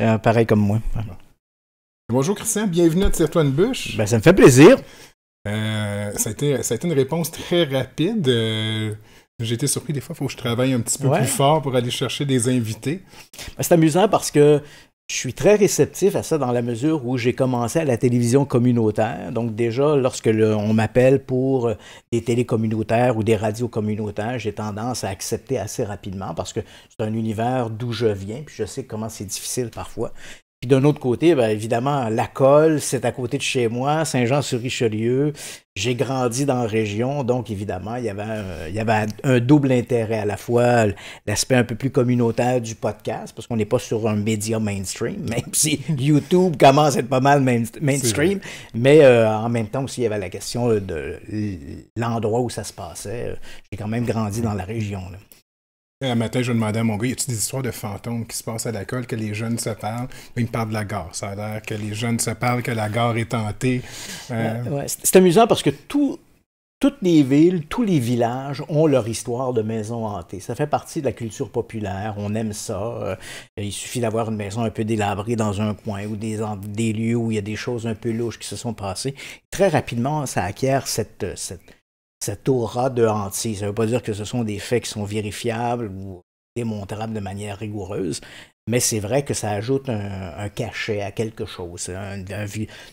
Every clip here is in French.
Euh, pareil comme moi. Bonjour Christian, bienvenue à Tire-toi une ben, ça me fait plaisir. Euh, ça, a été, une réponse très rapide. Euh, j'ai été surpris, des fois, il faut que je travaille un petit peu plus fort pour aller chercher des invités. Ben, c'est amusant parce que je suis très réceptif à ça dans la mesure où j'ai commencé à la télévision communautaire. Donc déjà, lorsque l'on on m'appelle pour euh, des télécommunautaires communautaires ou des radios communautaires, j'ai tendance à accepter assez rapidement parce que c'est un univers d'où je viens, puis je sais comment c'est difficile parfois. Puis d'un autre côté, ben, évidemment, la colle, c'est à côté de chez moi, Saint-Jean-sur-Richelieu. J'ai grandi dans la région, donc évidemment, il y avait un, double intérêt à la fois l'aspect un peu plus communautaire du podcast, parce qu'on n'est pas sur un média mainstream, même si YouTube commence à être pas mal mainstream, mais euh, en même temps aussi, il y avait la question de l'endroit où ça se passait. J'ai quand même grandi dans la région un matin, je demandais à mon gars, y a-t-il des histoires de fantômes qui se passent à la colle, que les jeunes se parlent? il me parle de la gare. Ça a l'air que les jeunes se parlent, que la gare est hantée. Euh, c'est amusant parce que toutes les villes, tous les villages ont leur histoire de maison hantée. Ça fait partie de la culture populaire. On aime ça. Euh, il suffit d'avoir une maison un peu délabrée dans un coin ou des, lieux où il y a des choses un peu louches qui se sont passées. Très rapidement, ça acquiert cette ça aura de hantise. Ça ne veut pas dire que ce sont des faits qui sont vérifiables ou démontrables de manière rigoureuse, mais c'est vrai que ça ajoute un, cachet à quelque chose. Hein,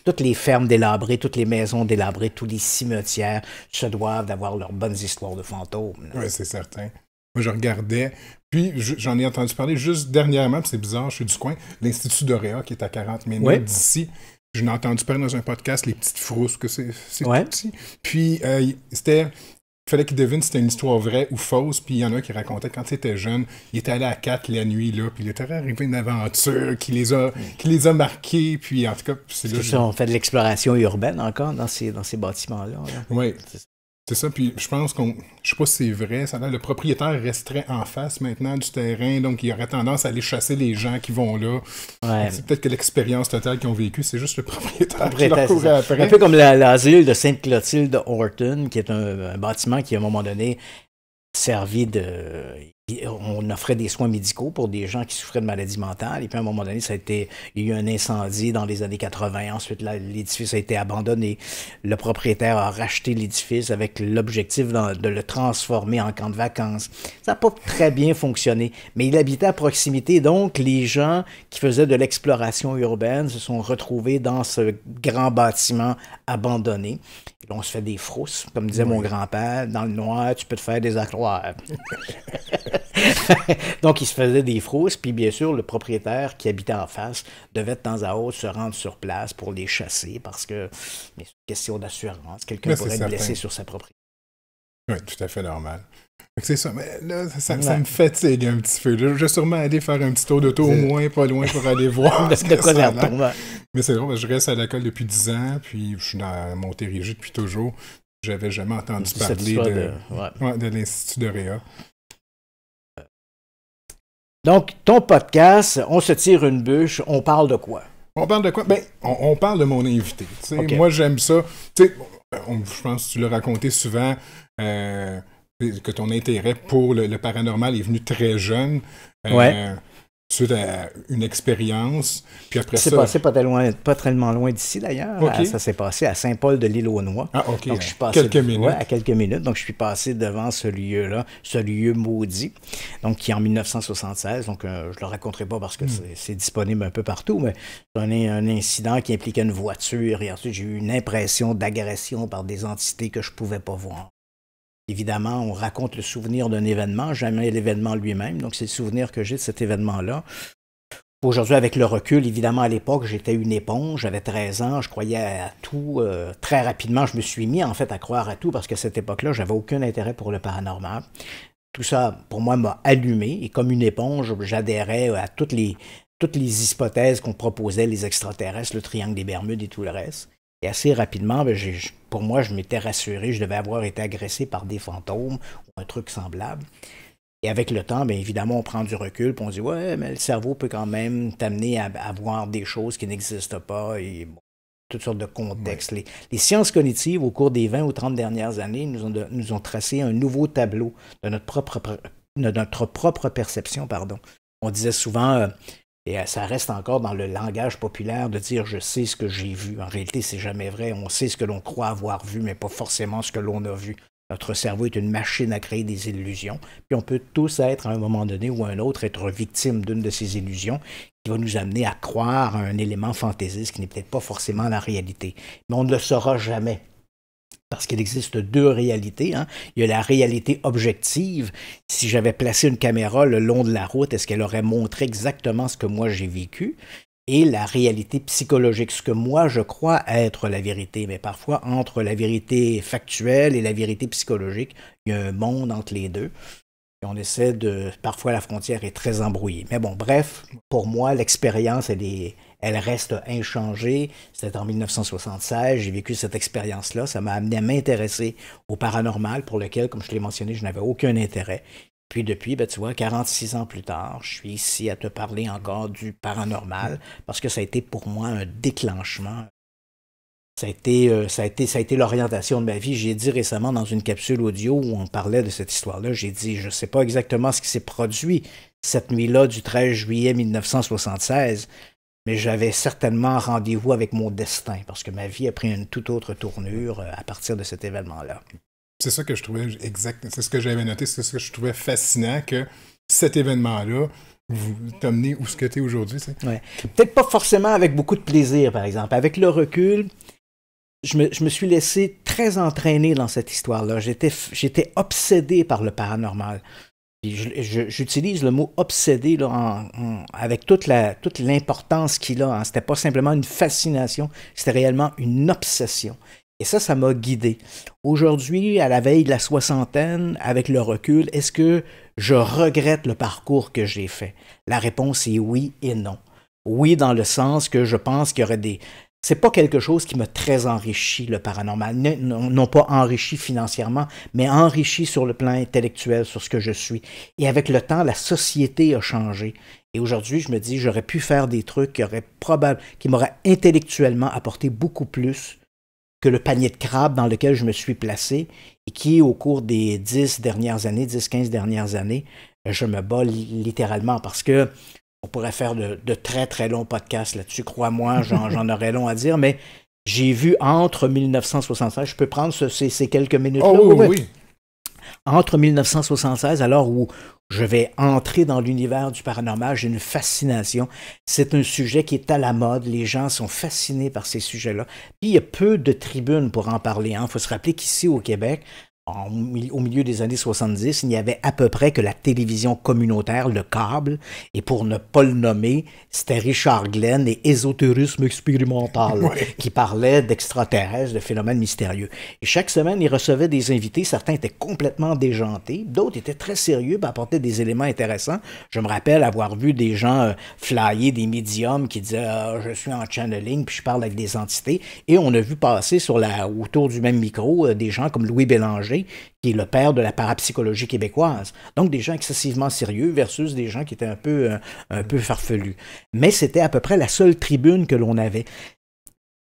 toutes les fermes délabrées, toutes les maisons délabrées, tous les cimetières se doivent d'avoir leurs bonnes histoires de fantômes. Oui, c'est certain. Moi, je regardais, puis j'en ai entendu parler juste dernièrement, c'est bizarre, je suis du coin, l'Institut d'Oréa qui est à 40 minutes d'ici. Je n'ai entendu parler dans un podcast, les petites frousses, que c'est tout Puis, euh, c'était. Il fallait qu'ils devine si c'était une histoire vraie ou fausse. Puis il y en a qui racontait quand il était jeune, il était allé à quatre la nuit, là, puis il était arrivé une aventure qui les a, qui les a marqués. Puis en tout cas, c'est là. Ils on fait de l'exploration urbaine encore dans ces, dans ces bâtiments Là. Hein. Oui. C'est ça, puis je pense qu'on. Je sais pas si c'est vrai, ça le propriétaire resterait en face maintenant du terrain, donc il aurait tendance à aller chasser les gens qui vont là. C'est peut-être que l'expérience totale qu'ils ont vécue, c'est juste le propriétaire, Un peu comme l'asile de Sainte-Clotilde Horton, qui est un, bâtiment qui, à un moment donné, servi de euh, on offrait des soins médicaux pour des gens qui souffraient de maladies mentales. Et puis, à un moment donné, ça a été, il y a eu un incendie dans les années 80. Ensuite, l'édifice a été abandonné. Le propriétaire a racheté l'édifice avec l'objectif de le transformer en camp de vacances. Ça n'a pas très bien fonctionné. Mais il habitait à proximité. Donc, les gens qui faisaient de l'exploration urbaine se sont retrouvés dans ce grand bâtiment abandonné. Et on se fait des frousses, comme disait mon grand-père. Dans le noir, tu peux te faire des accroires. Donc, ils se faisaient des frousses, puis bien sûr, le propriétaire qui habitait en face devait de temps à autre se rendre sur place pour les chasser parce que, mais question d'assurance, quelqu'un pourrait être blessé sur sa propriété. Oui, tout à fait normal. C'est ça, mais là, ça, me fatigue un petit peu. Je vais sûrement aller faire un petit tour d'auto au moins, pas loin, pour aller voir. quoi mais c'est drôle, je reste à l'école depuis 10 ans, puis je suis dans Montérégie depuis toujours. J'avais jamais entendu parler de, de l'Institut de Réa. Donc, ton podcast, on se tire une bûche, on parle de quoi? On parle de quoi? Ben, on, parle de mon invité. Moi, j'aime ça. je pense que tu l'as raconté souvent, euh, que ton intérêt pour le, paranormal est venu très jeune. Euh, ouais suite une expérience. Puis après ça. s'est passé pas, très tellement loin d'ici d'ailleurs. Ça s'est passé à saint paul de lîle aux Ah, OK. Donc, je suis passé quelques à quelques minutes. Donc, je suis passé devant ce lieu-là, ce lieu maudit, donc qui est en 1976. Donc, euh, je ne le raconterai pas parce que hmm. c'est disponible un peu partout, mais j'en ai un incident qui impliquait une voiture et ensuite j'ai eu une impression d'agression par des entités que je ne pouvais pas voir. Évidemment, on raconte le souvenir d'un événement, jamais l'événement lui-même. Donc, c'est le souvenir que j'ai de cet événement-là. Aujourd'hui, avec le recul, évidemment, à l'époque, j'étais une éponge, j'avais 13 ans, je croyais à tout. Euh, très rapidement, je me suis mis, en fait, à croire à tout parce qu'à cette époque-là, j'avais aucun intérêt pour le paranormal. Tout ça, pour moi, m'a allumé et comme une éponge, j'adhérais à toutes les, toutes les hypothèses qu'on proposait, les extraterrestres, le triangle des Bermudes et tout le reste. Et assez rapidement, ben, pour moi, je m'étais rassuré, je devais avoir été agressé par des fantômes ou un truc semblable. Et avec le temps, ben, évidemment, on prend du recul, puis on dit ouais, mais le cerveau peut quand même t'amener à, voir des choses qui n'existent pas et toutes sortes de contextes. Les, sciences cognitives, au cours des 20 ou 30 dernières années, nous ont, nous ont tracé un nouveau tableau de notre propre, notre propre perception. Pardon. On disait souvent euh, et euh, ça reste encore dans le langage populaire de dire je sais ce que j'ai vu. En réalité, c'est jamais vrai. On sait ce que l'on croit avoir vu, mais pas forcément ce que l'on a vu. Notre cerveau est une machine à créer des illusions, puis on peut tous être à un moment donné ou à un autre être victime d'une de ces illusions qui va nous amener à croire à un élément fantaisiste qui n'est peut-être pas forcément la réalité. Mais on ne le saura jamais parce qu'il existe deux réalités. Hein. Il y a la réalité objective. Si j'avais placé une caméra le long de la route, est-ce qu'elle aurait montré exactement ce que moi j'ai vécu? Et la réalité psychologique, ce que moi je crois être la vérité. Mais parfois, entre la vérité factuelle et la vérité psychologique, il y a un monde entre les deux. Et on essaie de... Parfois, la frontière est très embrouillée. Mais bon, bref, pour moi, l'expérience, elle est, elle reste inchangée. C'était en 1976, j'ai vécu cette expérience-là. Ça m'a amené à m'intéresser au paranormal pour lequel, comme je l'ai mentionné, je n'avais aucun intérêt. Puis depuis, ben, tu vois, 46 ans plus tard, je suis ici à te parler encore du paranormal parce que ça a été pour moi un déclenchement. Ça a été, euh, ça a été, ça a été l'orientation de ma vie. J'ai dit récemment dans une capsule audio où on parlait de cette histoire-là, j'ai dit, je ne sais pas exactement ce qui s'est produit cette nuit-là du 13 juillet 1976, mais j'avais certainement rendez-vous avec mon destin, parce que ma vie a pris une toute autre tournure euh, à partir de cet événement-là. C'est ça que je trouvais exact, c'est ce que j'avais noté, c'est ce que je trouvais fascinant, que cet événement-là vous t'amener où ce que tu es aujourd'hui. Ouais. Peut-être pas forcément avec beaucoup de plaisir, par exemple. Avec le recul, je me, je me suis laissé très entraîné dans cette histoire-là. J'étais obsédé par le paranormal. J'utilise le mot obsédé avec toute, la, toute l'importance qu'il a. Ce hein. C'était pas simplement une fascination, c'était réellement une obsession. Et ça, ça m'a guidé. Aujourd'hui, à la veille de la soixantaine, avec le recul, est-ce que je regrette le parcours que j'ai fait? La réponse est oui et non. Oui, dans le sens que je pense qu'il y aurait des, c'est pas quelque chose qui m'a très enrichi, le paranormal. Non, pas enrichi financièrement, mais enrichi sur le plan intellectuel, sur ce que je suis. Et avec le temps, la société a changé. Et aujourd'hui, je me dis, j'aurais pu faire des trucs qui, auraient probable, qui m'auraient intellectuellement apporté beaucoup plus que le panier de crabe dans lequel je me suis placé et qui, au cours des dix dernières années, 10-15 dernières années, je me bats littéralement parce que on pourrait faire de, très très longs podcasts là-dessus, crois-moi, j'en aurais long à dire, mais j'ai vu entre 1976, je peux prendre ces, quelques minutes-là. Oh, oui, oui. Entre 1976, alors où je vais entrer dans l'univers du paranormal, j'ai une fascination. C'est un sujet qui est à la mode. Les gens sont fascinés par ces sujets-là. Puis il y a peu de tribunes pour en parler. Il hein. faut se rappeler qu'ici au Québec, au milieu des années 70, il n'y avait à peu près que la télévision communautaire, le câble, et pour ne pas le nommer, c'était Richard Glenn et Ésotérisme expérimental, qui parlait d'extraterrestres, de phénomènes mystérieux. Et chaque semaine, il recevait des invités, certains étaient complètement déjantés, d'autres étaient très sérieux, apportaient des éléments intéressants. Je me rappelle avoir vu des gens euh, flyer, des médiums qui disaient ah, Je suis en channeling, puis je parle avec des entités », et on a vu passer autour du même micro euh, des gens comme Louis Bélanger, qui est le père de la parapsychologie québécoise. Donc des gens excessivement sérieux versus des gens qui étaient un peu, euh, un, peu farfelus. Mais c'était à peu près la seule tribune que l'on avait.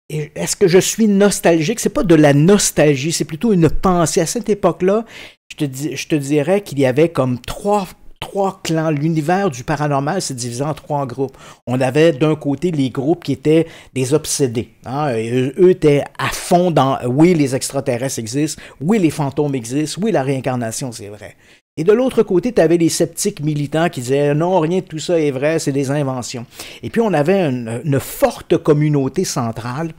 Est-ce que je suis nostalgique? C'est pas de la nostalgie, c'est plutôt une pensée. À cette époque-là, je te, je te dirais qu'il y avait comme trois, trois clans. L'univers du paranormal s'est divisé en trois groupes. On avait d'un côté les groupes qui étaient des obsédés. Hein. Euh, eux, étaient à fond dans oui, les extraterrestres existent, oui, les fantômes existent, oui, la réincarnation, c'est vrai. Et de l'autre côté, tu avais les sceptiques militants qui disaient non, rien de tout ça est vrai, c'est des inventions. Et puis on avait une, une forte communauté centrale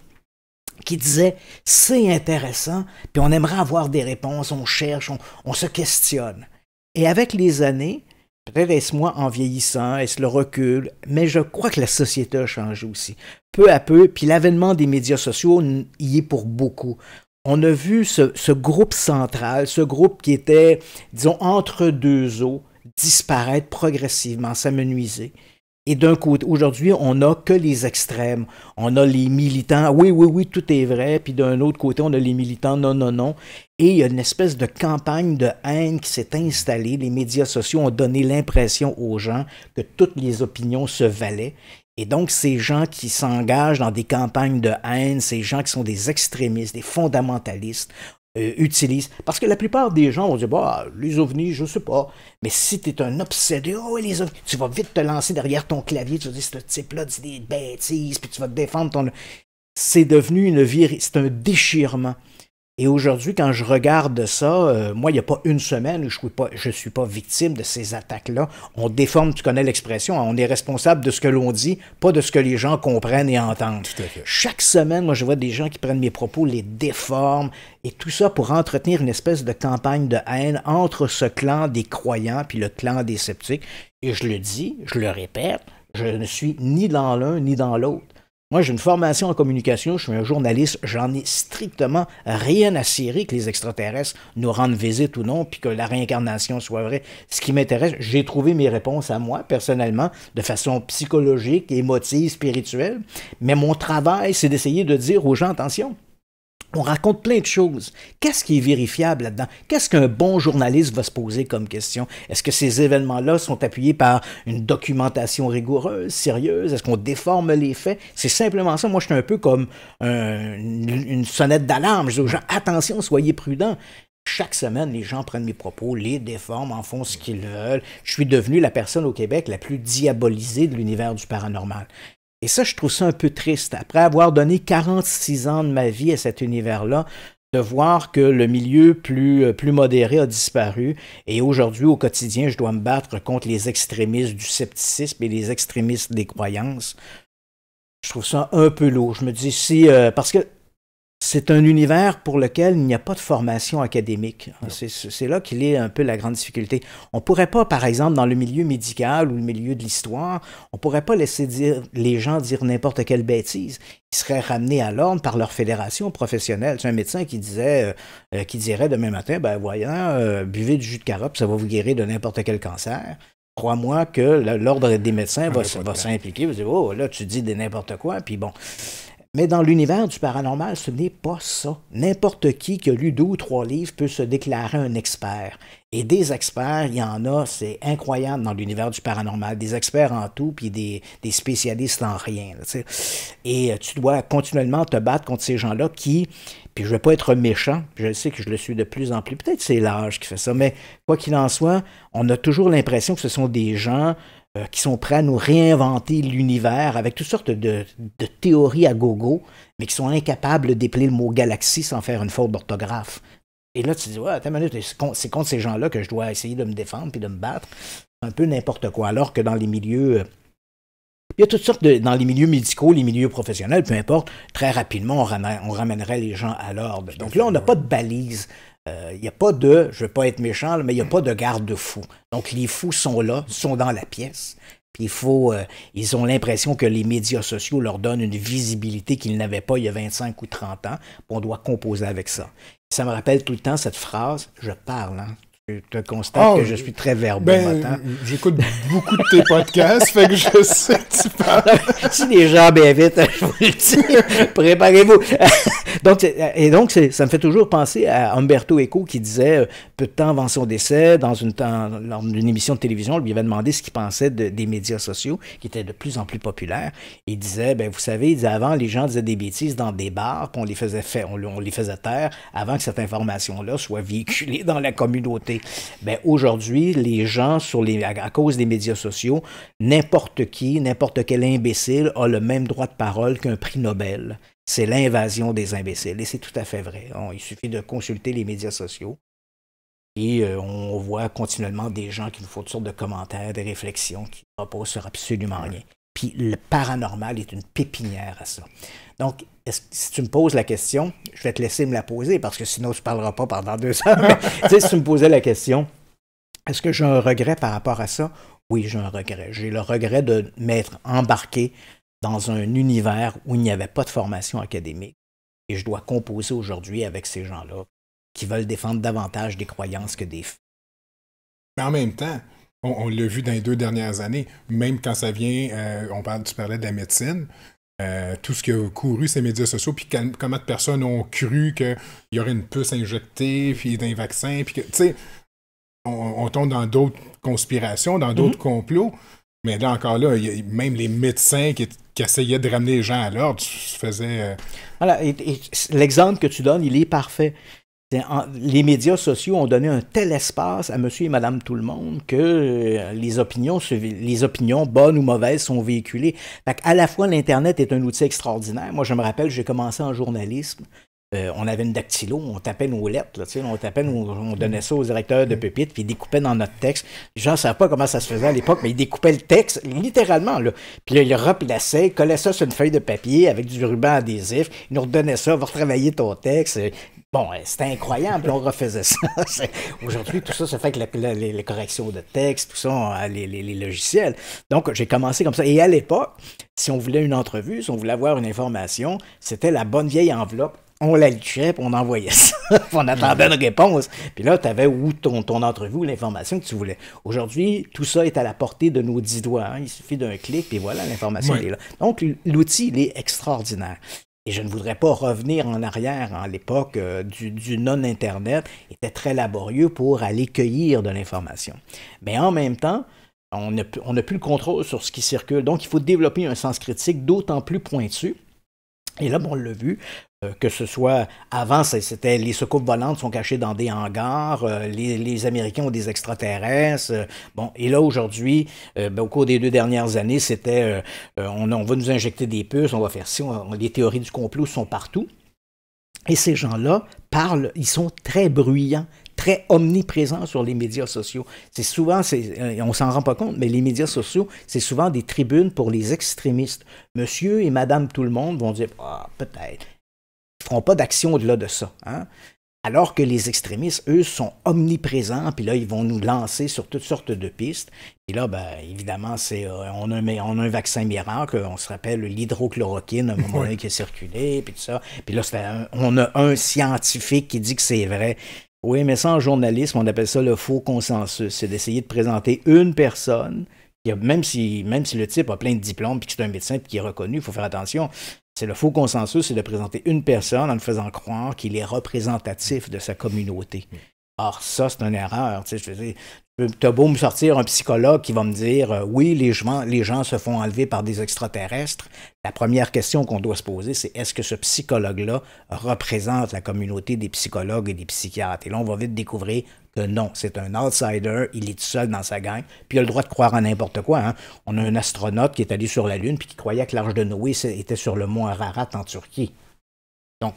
qui disait c'est intéressant, puis on aimerait avoir des réponses, on cherche, on se questionne. Et avec les années, Peut-être est-ce moi en vieillissant, est-ce le recul, mais je crois que la société a changé aussi. Peu à peu, puis l'avènement des médias sociaux y est pour beaucoup. On a vu ce, ce groupe central, ce groupe qui était, disons, entre deux eaux, disparaître progressivement, s'amenuiser. Et d'un côté, aujourd'hui, on n'a que les extrêmes. On a les militants, oui, oui, oui, tout est vrai. Puis d'un autre côté, on a les militants, non, non, non. Et il y a une espèce de campagne de haine qui s'est installée. Les médias sociaux ont donné l'impression aux gens que toutes les opinions se valaient. Et donc, ces gens qui s'engagent dans des campagnes de haine, ces gens qui sont des extrémistes, des fondamentalistes, euh, utilise Parce que la plupart des gens vont dire, bah, les ovnis, je sais pas. Mais si tu es un obsédé, oh les tu vas vite te lancer derrière ton clavier, tu vas dire, ce type-là dit des bêtises, puis tu vas te défendre ton... C'est devenu une vie, c'est un déchirement. Et aujourd'hui, quand je regarde ça, euh, moi, il n'y a pas une semaine où je ne suis, pas, suis pas victime de ces attaques-là. On déforme, tu connais l'expression, hein, on est responsable de ce que l'on dit, pas de ce que les gens comprennent et entendent. Chaque semaine, moi, je vois des gens qui prennent mes propos, les déforment, et tout ça pour entretenir une espèce de campagne de haine entre ce clan des croyants puis le clan des sceptiques. Et je le dis, je le répète, je ne suis ni dans l'un ni dans l'autre. Moi, j'ai une formation en communication, je suis un journaliste, j'en ai strictement rien à cirer que les extraterrestres nous rendent visite ou non, puis que la réincarnation soit vraie. Ce qui m'intéresse, j'ai trouvé mes réponses à moi, personnellement, de façon psychologique, émotive, spirituelle, mais mon travail, c'est d'essayer de dire aux gens, attention, on raconte plein de choses. Qu'est-ce qui est vérifiable là-dedans? Qu'est-ce qu'un bon journaliste va se poser comme question? Est-ce que ces événements-là sont appuyés par une documentation rigoureuse, sérieuse? Est-ce qu'on déforme les faits? C'est simplement ça. Moi, je suis un peu comme une sonnette d'alarme. Je dis aux gens, attention, soyez prudents. Chaque semaine, les gens prennent mes propos, les déforment, en font ce qu'ils veulent. Je suis devenu la personne au Québec la plus diabolisée de l'univers du paranormal. Et ça, je trouve ça un peu triste. Après avoir donné 46 ans de ma vie à cet univers-là, de voir que le milieu plus, euh, plus modéré a disparu. Et aujourd'hui, au quotidien, je dois me battre contre les extrémistes du scepticisme et les extrémistes des croyances. Je trouve ça un peu lourd. Je me dis si. Euh, parce que c'est un univers pour lequel il n'y a pas de formation académique. C'est là qu'il est un peu la grande difficulté. On ne pourrait pas, par exemple, dans le milieu médical ou le milieu de l'histoire, on ne pourrait pas laisser dire, les gens dire n'importe quelle bêtise. Ils seraient ramenés à l'ordre par leur fédération professionnelle. C'est un médecin qui disait, euh, euh, qui dirait demain matin, ben voyons, euh, buvez du jus de carotte, ça va vous guérir de n'importe quel cancer crois-moi que l'ordre des médecins ah, va, s'impliquer. Vous dites, oh, là, tu dis des n'importe quoi. Puis bon, mais dans l'univers du paranormal, ce n'est pas ça. N'importe qui qui a lu deux ou trois livres peut se déclarer un expert. Et des experts, il y en a, c'est incroyable dans l'univers du paranormal. Des experts en tout, puis des, spécialistes en rien. et euh, tu dois continuellement te battre contre ces gens-là qui, puis je ne vais pas être méchant, je sais que je le suis de plus en plus. Peut-être c'est l'âge qui fait ça, mais quoi qu'il en soit, on a toujours l'impression que ce sont des gens euh, qui sont prêts à nous réinventer l'univers avec toutes sortes de, théories à gogo, mais qui sont incapables de d'épeler le mot galaxie sans faire une faute d'orthographe. Et là, tu te dis, ouais, c'est contre, ces gens-là que je dois essayer de me défendre et de me battre. C'est un peu n'importe quoi. Alors que dans les milieux. Euh, il y a toutes sortes de. Dans les milieux médicaux, les milieux professionnels, peu importe, très rapidement, on, on ramènerait les gens à l'ordre. Donc là, on n'a pas de balise il euh, n'y a pas de, je ne veux pas être méchant, mais il n'y a pas de garde-fou. Donc les fous sont là, sont dans la pièce. Puis il faut, euh, ils ont l'impression que les médias sociaux leur donnent une visibilité qu'ils n'avaient pas il y a 25 ou 30 ans. On doit composer avec ça. Ça me rappelle tout le temps cette phrase, je parle, hein. Je te constate oh, que je suis très verbeux ben, J'écoute beaucoup de tes podcasts, fait que je sais que tu parles. si les gens bien vite, préparez-vous. donc, et donc, ça me fait toujours penser à Umberto Eco qui disait, euh, peu de temps avant son décès, dans une, émission de télévision, on lui avait demandé ce qu'il pensait des médias sociaux, qui étaient de plus en plus populaires. Il disait, ben, vous savez, avant, les gens disaient des bêtises dans des bars, qu'on les faisait, faire, on les faisait taire avant que cette information-là soit véhiculée dans la communauté. Ben, aujourd'hui, les gens, sur les, à, cause des médias sociaux, n'importe qui, n'importe quel imbécile a le même droit de parole qu'un prix Nobel. C'est l'invasion des imbéciles, et c'est tout à fait vrai. il suffit de consulter les médias sociaux. Et euh, on voit continuellement des gens qui nous font toutes sortes de commentaires, des réflexions qui ne reposent sur absolument rien. Puis le paranormal est une pépinière à ça. Donc, si tu me poses la question, je vais te laisser me la poser parce que sinon tu ne parleras pas pendant deux heures. si tu me posais la question, est-ce que j'ai un regret par rapport à ça? Oui, j'ai un regret. J'ai le regret de m'être embarqué dans un univers où il n'y avait pas de formation académique et je dois composer aujourd'hui avec ces gens-là qui veulent défendre davantage des croyances que des faits. Mais en même temps, on, l'a vu dans les deux dernières années, même quand ça vient, euh, on parle, tu parlais de la médecine, euh, tout ce qui a couru ces médias sociaux, puis comment de personnes ont cru qu'il y aurait une puce injectée, puis d'un vaccin, puis que, tu sais, on, tombe dans d'autres conspirations, dans d'autres mhm. complots. Mais là encore, là, même les médecins qui, essayaient de ramener les gens à l'ordre, faisaient. Euh, l'exemple que tu donnes, il est parfait les médias sociaux ont donné un tel espace à monsieur et madame tout le monde que euh, les opinions, les opinions bonnes ou mauvaises sont véhiculées. à la fois, l'Internet est un outil extraordinaire. Moi, je me rappelle, j'ai commencé en journalisme. Euh, on avait une dactylo, on tapait nos lettres, là, on tapait mm. on donnait ça aux directeurs de mm. pépites, puis ils découpaient dans notre texte. Les gens ne savaient pas comment ça se faisait à l'époque, mais ils découpaient le texte littéralement. Là. Puis là, le replaçait, ils collait ça sur une feuille de papier avec du ruban adhésif, ils nous redonnait ça, va retravailler ton texte. Bon, euh, c'était incroyable, on refaisait ça. Aujourd'hui, tout ça se fait avec les, corrections de texte, tout ça, les logiciels. Donc, j'ai commencé comme ça. Et à l'époque, si on voulait une entrevue, si on voulait avoir une information, c'était la bonne vieille enveloppe on la on envoyait ça, on attendait mhm. une réponse. Puis là, tu avais où ton, ton entrevue, l'information que tu voulais. Aujourd'hui, tout ça est à la portée de nos dix doigts. Hein. Il suffit d'un clic, et voilà, l'information est là. Donc, l'outil, il est extraordinaire. Et je ne voudrais pas revenir en arrière. En hein, l'époque euh, du, non-Internet était très laborieux pour aller cueillir de l'information. Mais en même temps, on n'a plus le contrôle sur ce qui circule. Donc, il faut développer un sens critique d'autant plus pointu et là, bon, on l'a vu, euh, que ce soit avant, c'était les secours volantes sont cachées dans des hangars, euh, les, Américains ont des extraterrestres. Euh, bon, et là aujourd'hui, ben, au cours des deux dernières années, c'était on, on, va nous injecter des puces, on va faire ci, les théories du complot sont partout. Et ces gens-là parlent, ils sont très bruyants, très omniprésents sur les médias sociaux. C'est souvent, euh, on s'en rend pas compte, mais les médias sociaux, c'est souvent des tribunes pour les extrémistes. Monsieur et Madame tout le monde vont dire, ah, peut-être. Ils feront pas d'action au-delà de ça. Hein. Alors que les extrémistes, eux, sont omniprésents, puis là, ils vont nous lancer sur toutes sortes de pistes. Et là, ben, évidemment, c'est, euh, on, a, on a un vaccin miracle, on se rappelle l'hydrochloroquine à un moment donné qui a circulé, puis tout ça. Puis là, on a un scientifique qui dit que c'est vrai. Oui, mais sans journalisme, on appelle ça le faux consensus. C'est d'essayer de présenter une personne même, si, même si le type a plein de diplômes puis que c'est un médecin et qu'il est reconnu, il faut faire attention. C'est le faux consensus, c'est de présenter une personne en le faisant croire qu'il est représentatif de sa communauté. Or, ça, c'est une erreur. Tu sais, beau me sortir un psychologue qui va me dire euh, oui, les gens, les gens se font enlever par des extraterrestres. La première question qu'on doit se poser, c'est est-ce que ce psychologue-là représente la communauté des psychologues et des psychiatres? Et là, on va vite découvrir non, c'est un outsider, il est tout seul dans sa gang, puis il a le droit de croire en n'importe quoi. Hein. On a un astronaute qui est allé sur la Lune, puis qui croyait que l'Arche de Noé était sur le mont Ararat en Turquie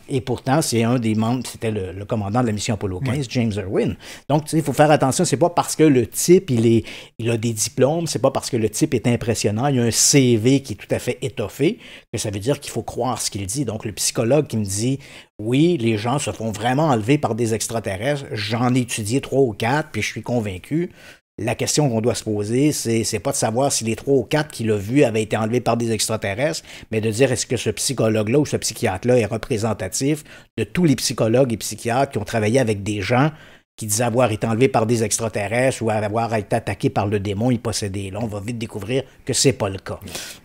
et pourtant, c'est un des membres, c'était le, commandant de la mission Apollo 15, James Irwin. Donc, tu sais, il faut faire attention, c'est pas parce que le type, il, est, il a des diplômes, c'est pas parce que le type est impressionnant, il y a un CV qui est tout à fait étoffé, que ça veut dire qu'il faut croire ce qu'il dit. Donc, le psychologue qui me dit, oui, les gens se font vraiment enlever par des extraterrestres, j'en ai étudié trois ou quatre, puis je suis convaincu, la question qu'on doit se poser, c'est pas de savoir si les trois ou quatre qui a vu avaient été enlevés par des extraterrestres, mais de dire est-ce que ce psychologue-là ou ce psychiatre-là est représentatif de tous les psychologues et psychiatres qui ont travaillé avec des gens qui disait avoir été enlevé par des extraterrestres ou avoir été attaqué par le démon, il possédait. Là, on va vite découvrir que c'est pas le cas.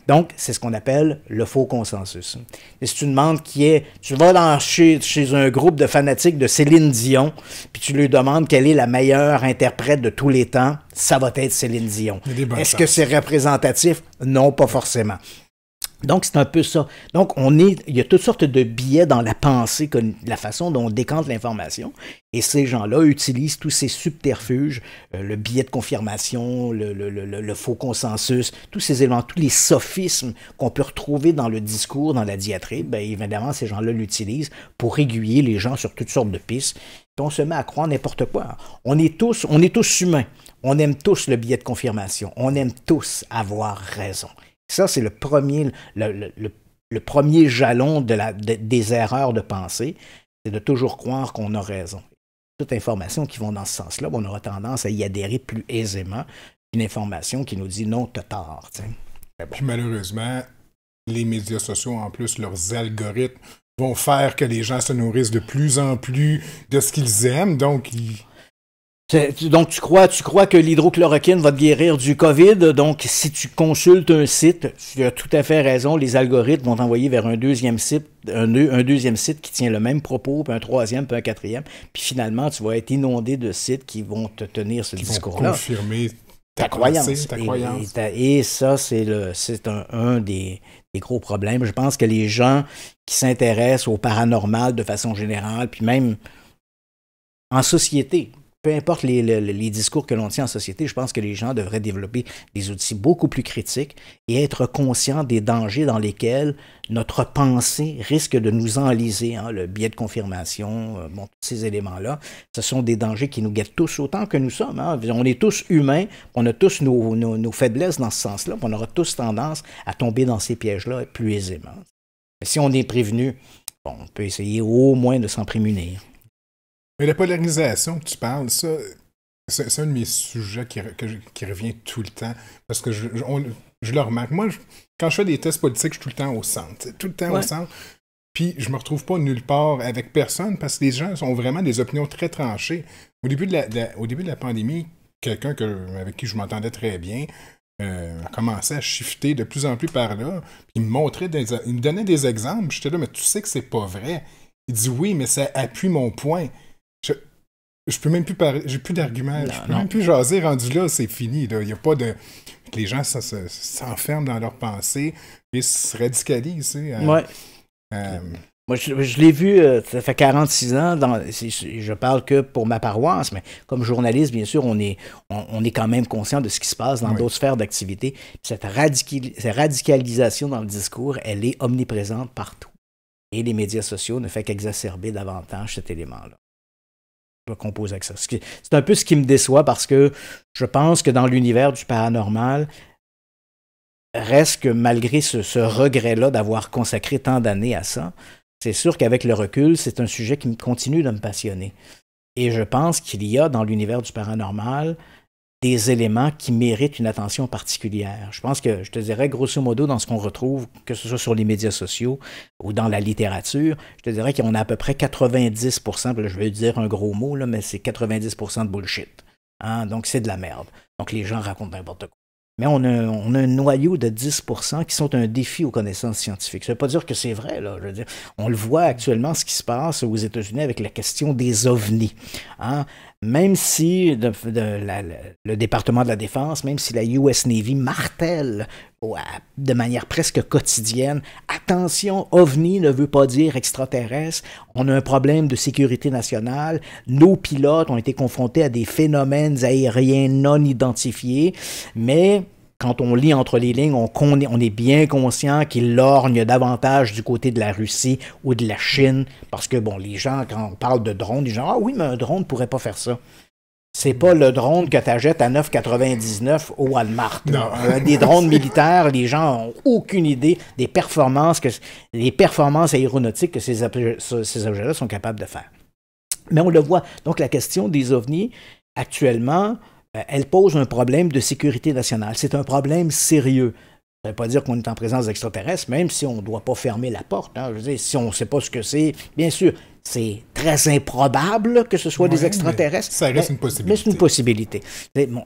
Donc, c'est ce qu'on appelle le faux consensus. Et si tu demandes qui est, tu vas dans, chez, chez un groupe de fanatiques de Céline Dion, puis tu lui demandes quelle est la meilleure interprète de tous les temps, ça va être Céline Dion. Est-ce que c'est représentatif? Non, pas forcément. Donc, c'est un peu ça. Donc, on est, il y a toutes sortes de biais dans la pensée, la façon dont on décante l'information. Et ces gens-là utilisent tous ces subterfuges, euh, le billet de confirmation, le, faux consensus, tous ces éléments, tous les sophismes qu'on peut retrouver dans le discours, dans la diatribe. Ben, évidemment, ces gens-là l'utilisent pour aiguiller les gens sur toutes sortes de pistes. on se met à croire n'importe quoi. On est tous, on est tous humains. On aime tous le biais de confirmation. On aime tous avoir raison. Ça, c'est le premier, jalon de des erreurs de pensée, c'est de toujours croire qu'on a raison. Toutes information qui vont dans ce sens-là, on aura tendance à y adhérer plus aisément qu'une information qui nous dit non, t'as tort. Puis malheureusement, les médias sociaux, en plus, leurs algorithmes vont faire que les gens se nourrissent de plus en plus de ce qu'ils aiment. Donc, ils donc, tu crois, tu crois que l'hydrochloroquine va te guérir du COVID. Donc, si tu consultes un site, tu as tout à fait raison. Les algorithmes vont t'envoyer vers un deuxième site, un, deuxième site qui tient le même propos, puis un troisième, puis un quatrième. Puis finalement, tu vas être inondé de sites qui vont te tenir ce discours-là. confirmer ta, ta croyance. ta et, croyance. Et, ça, c'est un, des gros problèmes. Je pense que les gens qui s'intéressent au paranormal de façon générale, puis même en société, peu importe les, discours que l'on tient en société, je pense que les gens devraient développer des outils beaucoup plus critiques et être conscients des dangers dans lesquels notre pensée risque de nous enliser. Hein, le biais de confirmation, euh, bon, tous ces éléments-là, ce sont des dangers qui nous guettent tous autant que nous sommes. Hein. On est tous humains, on a tous nos, faiblesses dans ce sens-là, on aura tous tendance à tomber dans ces pièges-là plus aisément. Mais si on est prévenu, on peut essayer au moins de s'en prémunir. Mais la polarisation que tu parles, ça, c'est, un de mes sujets qui, revient tout le temps. Parce que je, le remarque. Moi, quand je fais des tests politiques, je suis tout le temps au centre. Tout le temps au centre. Puis je me retrouve pas nulle part avec personne parce que les gens ont vraiment des opinions très tranchées. Au début de la, au début de la pandémie, quelqu'un avec qui je m'entendais très bien a euh, commencé à shifter de plus en plus par là. Puis il me montrait des, il me donnait des exemples. J'étais là, mais tu sais que c'est pas vrai. Il dit oui, mais ça appuie mon point je peux même plus parler, j'ai plus d'arguments, je peux même plus jaser rendu là, c'est fini. Il a pas de. Les gens s'enferment dans leur pensée et se radicalisent. Euh, euh, Moi, je, l'ai vu, euh, ça fait 46 ans, dans, je parle que pour ma paroisse, mais comme journaliste, bien sûr, on est, on, est quand même conscient de ce qui se passe dans d'autres sphères d'activité. Cette, radicalisation dans le discours, elle est omniprésente partout. Et les médias sociaux ne font qu'exacerber davantage cet élément-là avec ça. C'est un peu ce qui me déçoit parce que je pense que dans l'univers du paranormal, reste que malgré ce, ce regret-là d'avoir consacré tant d'années à ça, c'est sûr qu'avec le recul, c'est un sujet qui continue de me passionner. Et je pense qu'il y a dans l'univers du paranormal des éléments qui méritent une attention particulière. Je pense que, je te dirais, grosso modo, dans ce qu'on retrouve, que ce soit sur les médias sociaux ou dans la littérature, je te dirais qu'on a à peu près 90 je vais dire un gros mot, mais c'est 90 de bullshit. Hein. Donc, c'est de la merde. Donc, les gens racontent n'importe quoi. Mais on a, un noyau de 10 qui sont un défi aux connaissances scientifiques. Ça ne veut pas dire que c'est vrai. Là. on le voit actuellement, ce qui se passe aux États-Unis avec la question des ovnis. Hein même si le département de la défense, même si la US Navy martèle de manière presque quotidienne, attention, ovni ne veut pas dire extraterrestre, on a un problème de sécurité nationale, nos pilotes ont été confrontés à des phénomènes aériens non identifiés, mais quand on lit entre les lignes, on, est bien conscient qu'il lorgne davantage du côté de la Russie ou de la Chine, parce que, bon, les gens, quand on parle de drones, ils disent Ah oui, mais un drone ne pourrait pas faire ça. C'est pas le drone que tu achètes à 9,99 au Walmart. Euh, des drones militaires, les gens n'ont aucune idée des performances que les performances aéronautiques que ces objets-là sont capables de faire. Mais on le voit. Donc la question des ovnis actuellement, euh, elle pose un problème de sécurité nationale. C'est un problème sérieux. Ça ne veut pas dire qu'on est en présence d'extraterrestres, même si on ne doit pas fermer la porte. Hein. si on ne sait pas ce que c'est, bien sûr, c'est très improbable que ce soit des extraterrestres. Mais ça une possibilité. c'est une possibilité.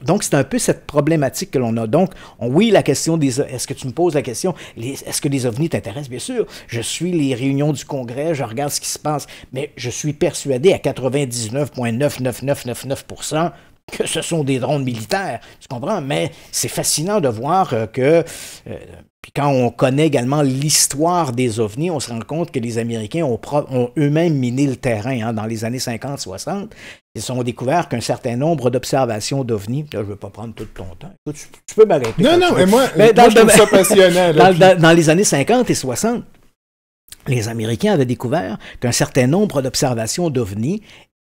donc, c'est un peu cette problématique que l'on a. Donc, oui, la question des... Est-ce que tu me poses la question, est-ce que les ovnis t'intéressent? Bien sûr, je suis les réunions du Congrès, je regarde ce qui se passe, mais je suis persuadé à 99,99999 que ce sont des drones militaires, tu comprends? Mais c'est fascinant de voir euh, que... Euh, puis quand on connaît également l'histoire des ovnis, on se rend compte que les Américains ont, eux-mêmes miné le terrain hein, dans les années 50-60. Ils ont découvert qu'un certain nombre d'observations d'ovnis, je ne veux pas prendre tout ton temps, tu, peux m'arrêter. Non, non, mais ben, moi, dans, je trouve passionnant. dans, dans les années 50 et 60, les Américains avaient découvert qu'un certain nombre d'observations d'ovnis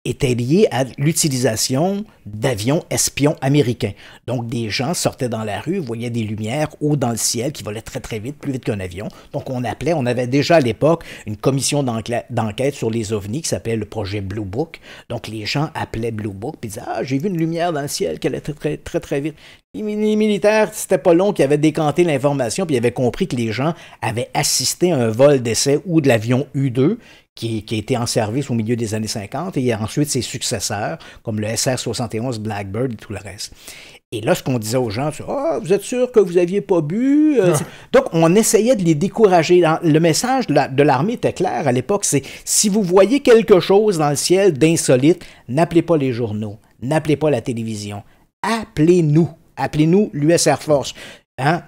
était lié à l'utilisation d'avions espions américains. Donc des gens sortaient dans la rue, voyaient des lumières haut dans le ciel qui volaient très très vite, plus vite qu'un avion. Donc on appelait, on avait déjà à l'époque une commission d'enquête sur les ovnis qui s'appelait le projet Blue Book. Donc les gens appelaient Blue Book puis disaient "Ah, j'ai vu une lumière dans le ciel qui allait très très très très vite." Les militaires, c'était pas long qui avaient décanté l'information puis ils avaient compris que les gens avaient assisté à un vol d'essai ou de l'avion U2 qui, qui, a en service au milieu des années 50, et ensuite ses successeurs, comme le SR-71 Blackbird et tout le reste. Et là, ce qu'on disait aux gens, c'est ah, vous êtes sûr que vous n'aviez pas bu euh, ah. Donc, on essayait de les décourager. Le message de l'armée était clair à l'époque c'est si vous voyez quelque chose dans le ciel d'insolite, n'appelez pas les journaux, n'appelez pas la télévision, appelez-nous. Appelez-nous l'US Air Force.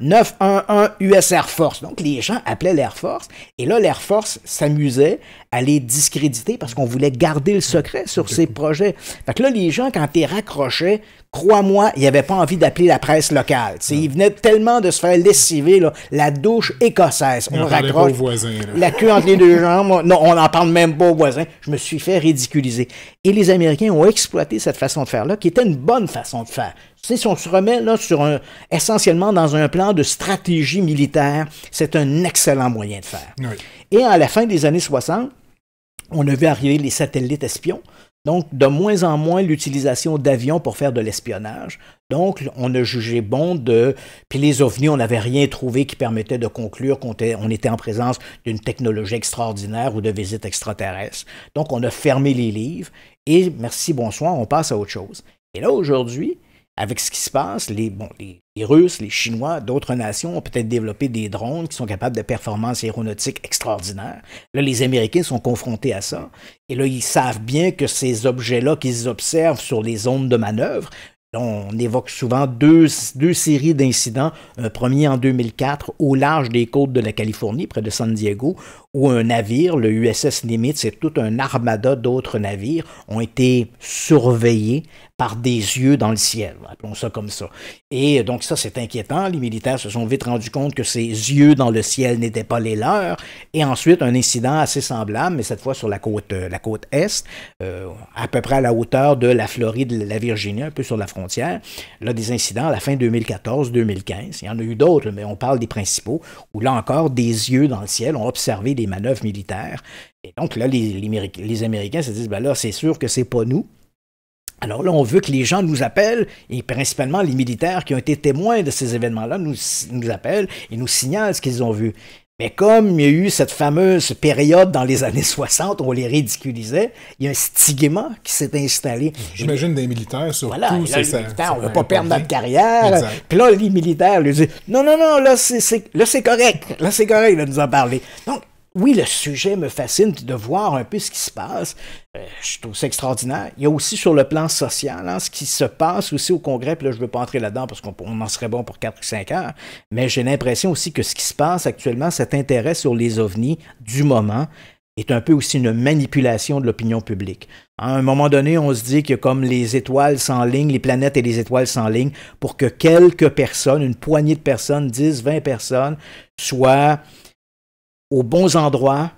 911 hein, US Air Force. Donc, les gens appelaient l'Air Force. Et là, l'Air Force s'amusait à les discréditer parce qu'on voulait garder le secret sur ces projets. Fait que là, les gens, quand ils raccrochaient, crois-moi, il avait pas envie d'appeler la presse locale. il venait tellement de se faire lessiver, la douche écossaise. On, on raccroche. la queue entre les deux jambes. Non, on n'en parle même pas aux voisins. Je me suis fait ridiculiser. Et les Américains ont exploité cette façon de faire-là, qui était une bonne façon de faire. si on se remet là sur essentiellement dans un plan de stratégie militaire, c'est un excellent moyen de faire. Et à la fin des années 60, on a vu arriver les satellites espions. Donc, de moins en moins l'utilisation d'avions pour faire de l'espionnage. Donc, on a jugé bon de... Puis les ovnis, on n'avait rien trouvé qui permettait de conclure qu'on était, était en présence d'une technologie extraordinaire ou de visite extraterrestre. Donc, on a fermé les livres et merci, bonsoir, on passe à autre chose. Et là, aujourd'hui, avec ce qui se passe, les, Russes, les Chinois, d'autres nations ont peut-être développé des drones qui sont capables de performances aéronautiques extraordinaires. Là, les Américains sont confrontés à ça. Et là, ils savent bien que ces objets-là qu'ils observent sur les zones de manœuvre, on évoque souvent deux, deux séries d'incidents, un premier en 2004 au large des côtes de la Californie, près de San Diego, où un navire, le USS Nimitz c'est tout un armada d'autres navires, ont été surveillés par des yeux dans le ciel, appelons ça comme ça. Et donc ça, c'est inquiétant. Les militaires se sont vite rendus compte que ces yeux dans le ciel n'étaient pas les leurs. Et ensuite, un incident assez semblable, mais cette fois sur la côte, euh, la côte est, euh, à peu près à la hauteur de la Floride, la Virginie, un peu sur la frontière. Là, des incidents à la fin 2014-2015. Il y en a eu d'autres, mais on parle des principaux, où là encore, des yeux dans le ciel ont observé des manœuvres militaires. Et donc là, les, les, Américains se disent, ben là, c'est sûr que c'est pas nous. Alors là, on veut que les gens nous appellent, et principalement les militaires qui ont été témoins de ces événements-là nous, nous appellent et nous signalent ce qu'ils ont vu. Mais comme il y a eu cette fameuse période dans les années 60 où on les ridiculisait, il y a un stigma qui s'est installé. J'imagine des militaires surtout. Voilà, là, les ça, militaires, on ne pas perdre notre carrière. Puis là, les militaires lui disent Non, non, non, là, c'est correct. Là, c'est correct de nous en parler. Donc, oui, le sujet me fascine de voir un peu ce qui se passe. Euh, je trouve ça extraordinaire. Il y a aussi sur le plan social, hein, ce qui se passe aussi au Congrès, puis là, je ne veux pas entrer là-dedans parce qu'on en serait bon pour 4 ou 5 heures, mais j'ai l'impression aussi que ce qui se passe actuellement, cet intérêt sur les ovnis du moment, est un peu aussi une manipulation de l'opinion publique. À un moment donné, on se dit que comme les étoiles sans ligne, les planètes et les étoiles sans ligne, pour que quelques personnes, une poignée de personnes, 10, 20 personnes, soient aux bons endroits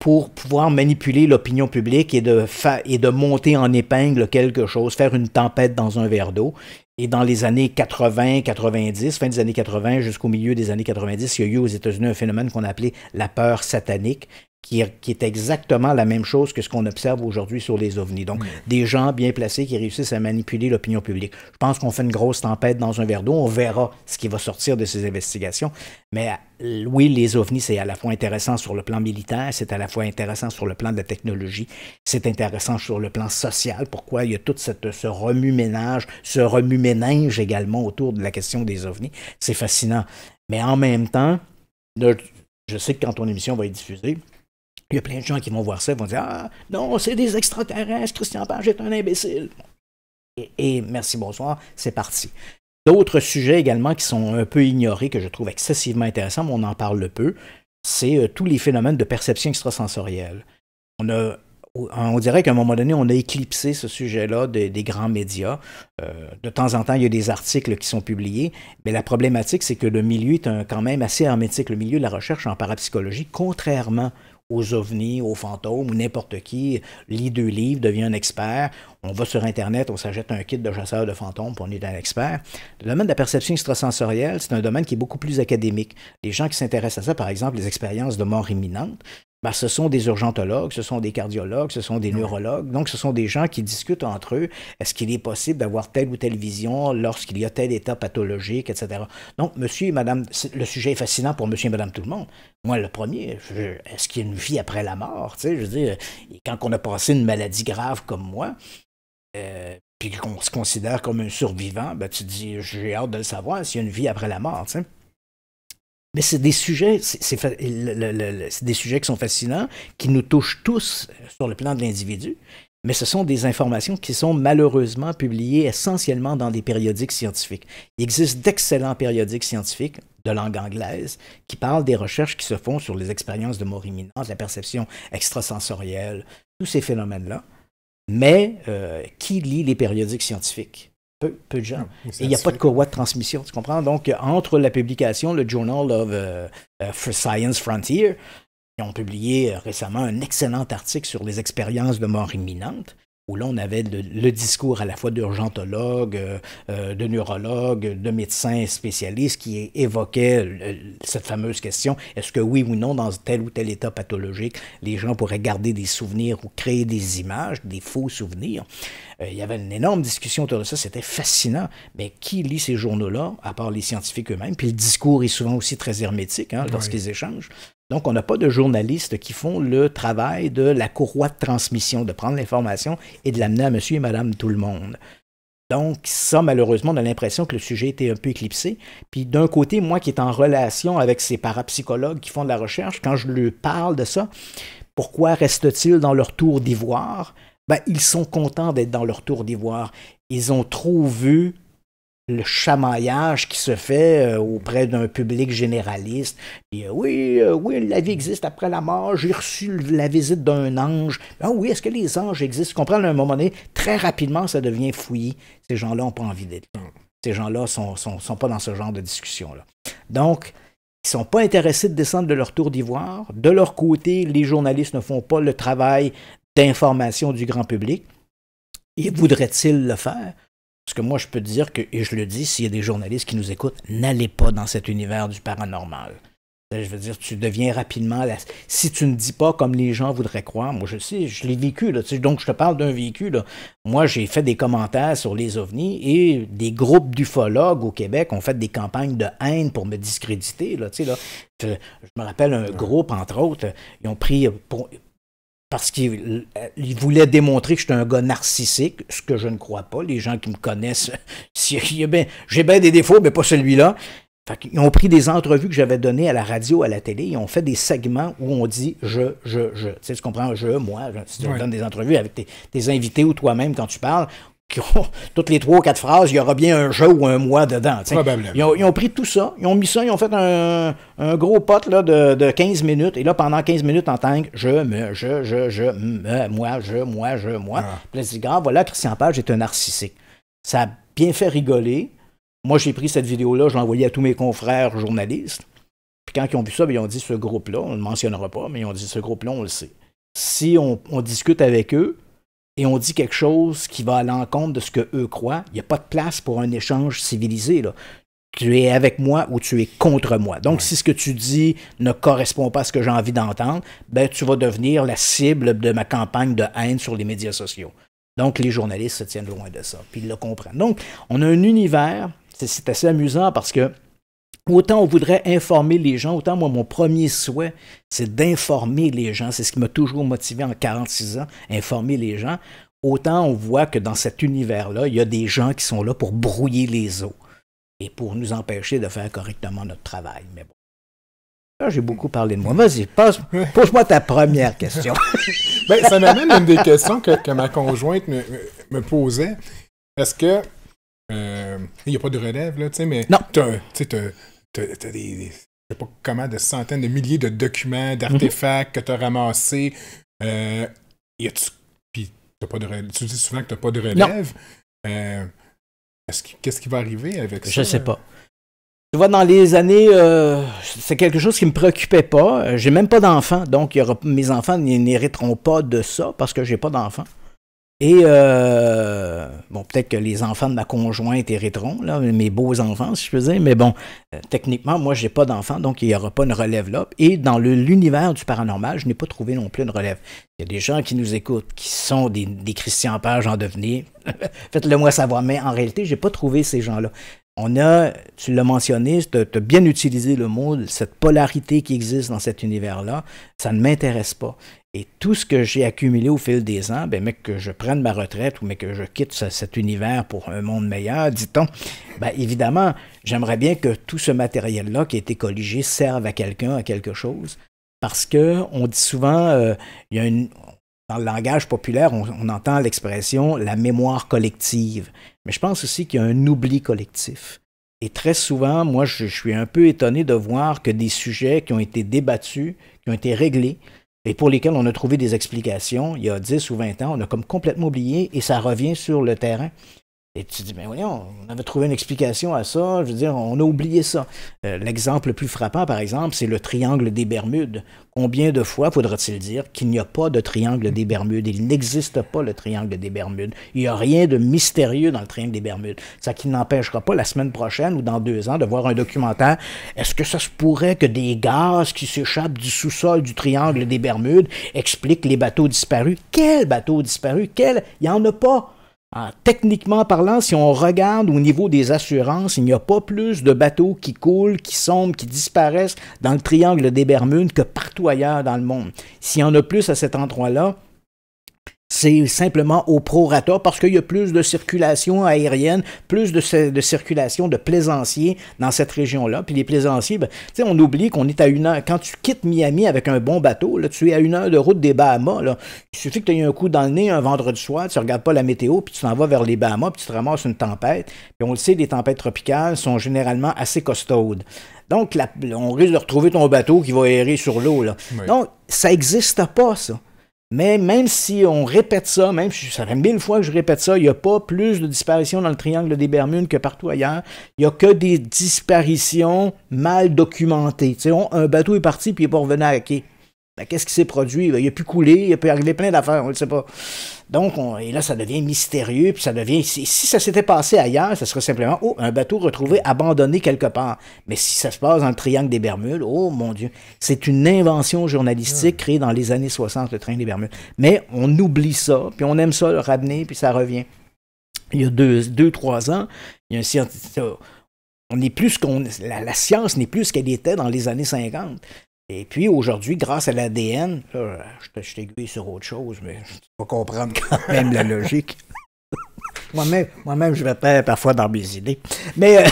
pour pouvoir manipuler l'opinion publique et de, et de monter en épingle quelque chose, faire une tempête dans un verre d'eau. Et dans les années 80, 90, fin des années 80 jusqu'au milieu des années 90, il y a eu aux États-Unis un phénomène qu'on appelait la peur satanique, qui, est exactement la même chose que ce qu'on observe aujourd'hui sur les ovnis. Donc, mm. des gens bien placés qui réussissent à manipuler l'opinion publique. Je pense qu'on fait une grosse tempête dans un verre d'eau. On verra ce qui va sortir de ces investigations. Mais euh, oui, les ovnis, c'est à la fois intéressant sur le plan militaire, c'est à la fois intéressant sur le plan de la technologie, c'est intéressant sur le plan social. Pourquoi il y a tout cette, ce remue-ménage, ce remue ménage également autour de la question des ovnis. C'est fascinant. Mais en même temps, je sais que quand ton émission va être diffusée, il y a plein de gens qui vont voir ça, vont dire Ah, non, c'est des extraterrestres, Christian Page est un imbécile. Et, merci, bonsoir, c'est parti. D'autres sujets également qui sont un peu ignorés, que je trouve excessivement intéressants, mais on en parle peu, c'est euh, tous les phénomènes de perception extrasensorielle. On on dirait qu'à un moment donné, on a éclipsé ce sujet-là des, grands médias. Euh, de temps en temps, il y a des articles qui sont publiés, mais la problématique, c'est que le milieu est quand même assez hermétique, le milieu de la recherche en parapsychologie, contrairement aux ovnis, aux fantômes ou n'importe qui lit deux livres, devient un expert. On va sur Internet, on s'achète un kit de chasseur de fantômes, pour on est un expert. Le domaine de la perception extrasensorielle, c'est un domaine qui est beaucoup plus académique. Les gens qui s'intéressent à ça, par exemple, les expériences de mort imminente, ben, ce sont des urgentologues, ce sont des cardiologues, ce sont des neurologues. Donc, ce sont des gens qui discutent entre eux. Est-ce qu'il est possible d'avoir telle ou telle vision lorsqu'il y a tel état pathologique, etc. Donc, monsieur et madame, le sujet est fascinant pour monsieur et madame tout le monde. Moi, le premier, est-ce qu'il y a une vie après la mort? je veux dire, quand on a passé une maladie grave comme moi, euh, puis qu'on se considère comme un survivant, ben, tu dis, j'ai hâte de le savoir s'il y a une vie après la mort, tu sais. Mais c'est des sujets, des sujets qui sont fascinants, qui nous touchent tous euh, sur le plan de l'individu. Mais ce sont des informations qui sont malheureusement publiées essentiellement dans des périodiques scientifiques. Il existe d'excellents périodiques scientifiques de langue anglaise qui parlent des recherches qui se font sur les expériences de mort imminente, la perception extrasensorielle, tous ces phénomènes-là. Mais euh, qui lit les périodiques scientifiques peu, de gens. Ah, et il n'y a pas de courroie de transmission, tu comprends? Donc, entre la publication, le Journal of euh, euh, Science Frontier, qui ont publié euh, récemment un excellent article sur les expériences de mort imminente où là, on avait le, discours à la fois d'urgentologues, euh, euh, de neurologues, de médecins spécialistes qui évoquaient euh, cette fameuse question, est-ce que oui ou non, dans tel ou tel état pathologique, les gens pourraient garder des souvenirs ou créer des images, des faux souvenirs. il y avait une énorme discussion autour de ça, c'était fascinant. Mais qui lit ces journaux-là, à part les scientifiques eux-mêmes? Puis le discours est souvent aussi très hermétique hein, lorsqu'ils échangent. Donc, on n'a pas de journalistes qui font le travail de la courroie de transmission, de prendre l'information et de l'amener à monsieur et madame tout le monde. Donc, ça, malheureusement, on a l'impression que le sujet était un peu éclipsé. Puis d'un côté, moi qui est en relation avec ces parapsychologues qui font de la recherche, quand je leur parle de ça, pourquoi restent-ils dans leur tour d'ivoire? Ben, ils sont contents d'être dans leur tour d'ivoire. Ils ont trop vu le chamaillage qui se fait euh, auprès d'un public généraliste. Euh, oui, euh, oui, la vie existe après la mort, j'ai reçu la visite d'un ange. Ah oui, est-ce que les anges existent? comprends, à un moment donné, très rapidement, ça devient fouillé. Ces gens-là n'ont pas envie d'être Ces gens-là ne sont, pas dans ce genre de discussion-là. Donc, ils ne sont pas intéressés de descendre de leur tour d'ivoire. De leur côté, les journalistes ne font pas le travail d'information du grand public. Et voudraient-ils le faire? Ce que moi je peux dire, que, et je le dis, s'il y a des journalistes qui nous écoutent, n'allez pas dans cet univers du paranormal. Je veux dire, tu deviens rapidement. Si tu ne dis pas comme les gens voudraient croire, moi je sais, je l'ai vécu, là, donc je te parle d'un vécu. Là. Moi, j'ai fait des commentaires sur les ovnis et des groupes d'ufologues au Québec ont fait des campagnes de haine pour me discréditer. Je, je me rappelle un groupe, entre autres, ils ont pris pour, parce qu'il voulaient voulait démontrer que j'étais un gars narcissique, ce que je ne crois pas. Les gens qui me connaissent, j'ai bien des défauts, mais pas celui-là. ils ont pris des entrevues que j'avais données à la radio, à la télé, ils ont fait des segments où on dit je, je, je. Tu sais, tu comprends, je, moi. Si tu donnes des entrevues avec tes invités ou toi-même quand tu parles, toutes les trois, ou quatre phrases, il y aura bien un jeu ou un mois dedans. Probablement. Ils ont, pris tout ça, ils ont mis ça, ils ont fait un, gros pote là, de, 15 minutes. Et là, pendant 15 minutes en que je, me, je, je, je, me, moi, je, moi, je, moi. Ah. Puis là, voilà, Christian Page est un narcissique. Ça a bien fait rigoler. Moi, j'ai pris cette vidéo-là, je l'ai envoyée à tous mes confrères journalistes. Puis quand ils ont vu ça, ben, ils ont dit ce groupe-là, on ne le mentionnera pas, mais ils ont dit ce groupe-là, on le sait. Si on discute avec eux, et on dit quelque chose qui va à l'encontre de ce que eux croient, il n'y a pas de place pour un échange civilisé. Là. Tu es avec moi ou tu es contre moi. Donc, si ce que tu dis ne correspond pas à ce que j'ai envie d'entendre, ben, tu vas devenir la cible de ma campagne de haine sur les médias sociaux. Donc, les journalistes se tiennent loin de ça, puis ils le comprennent. Donc, on a un univers, c'est assez amusant parce que Autant on voudrait informer les gens, autant moi, mon premier souhait, c'est d'informer les gens. C'est ce qui m'a toujours motivé en 46 ans, informer les gens. Autant on voit que dans cet univers-là, il y a des gens qui sont là pour brouiller les eaux et pour nous empêcher de faire correctement notre travail. Mais bon. Là, j'ai beaucoup parlé de moi. Vas-y, pose-moi ta première question. Ben, ça m'amène à une des questions que, ma conjointe me, posait. posait. ce que euh, il n'y a pas de relève, là, tu sais, mais. Non. Tu as, T'as as des, sais pas comment, de centaines de milliers de documents, d'artefacts que tu as ramassés. Euh, tu pas de tu dis souvent que tu n'as pas de relève. Euh, qu'est-ce qui va arriver avec je ça? Je sais pas. Tu vois, dans les années, euh, c'est quelque chose qui me préoccupait pas. J'ai même pas d'enfant, donc mes enfants n'hériteront pas de ça parce que j'ai pas d'enfants. Et euh, bon, peut-être que les enfants de ma conjointe hériteront, là, mes beaux enfants, si je peux dire, mais bon, euh, techniquement, moi, n'ai pas d'enfants, donc il n'y aura pas une relève là. Et dans l'univers du paranormal, je n'ai pas trouvé non plus une relève. Il y a des gens qui nous écoutent, qui sont des, des Christian Page en devenir. Faites-le moi savoir, mais en réalité, je n'ai pas trouvé ces gens-là. On a, tu l'as mentionné, tu as bien utilisé le mot, cette polarité qui existe dans cet univers-là, ça ne m'intéresse pas. Et tout ce que j'ai accumulé au fil des ans, ben, mais que je prenne ma retraite ou mais que je quitte cet univers pour un monde meilleur, dit-on, ben, évidemment, j'aimerais bien que tout ce matériel-là qui a été colligé serve à quelqu'un, à quelque chose. Parce que on dit souvent, euh, dans le langage populaire, on, entend l'expression la mémoire collective. Mais je pense aussi qu'il y a un oubli collectif. Et très souvent, moi, je suis un peu étonné de voir que des sujets qui ont été débattus, qui ont été réglés, et pour lesquels on a trouvé des explications il y a 10 ou 20 ans, on a comme complètement oublié et ça revient sur le terrain. Et tu dis, mais voyons, on avait trouvé une explication à ça. Je veux dire, on a oublié ça. Euh, l'exemple le plus frappant, par exemple, c'est le triangle des Bermudes. Combien de fois faudra-t-il dire qu'il n'y a pas de triangle des Bermudes? Il n'existe pas le triangle des Bermudes. Il n'y a rien de mystérieux dans le triangle des Bermudes. Ça qui n'empêchera pas la semaine prochaine ou dans deux ans de voir un documentaire. Est-ce que ça se pourrait que des gaz qui s'échappent du sous-sol du triangle des Bermudes expliquent les bateaux disparus? Quels bateaux disparus? quels Il n'y en a pas. Ah, techniquement parlant, si on regarde au niveau des assurances, il n'y a pas plus de bateaux qui coulent, qui sombrent, qui disparaissent dans le triangle des Bermudes que partout ailleurs dans le monde. S'il y en a plus à cet endroit-là, c'est simplement au prorata parce qu'il y a plus de circulation aérienne, plus de, circulation de plaisanciers dans cette région-là. Puis les plaisanciers, ben, on oublie qu'on est à une heure. Quand tu quittes Miami avec un bon bateau, là, tu es à une heure de route des Bahamas. Là. Il suffit que tu aies un coup dans le nez un vendredi soir, tu regardes pas la météo, puis tu t'en vas vers les Bahamas, puis tu te ramasses une tempête. Puis on le sait, les tempêtes tropicales sont généralement assez costaudes. Donc, on risque de retrouver ton bateau qui va errer sur l'eau. Donc, ça n'existe pas, ça. Mais même si on répète ça, même si ça fait mille fois que je répète ça, il n'y a pas plus de disparitions dans le triangle des Bermudes que partout ailleurs. Il n'y a que des disparitions mal documentées. Tu sais, un bateau est parti puis il n'est pas revenu à quai. Ben, qu'est-ce qui s'est produit? Ben, il a pu couler, il a pu arriver plein d'affaires, on ne sait pas. Donc, et là, ça devient mystérieux, puis ça devient. Si, ça s'était passé ailleurs, ça serait simplement, oh, un bateau retrouvé abandonné quelque part. Mais si ça se passe dans le triangle des Bermudes, oh mon Dieu, c'est une invention journalistique ah. créée dans les années 60, le train des Bermudes. Mais on oublie ça, puis on aime ça le ramener, puis ça revient. Il y a deux, trois ans, il y a un scientifique. On est plus qu'on. La, la, science n'est plus ce qu'elle était dans les années 50. Et puis aujourd'hui, grâce à l'ADN, je, je t'aiguille sur autre chose, mais tu vas comprendre quand même la logique. Moi-même, moi-même, je vais perds parfois dans mes idées. Mais euh,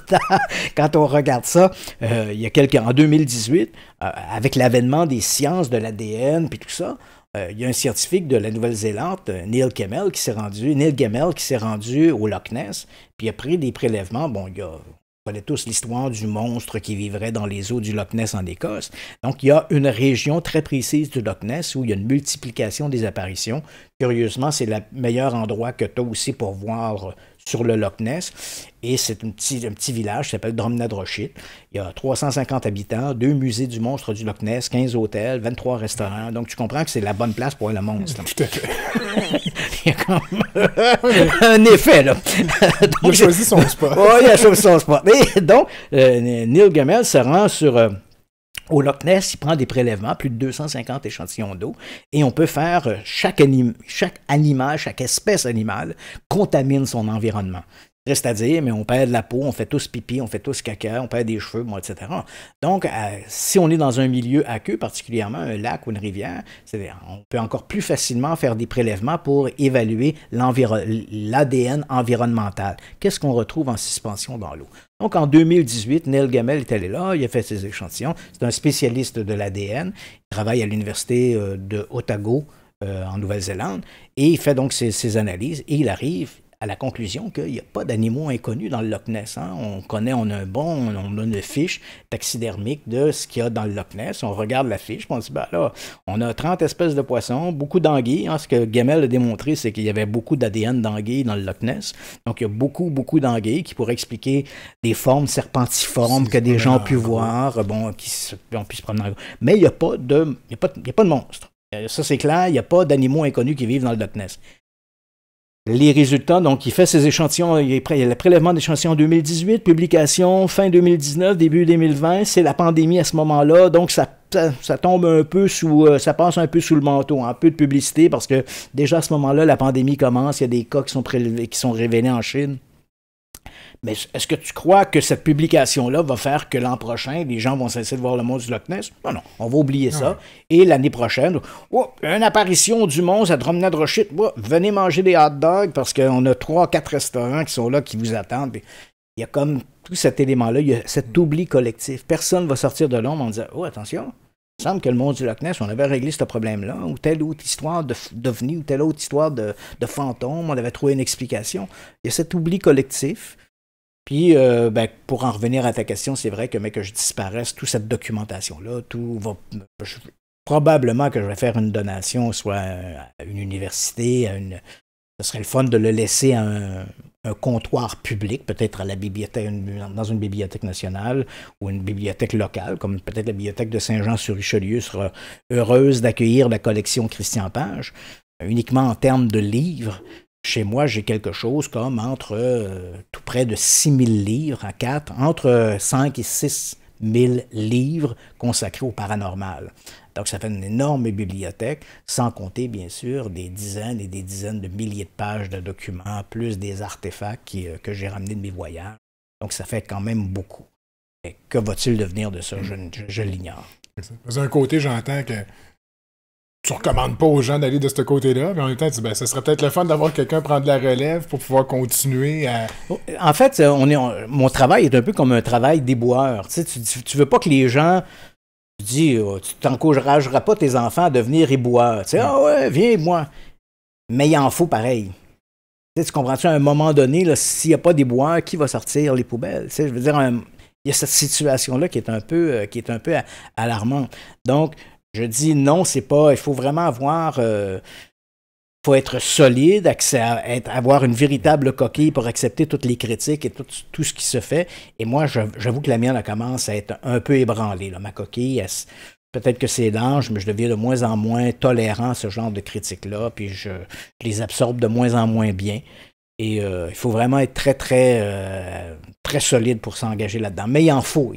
quand on regarde ça, euh, il y a quelques, en 2018, euh, avec l'avènement des sciences de l'ADN puis tout ça, il y a un scientifique de la Nouvelle-Zélande, Neil Gemmel, qui s'est rendu, Neil Gemmel, qui s'est rendu au Loch Ness, puis il a pris des prélèvements. Bon, il a connaît tous l'histoire du monstre qui vivrait dans les eaux du Loch Ness en Écosse. Donc, il y a une région très précise du Loch Ness où il y a une multiplication des apparitions. Curieusement, c'est le meilleur endroit que tu as aussi pour voir euh, sur le Loch Ness. Et c'est un petit, petit village qui s'appelle Drumnadrochit. Il y a 350 habitants, deux musées du monstre du Loch Ness, 15 hôtels, 23 restaurants. Donc, tu comprends que c'est la bonne place pour le monstre. Tout il y a comme un effet, là. donc, il a choisi son spot. oui, il a choisi son spot. Et donc, euh, Neil Gamel se rend sur... Euh, au Loch Ness, il prend des prélèvements, plus de 250 échantillons d'eau, et on peut faire euh, chaque, animal, chaque espèce animale contamine son environnement. Reste à dire, mais on perd de la peau, on fait tous pipi, on fait tous caca, on perd des cheveux, etc. Donc, euh, si on est dans un milieu aqueux, particulièrement un lac ou une rivière, on peut encore plus facilement faire des prélèvements pour évaluer l'ADN environnemental. Qu'est-ce qu'on retrouve en suspension dans l'eau? Donc, en 2018, Neil Gamel est allé là, il a fait ses échantillons. C'est un spécialiste de l'ADN. Il travaille à l'université euh, de Otago, euh, en Nouvelle-Zélande, et il fait donc ses, analyses, et il arrive, à la conclusion qu'il n'y a pas d'animaux inconnus dans le Loch Ness. Hein. On connaît, on a un bon, on a une fiche taxidermique de ce qu'il y a dans le Loch Ness. On regarde la fiche, on se dit, ben là, on a 30 espèces de poissons, beaucoup d'anguilles. Hein. Ce que Gamel a démontré, c'est qu'il y avait beaucoup d'ADN d'anguilles dans le Loch Ness. Donc, il y a beaucoup, beaucoup d'anguilles qui pourraient expliquer des formes serpentiformes que des gens ont pu voir, bon, qui se, ont Mais il n'y a, pas de, il a pas de monstre. Euh, ça, c'est clair, il n'y a pas d'animaux inconnus qui vivent dans le Loch Ness les résultats. Donc, il fait ses échantillons, il y a le prélèvement d'échantillons 2018, publication fin 2019, début 2020. C'est la pandémie à ce moment-là, donc ça, tombe un peu sous, euh, ça passe un peu sous le manteau, un hein. peu de publicité parce que déjà à ce moment-là, la pandémie commence, il y a des cas qui sont, prélevés, qui sont révélés en Chine. Mais est-ce que tu crois que cette publication-là va faire que l'an prochain, les gens vont cesser de voir le monstre du Loch Ness? Non, non, on va oublier ça. Et l'année prochaine, une apparition du monstre à Dromnad Rochit, venez manger des hot dogs parce qu'on a trois, quatre restaurants qui sont là, qui vous attendent. Il y a comme tout cet élément-là, il y a cet mm. oubli collectif. Personne ne va sortir de l'ombre en disant Oh, attention, il semble que le monde du Loch Ness, on avait réglé ce problème-là, ou telle autre histoire de d'OVNI, ou telle autre histoire de, de fantôme, on avait trouvé une explication. Il y a cet oubli collectif puis, euh, ben, pour en revenir à ta question, c'est vrai que, mais que je disparaisse, toute cette documentation-là, tout va. probablement que je vais faire une donation, soit à une université, à une. Ce serait le fun de le laisser à un, comptoir public, peut-être à la bibliothèque, dans une bibliothèque nationale ou une bibliothèque locale, comme peut-être la bibliothèque de Saint-Jean-sur-Richelieu sera heureuse d'accueillir la collection Christian Page, uniquement en termes de livres, chez moi, j'ai quelque chose comme entre euh, tout près de 6 000 livres à 4, entre 5 euh, et 6 000 livres consacrés au paranormal. Donc, ça fait une énorme bibliothèque, sans compter, bien sûr, des dizaines et des dizaines de milliers de pages de documents, plus des artefacts euh, que j'ai ramenés de mes voyages. Donc, ça fait quand même beaucoup. que va-t-il devenir de ça? Je, je, l'ignore. D'un côté, j'entends que tu recommandes pas aux gens d'aller de ce côté-là, mais en même temps, tu dis, ben, ce serait peut-être le fun d'avoir quelqu'un prendre la relève pour pouvoir continuer à... Oh, en fait, euh, on est, mon travail est un peu comme un travail déboueur. Tu, sais, tu, veux pas que les gens... Tu dis, oh, tu t'encourageras pas tes enfants à devenir éboueurs. Tu sais, ah ouais, viens, moi. Mais il en faut pareil. Tu, comprends-tu, à un moment donné, s'il n'y a pas d'éboueurs, qui va sortir les poubelles? Tu sais, je veux dire, il y a cette situation-là qui est un peu, euh, qui est un peu alarmante. Donc, je dis non, c'est pas. Il faut vraiment avoir. Euh, faut être solide, avoir une véritable coquille pour accepter toutes les critiques et tout, ce qui se fait. Et moi, j'avoue que la mienne commence à être un peu ébranlée. Ma coquille, peut-être que c'est l'ange, mais je deviens de moins en moins tolérant à ce genre de critiques-là, puis je, les absorbe de moins en moins bien. Et euh, il faut vraiment être très, très, euh, très solide pour s'engager là-dedans. Mais il en faut.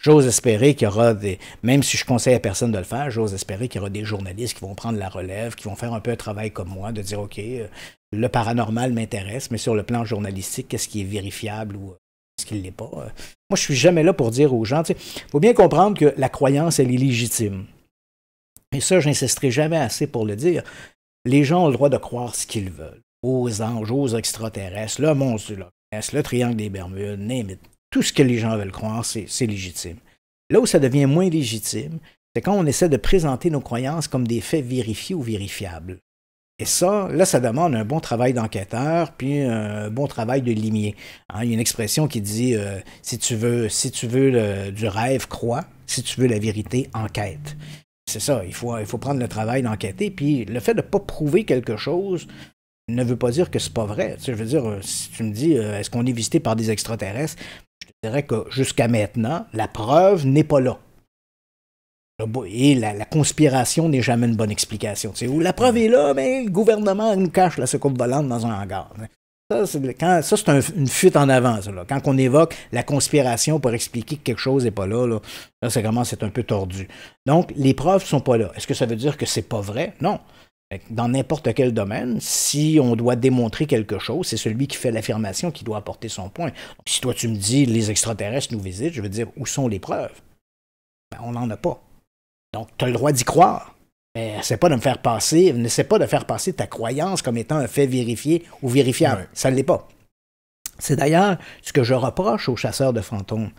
J'ose espérer qu'il y aura des. Même si je conseille à personne de le faire, j'ose espérer qu'il y aura des journalistes qui vont prendre la relève, qui vont faire un peu un travail comme moi, de dire OK, euh, le paranormal m'intéresse, mais sur le plan journalistique, qu'est-ce qui est vérifiable ou ce qui ne l'est pas. Moi, je suis jamais là pour dire aux gens. Il faut bien comprendre que la croyance, elle est légitime. Et ça, je n'insisterai jamais assez pour le dire. Les gens ont le droit de croire ce qu'ils veulent aux anges, aux extraterrestres, le monstre du Loch le triangle des Bermudes, Tout ce que les gens veulent croire, c'est légitime. Là où ça devient moins légitime, c'est quand on essaie de présenter nos croyances comme des faits vérifiés ou vérifiables. Et ça, là, ça demande un bon travail d'enquêteur, puis un bon travail de limier. Hein, il y a une expression qui dit euh, si tu veux, si tu veux du rêve, crois. Si tu veux la vérité, enquête. C'est ça, il faut, il faut prendre le travail d'enquêter. Puis le fait de ne pas prouver quelque chose, ne veut pas dire que c'est pas vrai. je veux dire, euh, si tu me dis, euh, est-ce qu'on est visité par des extraterrestres, je te dirais que jusqu'à maintenant, la preuve n'est pas là. Et la, conspiration n'est jamais une bonne explication. la preuve est là, mais le gouvernement nous cache la secoupe volante dans un hangar. Ça, c'est une fuite en avant. Quand on évoque la conspiration pour expliquer que quelque chose n'est pas là, là, c'est vraiment un peu tordu. Donc, les preuves ne sont pas là. Est-ce que ça veut dire que c'est pas vrai? Non. Ben, dans n'importe quel domaine, si on doit démontrer quelque chose, c'est celui qui fait l'affirmation qui doit apporter son point. Si toi tu me dis les extraterrestres nous visitent, je veux dire où sont les preuves ben, On n'en a pas. Donc tu as le droit d'y croire, mais c'est pas de me faire passer, n'essaie pas de faire passer ta croyance comme étant un fait vérifié ou vérifiable. Ça ne l'est pas. C'est d'ailleurs ce que je reproche aux chasseurs de fantômes.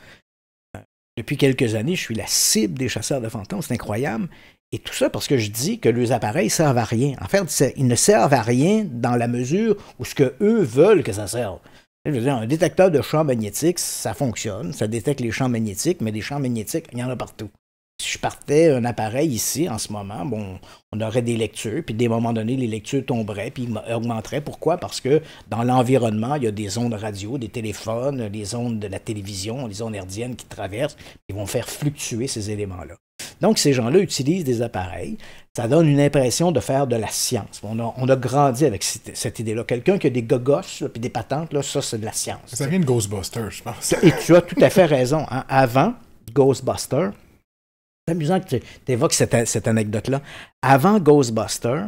Euh, depuis quelques années, je suis la cible des chasseurs de fantômes, c'est incroyable. Et tout ça parce que je dis que les appareils servent à rien. En fait, ils ne servent à rien dans la mesure où ce que eux veulent que ça serve. Je veux dire, un détecteur de champs magnétiques, ça fonctionne, ça détecte les champs magnétiques, mais des champs magnétiques, il y en a partout. Si je partais un appareil ici en ce moment, bon, on aurait des lectures, puis des moments donnés, les lectures tomberaient, puis augmenteraient. Pourquoi? Parce que dans l'environnement, il y a des ondes radio, des téléphones, des ondes de la télévision, des ondes herdiennes qui traversent, qui vont faire fluctuer ces éléments-là. Donc, ces gens-là utilisent des appareils. Ça donne une impression de faire de la science. On a, grandi avec cette, idée-là. Quelqu'un qui a des gogosses et des patentes, ça, c'est de la science. Ça vient de Ghostbusters, je pense. Et tu as tout à fait raison. Hein. Avant Ghostbuster, c'est amusant que tu évoques cette, anecdote-là. Avant Ghostbuster,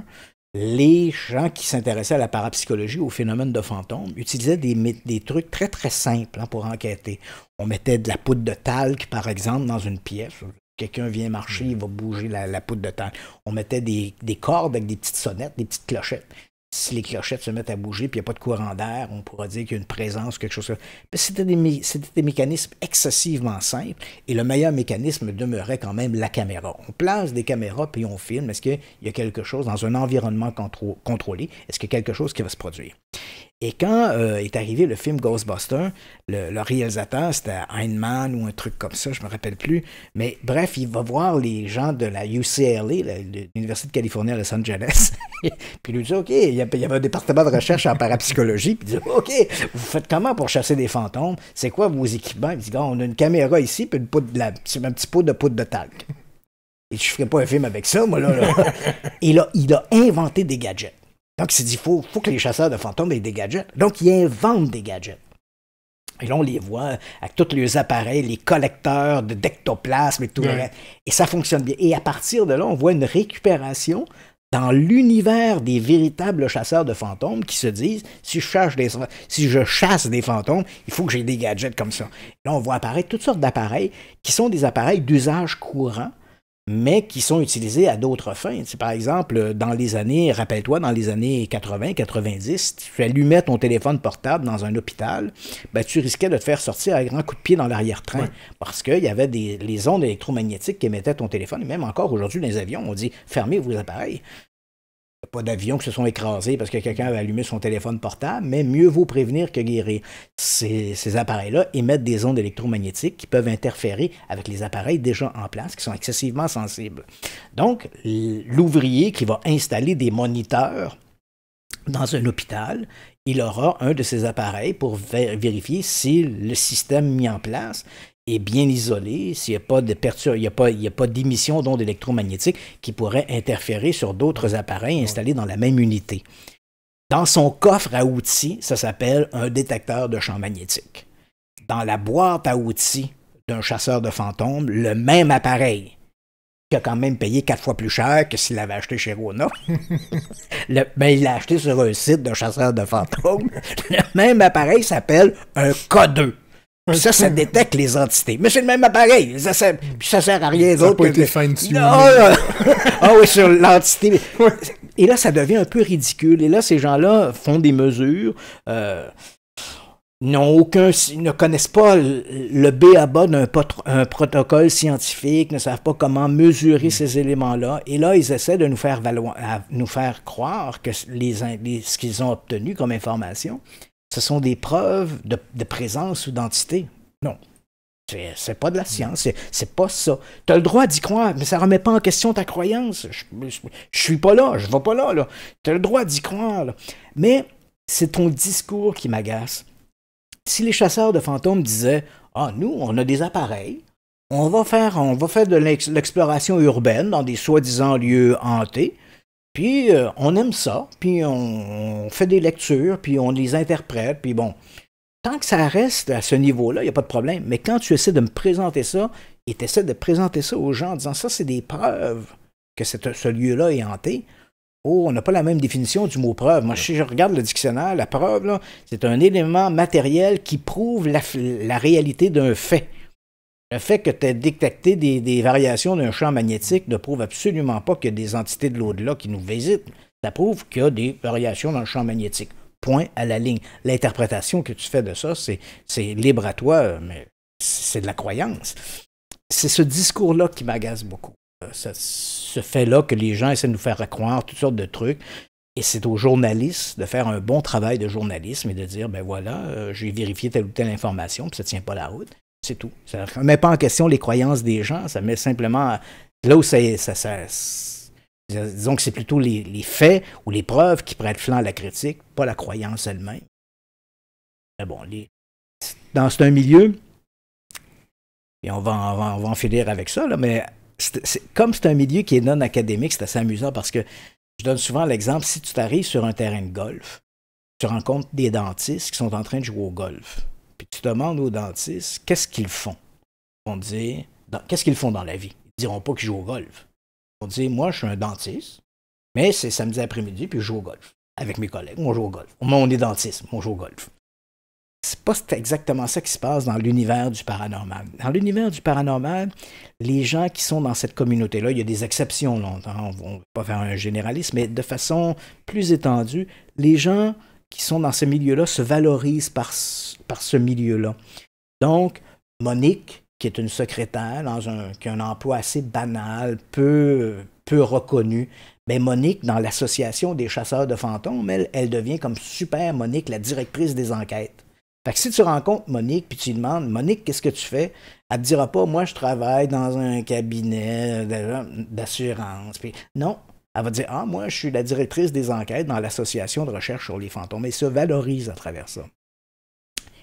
les gens qui s'intéressaient à la parapsychologie, aux phénomène de fantômes, utilisaient des, trucs très très simples hein, pour enquêter. On mettait de la poudre de talc, par exemple, dans une pièce. Quelqu'un vient marcher, il va bouger la, poudre de terre. On mettait des, cordes avec des petites sonnettes, des petites clochettes. Si les clochettes se mettent à bouger puis il n'y a pas de courant d'air, on pourra dire qu'il y a une présence, quelque chose comme ça. C'était des, mécanismes excessivement simples et le meilleur mécanisme demeurait quand même la caméra. On place des caméras puis on filme. Est-ce qu'il y a quelque chose dans un environnement contrôlé? Est-ce qu'il y a quelque chose qui va se produire? Et quand euh, est arrivé le film Ghostbuster, le, réalisateur, c'était Heinemann ou un truc comme ça, je ne me rappelle plus. Mais bref, il va voir les gens de la UCLA, l'Université de Californie à Los Angeles, puis lui dit OK, il y, avait un département de recherche en parapsychologie, puis il dit OK, vous faites comment pour chasser des fantômes C'est quoi vos équipements Il dit On a une caméra ici, puis une poudre de un petit pot de poudre de talc. Et je ne ferai pas un film avec ça, moi, là. Et là, il a inventé des gadgets. Donc, il s'est dit, il faut, que les chasseurs de fantômes aient des gadgets. Donc, ils inventent des gadgets. Et là, on les voit avec tous les appareils, les collecteurs de dectoplasmes et tout. le reste. Et ça fonctionne bien. Et à partir de là, on voit une récupération dans l'univers des véritables chasseurs de fantômes qui se disent si je chasse des, si je chasse des fantômes, il faut que j'ai des gadgets comme ça. là, on voit apparaître toutes sortes d'appareils qui sont des appareils d'usage courant mais qui sont utilisés à d'autres fins. par exemple, dans les années, rappelle-toi, dans les années 80, 90, tu allumais ton téléphone portable dans un hôpital, ben, tu risquais de te faire sortir à grands coups de pied dans l'arrière-train parce qu'il y avait des les ondes électromagnétiques qui émettaient ton téléphone. Et même encore aujourd'hui, dans les avions, on dit fermez vos appareils pas d'avions qui se sont écrasés parce que quelqu'un avait allumé son téléphone portable, mais mieux vaut prévenir que guérir. Ces, ces appareils-là émettent des ondes électromagnétiques qui peuvent interférer avec les appareils déjà en place qui sont excessivement sensibles. Donc, l'ouvrier qui va installer des moniteurs dans un hôpital, il aura un de ces appareils pour vérifier si le système mis en place est bien isolé, s'il n'y a pas de il il y a pas d'émission d'ondes électromagnétiques qui pourraient interférer sur d'autres appareils installés dans la même unité. Dans son coffre à outils, ça s'appelle un détecteur de champ magnétique. Dans la boîte à outils d'un chasseur de fantômes, le même appareil qui a quand même payé quatre fois plus cher que s'il l'avait acheté chez Rona. le, ben, il l'a acheté sur un site d'un chasseur de fantômes. Le même appareil s'appelle un K2 ça, ça détecte les entités. Mais c'est le même appareil. Ça, ça, sert à rien d'autre. Ça pas Ah oui, ah, sur l'entité. Et là, ça devient un peu ridicule. Et là, ces gens-là font des mesures. Euh, n'ont aucun, ne connaissent pas le B à bas d'un protocole scientifique, ne savent pas comment mesurer mm. ces éléments-là. Et là, ils essaient de nous faire, nous faire croire que les ce qu'ils ont obtenu comme information, ce sont des preuves de, présence ou d'entité. Non. C'est pas de la mm. science, c'est pas ça. Tu as le droit d'y croire, mais ça remet pas en question ta croyance. Je, suis pas là, je vais pas là. Tu as le droit d'y croire. Mais c'est ton discours qui m'agace. Si les chasseurs de fantômes disaient Ah, nous, on a des appareils, on va faire, on va faire de l'exploration urbaine dans des soi-disant lieux hantés, puis euh, on aime ça, puis on, fait des lectures, puis on les interprète, puis bon. Tant que ça reste à ce niveau-là, il n'y a pas de problème. Mais quand tu essaies de me présenter ça, et tu essaies de présenter ça aux gens en disant ça, c'est des preuves que ce lieu-là est hanté, oh, on n'a pas la même définition du mot preuve. Moi, si je regarde le dictionnaire, la preuve, c'est un élément matériel qui prouve la réalité d'un fait. Le fait que tu aies détecté des, variations d'un champ magnétique ne prouve absolument pas qu'il y a des entités de l'au-delà qui nous visitent. Ça prouve qu'il y a des variations dans le champ magnétique. Point à la ligne. L'interprétation que tu fais de ça, c'est libre à toi, mais c'est de la croyance. C'est ce discours-là qui m'agace beaucoup. Euh, ce fait-là que les gens essaient de nous faire croire toutes sortes de trucs. Et c'est aux journalistes de faire un bon travail de journalisme et de dire, ben voilà, euh, j'ai vérifié telle ou telle information, puis ça ne tient pas la route. C'est tout. Ça ne met pas en question les croyances des gens, ça met simplement là où ça, disons que c'est plutôt les, faits ou les preuves qui prêtent flanc à la critique, pas la croyance elle-même. Mais bon, dans un milieu, et on va, va, en finir avec ça, mais comme c'est un milieu qui est non académique, c'est assez amusant parce que je donne souvent l'exemple, si tu t'arrives sur un terrain de golf, tu rencontres des dentistes qui sont en train de jouer au golf tu demandes aux dentistes qu'est-ce qu'ils font. Ils vont dire qu'est-ce qu'ils font dans la vie. Ils diront pas qu'ils jouent au golf. Ils vont dire moi, je suis un dentiste, mais c'est samedi après-midi, puis je joue au golf. Avec mes collègues, on joue au golf. Moi, on est dentiste, on joue au golf. C'est pas exactement ça qui se passe dans l'univers du paranormal. Dans l'univers du paranormal, les gens qui sont dans cette communauté-là, il y a des exceptions, longtemps, on ne va pas faire un généralisme, mais de façon plus étendue, les gens qui sont dans ce milieu-là se valorisent par, par ce milieu-là. Donc, Monique, qui est une secrétaire dans un, qui a un emploi assez banal, peu, peu reconnu, mais Monique, dans l'association des chasseurs de fantômes, elle, devient comme super Monique, la directrice des enquêtes. Fait que si tu rencontres Monique puis tu lui demandes Monique, qu'est-ce que tu fais Elle te dira pas moi je travaille dans un cabinet d'assurance. Non, elle va dire Ah, moi, je suis la directrice des enquêtes dans l'association de recherche sur les fantômes. Et se valorise à travers ça.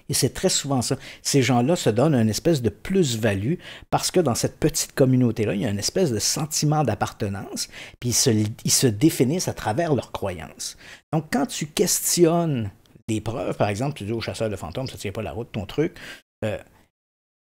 Et c'est très souvent ça. Ces gens-là se donnent une espèce de plus-value parce que dans cette petite communauté-là, il y a une espèce de sentiment d'appartenance, puis ils se, définissent à travers leurs croyances. Donc, quand tu questionnes des preuves, par exemple, tu dis aux chasseurs de fantômes, ça ne tient pas la route, ton truc, euh,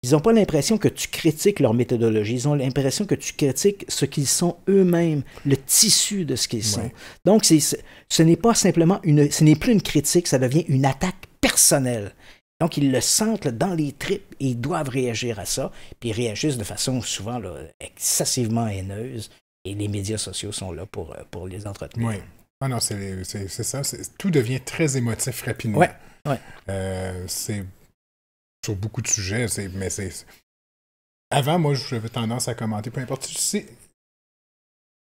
ils n'ont pas l'impression que tu critiques leur méthodologie, ils ont l'impression que tu critiques ce qu'ils sont eux-mêmes, le tissu de ce qu'ils sont. Donc, ce n'est pas simplement une, ce n'est plus une critique, ça devient une attaque personnelle. Donc, ils le sentent dans les tripes et ils doivent réagir à ça, puis ils réagissent de façon souvent excessivement haineuse et les médias sociaux sont là pour, euh, pour les entretenir. Oui. Ah non, c'est ça. Tout devient très émotif rapidement. Oui. Ouais. Euh, c'est sur beaucoup de sujets, mais c'est. Avant, moi, j'avais tendance à commenter, peu importe. sais,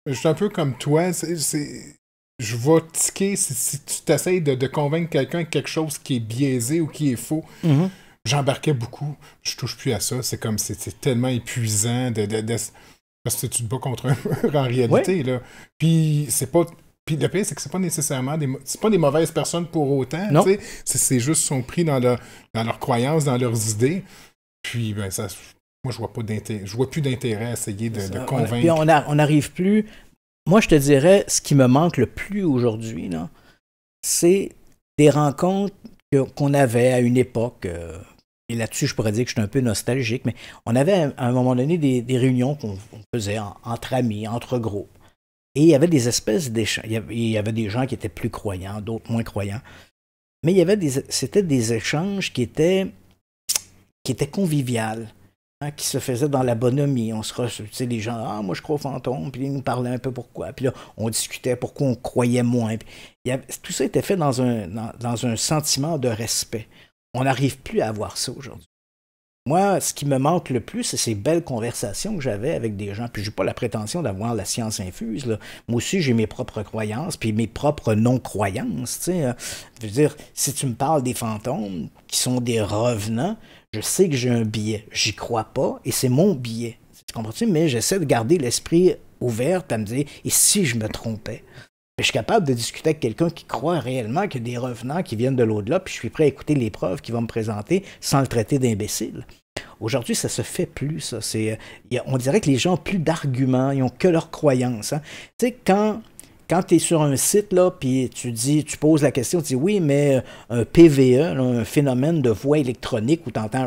je suis un peu comme toi, c'est. Je vais tiquer si, tu t'essayes de, convaincre quelqu'un de quelque chose qui est biaisé ou qui est faux. Mm-hmm. J'embarquais beaucoup. Je touche plus à ça. C'est comme c'est tellement épuisant de, de, parce que tu te bats contre un mur en réalité. Là. Puis c'est pas puis le pire, c'est que c'est pas nécessairement des, c'est pas des mauvaises personnes pour autant. C'est juste sont pris dans, leur, dans leurs croyances, dans leurs idées. Puis ben, ça, moi, je vois pas d'intérêt, je vois plus d'intérêt à essayer de, convaincre. on n'arrive plus. Moi, je te dirais, ce qui me manque le plus aujourd'hui, c'est des rencontres qu'on avait à une époque. Euh, et là-dessus, je pourrais dire que je suis un peu nostalgique, mais on avait à un moment donné des, réunions qu'on faisait entre amis, entre groupes. Et il y avait des espèces d'échanges. Il y avait des gens qui étaient plus croyants, d'autres moins croyants. Mais il y avait des, c'était des échanges qui étaient, qui conviviales, hein, qui se faisaient dans la bonhomie. On se ressentait les gens, ah, moi je crois aux fantômes, puis ils nous parlaient un peu pourquoi. Puis là, on discutait pourquoi on croyait moins. tout ça était fait dans un, dans, dans un sentiment de respect. On n'arrive plus à avoir ça aujourd'hui. Moi, ce qui me manque le plus, c'est ces belles conversations que j'avais avec des gens. Puis j'ai pas la prétention d'avoir la science infuse. Moi aussi, j'ai mes propres croyances, puis mes propres non-croyances. Tu hein. je veux dire, si tu me parles des fantômes qui sont des revenants, je sais que j'ai un billet. J'y crois pas, et c'est mon billet. Tu comprends-tu? Mais j'essaie de garder l'esprit ouvert à me dire, et si je me trompais? je suis capable de discuter avec quelqu'un qui croit réellement qu'il y a des revenants qui viennent de l'au-delà, puis je suis prêt à écouter les preuves qu'il va me présenter sans le traiter d'imbécile. Aujourd'hui, ça se fait plus, ça. C'est, euh, on dirait que les gens n'ont plus d'arguments, ils n'ont que leurs croyances. Hein. Tu sais, quand quand tu es sur un site, là, puis tu dis, tu poses la question, tu dis oui, mais euh, un PVE, un phénomène de voix électronique où tu entends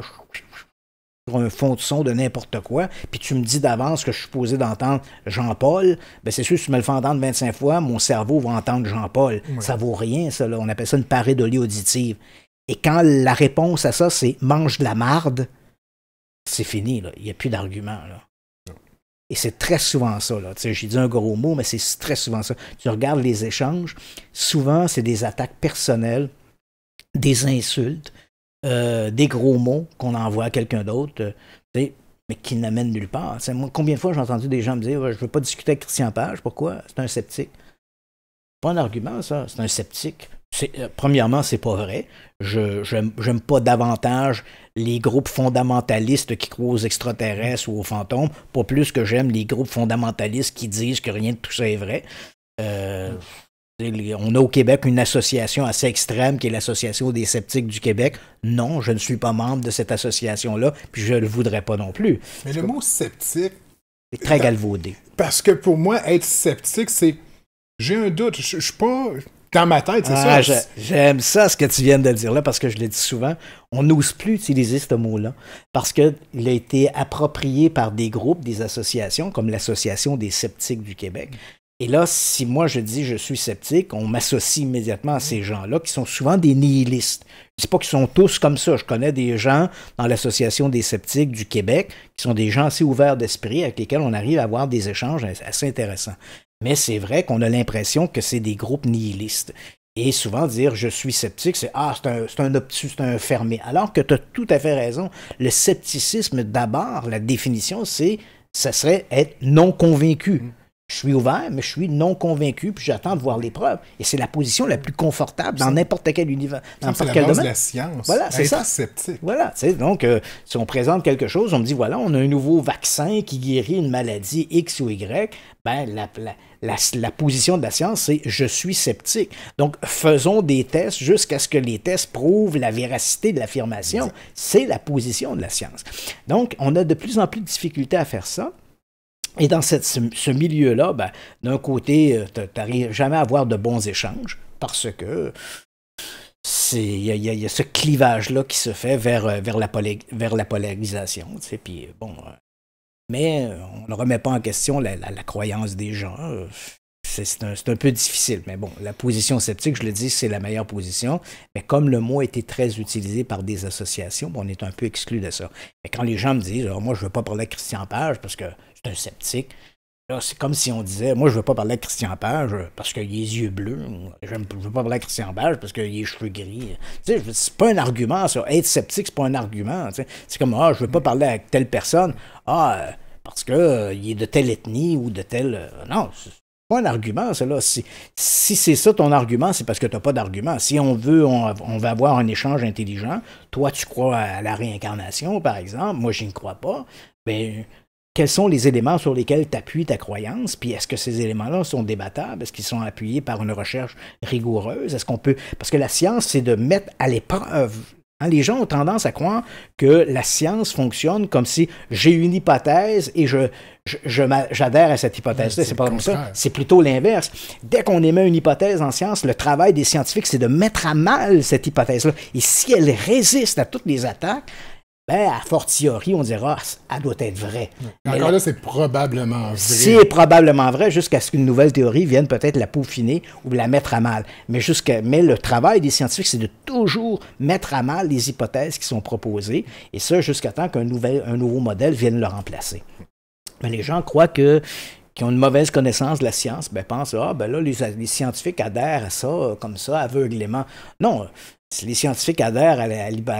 un fond de son de n'importe quoi, puis tu me dis d'avance que je suis supposé d'entendre Jean-Paul, ben c'est sûr, si tu me le fais entendre 25 fois, mon cerveau va entendre Jean-Paul. Ça vaut rien, ça. Là. On appelle ça une parédolie auditive. Et quand la réponse à ça, c'est mange de la marde, c'est fini. Il n'y a plus d'argument. Et c'est très souvent ça. J'ai dit un gros mot, mais c'est très souvent ça. Tu regardes les échanges, souvent, c'est des attaques personnelles, des insultes, euh, des gros mots qu'on envoie à quelqu'un d'autre, euh, mais qui n'amène nulle part. combien de fois j'ai entendu des gens me dire Je ne veux pas discuter avec Christian Page, pourquoi C'est un sceptique. Pas un argument, ça, c'est un sceptique. Euh, premièrement, c'est pas vrai. Je n'aime pas davantage les groupes fondamentalistes qui croient aux extraterrestres ou aux fantômes, pas plus que j'aime les groupes fondamentalistes qui disent que rien de tout ça est vrai. On a au Québec une association assez extrême qui est l'Association des sceptiques du Québec. Non, je ne suis pas membre de cette association-là, puis je ne le voudrais pas non plus. Mais le mot sceptique. C'est très euh, galvaudé. Parce que pour moi, être sceptique, c'est. J'ai un doute. Je ne suis pas dans ma tête, c'est ah, ça. J'aime ça, ce que tu viens de dire là, parce que je le dis souvent. On n'ose plus utiliser ce mot-là, parce qu'il a été approprié par des groupes, des associations, comme l'Association des sceptiques du Québec, et là, si moi je dis je suis sceptique, on m'associe immédiatement à ces gens-là qui sont souvent des nihilistes. C'est pas qu'ils sont tous comme ça. Je connais des gens dans l'Association des sceptiques du Québec qui sont des gens assez ouverts d'esprit avec lesquels on arrive à avoir des échanges assez intéressants. Mais c'est vrai qu'on a l'impression que c'est des groupes nihilistes. Et souvent dire je suis sceptique, c'est ah, c'est un, un, c'est un fermé. Alors que tu as tout à fait raison. Le scepticisme, d'abord, la définition, c'est ça serait être non convaincu. Je suis ouvert, mais je suis non convaincu, puis j'attends de voir les preuves. Et c'est la position la plus confortable dans n'importe quel univers, dans n'importe quel la domaine. science. Voilà, c'est ça. Sceptique. Voilà, donc euh, si on présente quelque chose, on me dit voilà, on a un nouveau vaccin qui guérit une maladie X ou Y. Ben la, la position de la science, c'est je suis sceptique. Donc faisons des tests jusqu'à ce que les tests prouvent la véracité de l'affirmation. C'est la position de la science. Donc on a de plus en plus de difficultés à faire ça. Et dans ce milieu-là, ben, d'un côté, euh, tu n'arrives jamais à avoir de bons échanges parce que il y, a ce clivage là qui se fait vers euh, vers la vers la polarisation tu puis bon euh, mais on ne remet pas en question la, croyance des gens c'est un, peu difficile mais bon la position sceptique je le dis c'est la meilleure position mais comme le mot a été très utilisé par des associations on est un peu exclu de ça mais quand les gens me disent oh, moi je veux pas parler à Christian Page parce que c'est un sceptique. c'est comme si on disait, moi, je veux pas parler à Christian Page euh, parce qu'il a les yeux bleus. Je ne veux pas parler à Christian Page parce qu'il a les cheveux gris. Tu sais, c'est pas un argument, ça. Être sceptique, c'est pas un argument. C'est comme, ah, je veux pas parler à telle personne. Ah, euh, parce qu'il euh, est de telle ethnie ou de telle. non, c'est pas un argument, ça. Si, c'est ça ton argument, c'est parce que t'as pas d'argument. Si on veut, on, va avoir un échange intelligent. Toi, tu crois à la réincarnation, par exemple. Moi, je n'y crois pas. Ben, quels sont les éléments sur lesquels tu appuies ta croyance, puis est-ce que ces éléments-là sont débattables, est-ce qu'ils sont appuyés par une recherche rigoureuse, est-ce qu'on peut... Parce que la science, c'est de mettre à l'épreuve. Hein? les gens ont tendance à croire que la science fonctionne comme si j'ai une hypothèse et je, j'adhère à cette hypothèse-là. C'est pas comme ça. C'est plutôt l'inverse. Dès qu'on émet une hypothèse en science, le travail des scientifiques, c'est de mettre à mal cette hypothèse-là. Et si elle résiste à toutes les attaques, ben, à fortiori, on dira, ah, ça doit être vrai. Alors là, c'est probablement vrai. C'est probablement vrai jusqu'à ce qu'une nouvelle théorie vienne peut-être la peaufiner ou la mettre à mal. Mais, jusqu'à, mais le travail des scientifiques, c'est de toujours mettre à mal les hypothèses qui sont proposées, et ça jusqu'à temps qu'un nouvel, un nouveau modèle vienne le remplacer. Mais les gens croient que qui ont une mauvaise connaissance de la science, ben, pensent, ah, ben là, les, scientifiques adhèrent à ça comme ça, aveuglément. Non, si les scientifiques adhèrent à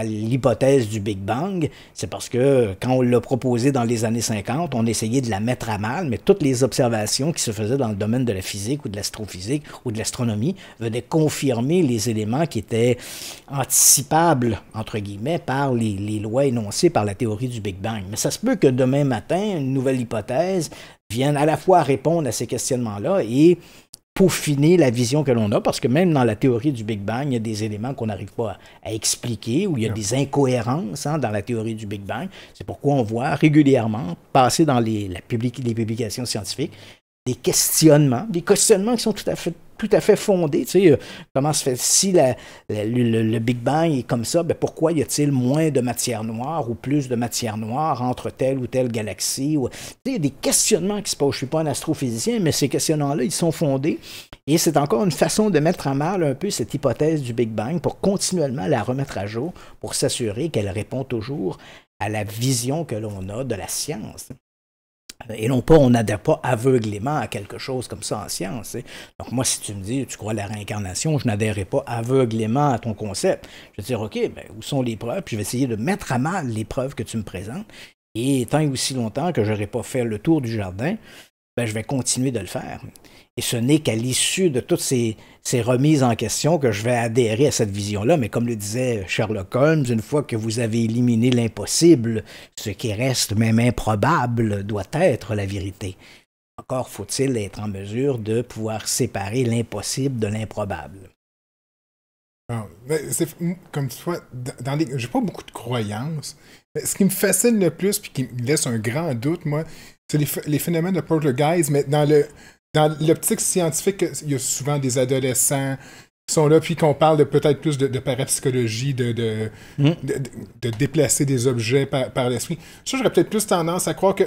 l'hypothèse du Big Bang, c'est parce que quand on l'a proposé dans les années 50, on essayait de la mettre à mal, mais toutes les observations qui se faisaient dans le domaine de la physique ou de l'astrophysique ou de l'astronomie venaient confirmer les éléments qui étaient anticipables, entre guillemets, par les, les lois énoncées par la théorie du Big Bang. Mais ça se peut que demain matin, une nouvelle hypothèse vienne à la fois répondre à ces questionnements-là et peaufiner la vision que l'on a, parce que même dans la théorie du Big Bang, il y a des éléments qu'on n'arrive pas à, expliquer, où il y a des incohérences hein, dans la théorie du Big Bang. C'est pourquoi on voit régulièrement passer dans les publications scientifiques des questionnements, des questionnements qui sont tout à fait tout à fait fondé Tu sais, euh, comment se fait si le, Big Bang est comme ça, ben, pourquoi y a-t-il moins de matière noire ou plus de matière noire entre telle ou telle galaxie ou... Il y a des questionnements qui se posent. Je suis pas un astrophysicien, mais ces questionnements-là, ils sont fondés. Et c'est encore une façon de mettre à mal un peu cette hypothèse du Big Bang pour continuellement la remettre à jour, pour s'assurer qu'elle répond toujours à la vision que l'on a de la science. Et non pas, on n'adhère pas aveuglément à quelque chose comme ça en science. Donc moi, si tu me dis, tu crois à la réincarnation, je n'adhérerai pas aveuglément à ton concept. Je vais te dire, OK, ben, où sont les preuves? je vais essayer de mettre à mal les preuves que tu me présentes. Et tant et aussi longtemps que je n'aurai pas fait le tour du jardin, ben, je vais continuer de le faire. Et ce n'est qu'à l'issue de toutes ces, remises en question que je vais adhérer à cette vision-là. Mais comme le disait Sherlock Holmes, une fois que vous avez éliminé l'impossible, ce qui reste même improbable doit être la vérité. Encore faut-il être en mesure de pouvoir séparer l'impossible de l'improbable. Ah, comme tu vois, dans j'ai pas beaucoup de croyances. ce qui me fascine le plus, puis qui me laisse un grand doute, moi, c'est les, phénomènes de poltergeist, mais dans l'optique scientifique, il y a souvent des adolescents qui sont là, puis qu'on parle de peut-être plus de, parapsychologie, mm. de déplacer des objets par, l'esprit. Ça, j'aurais peut-être plus tendance à croire que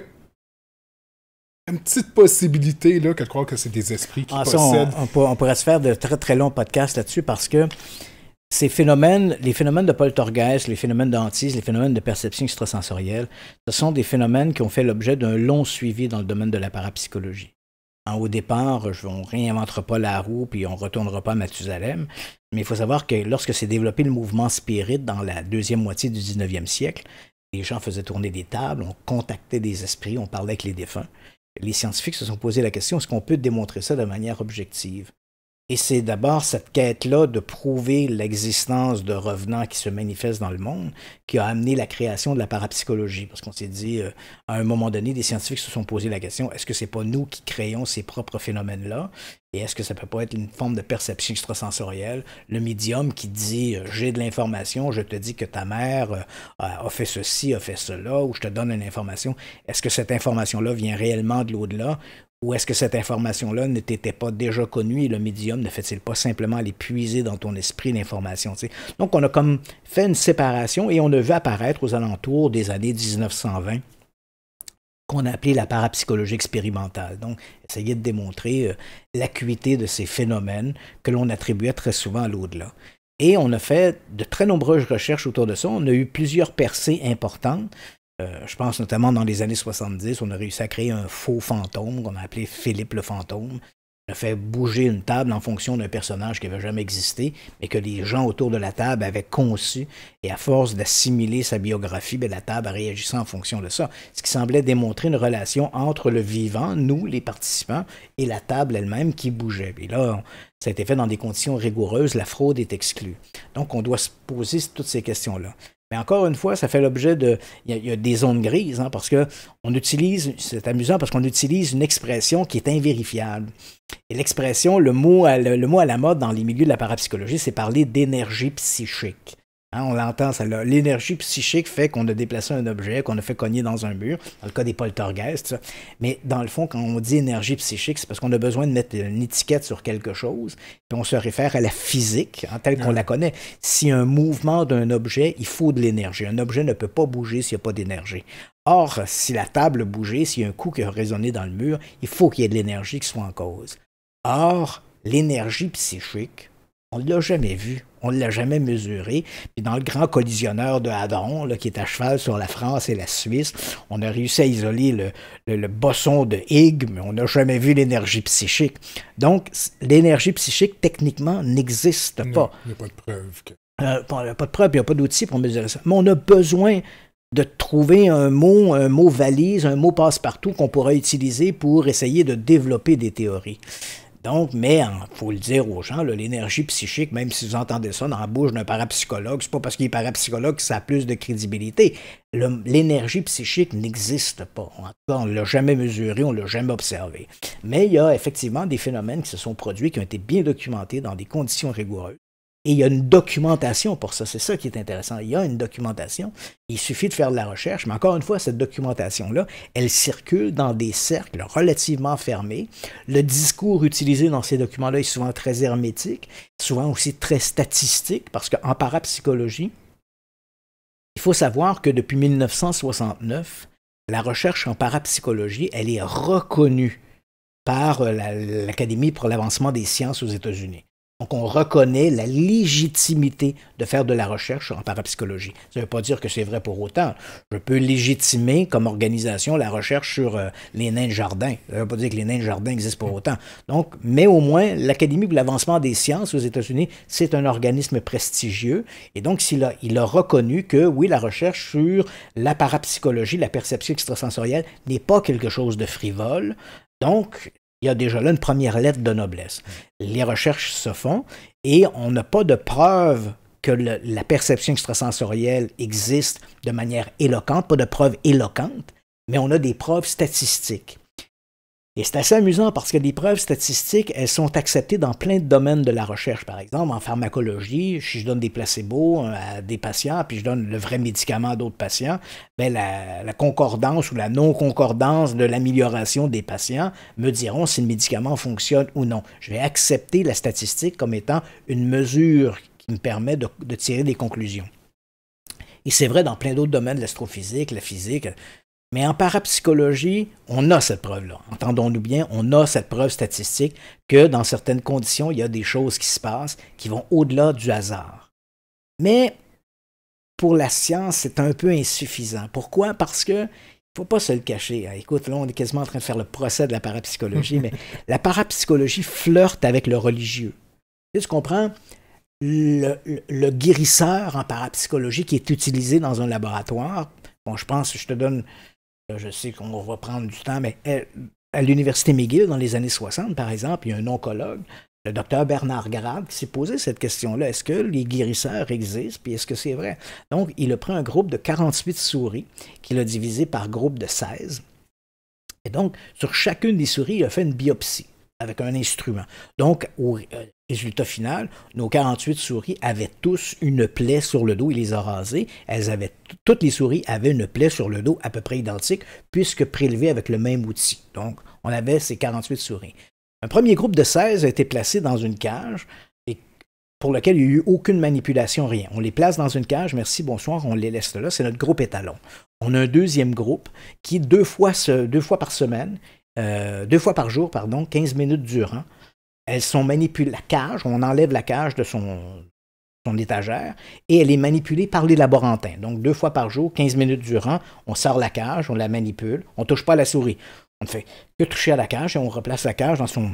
une petite possibilité là, que de croire que c'est des esprits qui ah, possèdent. on pourrait se faire de très très longs podcasts là-dessus parce que ces phénomènes, les phénomènes de poltergeist, les phénomènes d'antise, les phénomènes de perception extrasensorielle, ce sont des phénomènes qui ont fait l'objet d'un long suivi dans le domaine de la parapsychologie. En, hein, au départ, on ne réinventera pas la roue, puis on ne retournera pas à Mathusalem, mais il faut savoir que lorsque s'est développé le mouvement spirit dans la deuxième moitié du 19e siècle, les gens faisaient tourner des tables, on contactait des esprits, on parlait avec les défunts. Les scientifiques se sont posé la question, est-ce qu'on peut démontrer ça de manière objective? Et c'est d'abord cette quête-là de prouver l'existence de revenants qui se manifestent dans le monde qui a amené la création de la parapsychologie. Parce qu'on s'est dit, euh, à un moment donné, des scientifiques se sont posés la question, est-ce que c'est pas nous qui créons ces propres phénomènes-là? Et est-ce que ça peut pas être une forme de perception extrasensorielle? Le médium qui dit, euh, j'ai de l'information, je te dis que ta mère euh, a fait ceci, a fait cela, ou je te donne une information. Est-ce que cette information-là vient réellement de l'au-delà? Ou est-ce que cette information-là n'était pas déjà connue et le médium ne fait-il pas simplement aller puiser dans ton esprit l'information? Donc, on a comme fait une séparation et on a vu apparaître aux alentours des années 1920 qu'on a appelé la parapsychologie expérimentale. Donc, essayer de démontrer euh, l'acuité de ces phénomènes que l'on attribuait très souvent à l'au-delà. Et on a fait de très nombreuses recherches autour de ça. On a eu plusieurs percées importantes. Euh, je pense notamment dans les années 70, on a réussi à créer un faux fantôme qu'on a appelé Philippe le fantôme. On a fait bouger une table en fonction d'un personnage qui n'avait jamais existé, mais que les gens autour de la table avaient conçu. Et à force d'assimiler sa biographie, ben, la table a réagi en fonction de ça. Ce qui semblait démontrer une relation entre le vivant, nous, les participants, et la table elle-même qui bougeait. Et là, ça a été fait dans des conditions rigoureuses. La fraude est exclue. Donc, on doit se poser toutes ces questions-là. Mais encore une fois, ça fait l'objet de... Il y, a, des zones grises, hein, parce que on utilise, c'est amusant, parce qu'on utilise une expression qui est invérifiable. Et l'expression, le mot, le mot à la mode dans les milieux de la parapsychologie, c'est parler d'énergie psychique. Hein, on l'entend, L'énergie psychique fait qu'on a déplacé un objet, qu'on a fait cogner dans un mur, dans le cas des poltergeists. Mais dans le fond, quand on dit énergie psychique, c'est parce qu'on a besoin de mettre une étiquette sur quelque chose, puis on se réfère à la physique, hein, telle qu'on ah. la connaît. Si un mouvement d'un objet, il faut de l'énergie. Un objet ne peut pas bouger s'il n'y a pas d'énergie. Or, si la table bougeait, s'il y a un coup qui a résonné dans le mur, il faut qu'il y ait de l'énergie qui soit en cause. Or, l'énergie psychique, on ne l'a jamais vu. On ne l'a jamais mesuré. Puis dans le grand collisionneur de Hadron, là, qui est à cheval sur la France et la Suisse, on a réussi à isoler le, le, de Higgs, mais on n'a jamais vu l'énergie psychique. Donc, l'énergie psychique, techniquement, n'existe pas. Il n'y euh, a pas de preuve. il n'y a pas de preuve, il n'y a pas d'outils pour mesurer ça. Mais on a besoin de trouver un mot, un mot valise, un mot passe-partout qu'on pourra utiliser pour essayer de développer des théories. Donc, mais il hein, faut le dire aux gens, l'énergie psychique, même si vous entendez ça dans la bouche d'un parapsychologue, c'est pas parce qu'il est parapsychologue que ça a plus de crédibilité. L'énergie psychique n'existe pas. En tout cas, on ne l'a jamais mesurée, on ne l'a jamais observée. Mais il y a effectivement des phénomènes qui se sont produits, qui ont été bien documentés dans des conditions rigoureuses. Et il y a une documentation pour ça. C'est ça qui est intéressant. Il y a une documentation. Il suffit de faire de la recherche. Mais encore une fois, cette documentation-là, elle circule dans des cercles relativement fermés. Le discours utilisé dans ces documents-là est souvent très hermétique, souvent aussi très statistique, parce qu'en parapsychologie, il faut savoir que depuis 1969, la recherche en parapsychologie, elle est reconnue par euh, l'Académie pour l'avancement des sciences aux États-Unis. Donc, on reconnaît la légitimité de faire de la recherche en parapsychologie. Ça ne veut pas dire que c'est vrai pour autant. Je peux légitimer comme organisation la recherche sur euh, les nains de jardin. Ça ne veut pas dire que les nains de jardin existent pour autant. Donc, mais au moins, l'Académie de l'avancement des sciences aux États-Unis, c'est un organisme prestigieux. Et donc, il a, il a reconnu que, oui, la recherche sur la parapsychologie, la perception extrasensorielle, n'est pas quelque chose de frivole. Donc, il y a déjà là une première lettre de noblesse. Les recherches se font et on n'a pas de preuve que la perception extrasensorielle existe de manière éloquente, pas de preuves éloquentes, mais on a des preuves statistiques. Et c'est assez amusant parce que les preuves statistiques, elles sont acceptées dans plein de domaines de la recherche. Par exemple, en pharmacologie, si je donne des placebos euh, à des patients, puis je donne le vrai médicament à d'autres patients, bien la, concordance ou la non-concordance de l'amélioration des patients me diront si le médicament fonctionne ou non. Je vais accepter la statistique comme étant une mesure qui me permet de, de tirer des conclusions. Et c'est vrai dans plein d'autres domaines, l'astrophysique, la physique, mais en parapsychologie, on a cette preuve-là. Entendons-nous bien, on a cette preuve statistique que dans certaines conditions, il y a des choses qui se passent qui vont au-delà du hasard. Mais pour la science, c'est un peu insuffisant. Pourquoi? Parce que ne faut pas se le cacher. Hein. Écoute, là, on est quasiment en train de faire le procès de la parapsychologie, mais la parapsychologie flirte avec le religieux. Tu, comprends? Le, le, guérisseur en parapsychologie qui est utilisé dans un laboratoire, bon, je pense, je te donne je sais qu'on va prendre du temps, mais à l'Université McGill, dans les années 60, par exemple, il y a un oncologue, le docteur Bernard Grabe, qui s'est posé cette question-là. Est-ce que les guérisseurs existent, puis est-ce que c'est vrai? Donc, il a pris un groupe de 48 souris, qu'il a divisé par groupe de 16. Et donc, sur chacune des souris, il a fait une biopsie avec un instrument. Donc, euh, Résultat final, nos 48 souris avaient tous une plaie sur le dos, il les a rasées. Elles avaient, toutes les souris avaient une plaie sur le dos à peu près identique, puisque prélevées avec le même outil. Donc, on avait ces 48 souris. Un premier groupe de 16 a été placé dans une cage et pour lequel il n'y a eu aucune manipulation, rien. On les place dans une cage, merci, bonsoir, on les laisse là. C'est notre groupe étalon. On a un deuxième groupe qui, deux fois, deux fois par semaine, euh, deux fois par jour, pardon, 15 minutes durant, elles sont manipulées, la cage, on enlève la cage de son, son étagère et elle est manipulée par les laborantins. Donc deux fois par jour, 15 minutes durant, on sort la cage, on la manipule, on ne touche pas à la souris. On ne fait que toucher à la cage et on replace la cage dans son,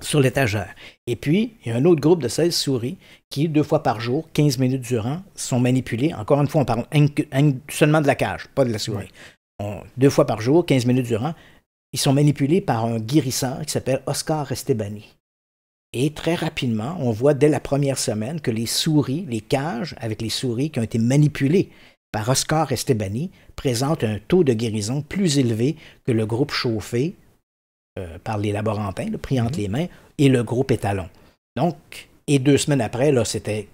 sur l'étagère. Et puis, il y a un autre groupe de 16 souris qui, deux fois par jour, 15 minutes durant, sont manipulées. Encore une fois, on parle seulement de la cage, pas de la souris. deux fois par jour, 15 minutes durant, ils sont manipulés par un guérisseur qui s'appelle Oscar Estebani. Et très rapidement, on voit dès la première semaine que les souris, les cages avec les souris qui ont été manipulées par Oscar Estebani présentent un taux de guérison plus élevé que le groupe chauffé euh, par les laborantins, le pris entre mhm. les mains, et le groupe étalon. Donc, et deux semaines après, là, c'était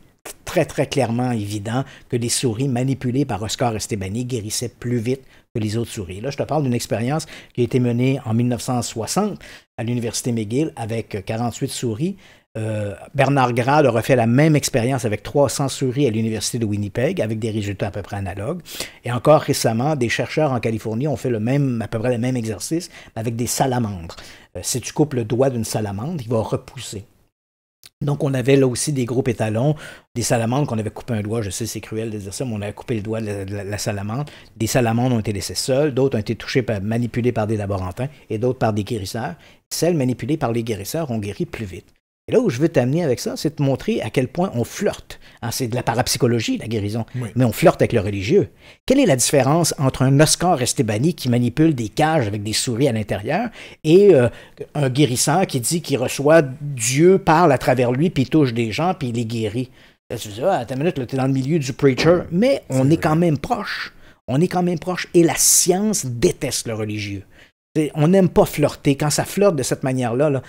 très, très clairement évident que les souris manipulées par Oscar Estebani guérissaient plus vite les autres souris. Là, je te parle d'une expérience qui a été menée en 1960 à l'Université McGill avec 48 souris. Euh, Bernard Graal aurait fait la même expérience avec 300 souris à l'Université de Winnipeg, avec des résultats à peu près analogues. Et encore récemment, des chercheurs en Californie ont fait le même, à peu près le même exercice, avec des salamandres. Euh, si tu coupes le doigt d'une salamandre, il va repousser. Donc, on avait là aussi des groupes étalons, des salamandres qu'on avait coupé un doigt. Je sais, c'est cruel de dire ça, mais on avait coupé le doigt de la, salamande, salamandre. Des salamandres ont été laissées seules, d'autres ont été touchées, par, manipulées par des laborantins et d'autres par des guérisseurs. Celles manipulées par les guérisseurs ont guéri plus vite. Et là où je veux t'amener avec ça, c'est te montrer à quel point on flirte. Hein, c'est de la parapsychologie, la guérison, mais on flirte avec le religieux. Quelle est la différence entre un Oscar Estebani qui manipule des cages avec des souris à l'intérieur et euh, un guérisseur qui dit qu'il reçoit Dieu, parle à travers lui, puis touche des gens, puis il est guérit? tu dis, ah, attends es dans le milieu du preacher, mais on est quand même proche. On est quand même proche. Et la science déteste le religieux. On n'aime pas flirter. Quand ça flirte de cette manière-là,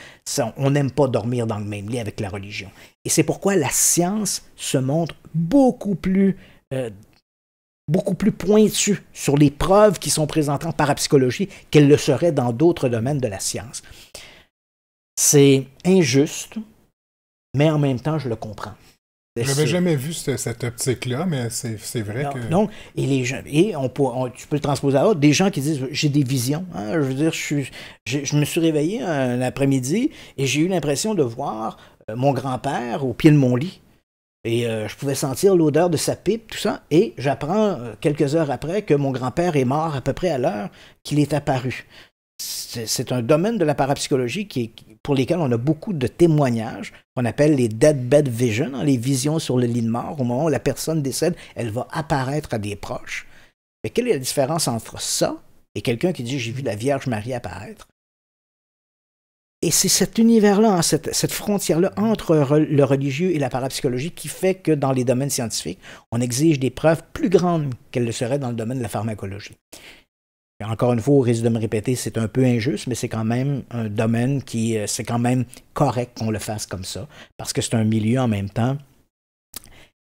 on n'aime pas dormir dans le même lit avec la religion. Et c'est pourquoi la science se montre beaucoup plus, euh, beaucoup plus pointue sur les preuves qui sont présentées en parapsychologie qu'elle le serait dans d'autres domaines de la science. C'est injuste, mais en même temps, je le comprends. Je n'avais jamais vu cette optique-là, mais c'est vrai que. Donc, et les gens, et on, tu peux le transposer à autre. des gens qui disent j'ai des visions. Hein, je veux dire, je, je, me suis réveillé un après-midi et j'ai eu l'impression de voir euh, mon grand-père au pied de mon lit. Et euh, je pouvais sentir l'odeur de sa pipe, tout ça. Et j'apprends euh, quelques heures après que mon grand-père est mort à peu près à l'heure qu'il est apparu. C'est un domaine de la parapsychologie qui est, pour lesquels on a beaucoup de témoignages, qu'on appelle les deathbed vision, hein, les visions sur le lit de mort. Au moment où la personne décède, elle va apparaître à des proches. Mais quelle est la différence entre ça et quelqu'un qui dit j'ai vu la Vierge Marie apparaître? Et c'est cet univers-là, hein, cette, cette frontière-là entre le religieux et la parapsychologie qui fait que dans les domaines scientifiques, on exige des preuves plus grandes qu'elles le seraient dans le domaine de la pharmacologie. Encore une fois, au risque de me répéter, c'est un peu injuste, mais c'est quand même un domaine qui, euh, c'est quand même correct qu'on le fasse comme ça, parce que c'est un milieu en même temps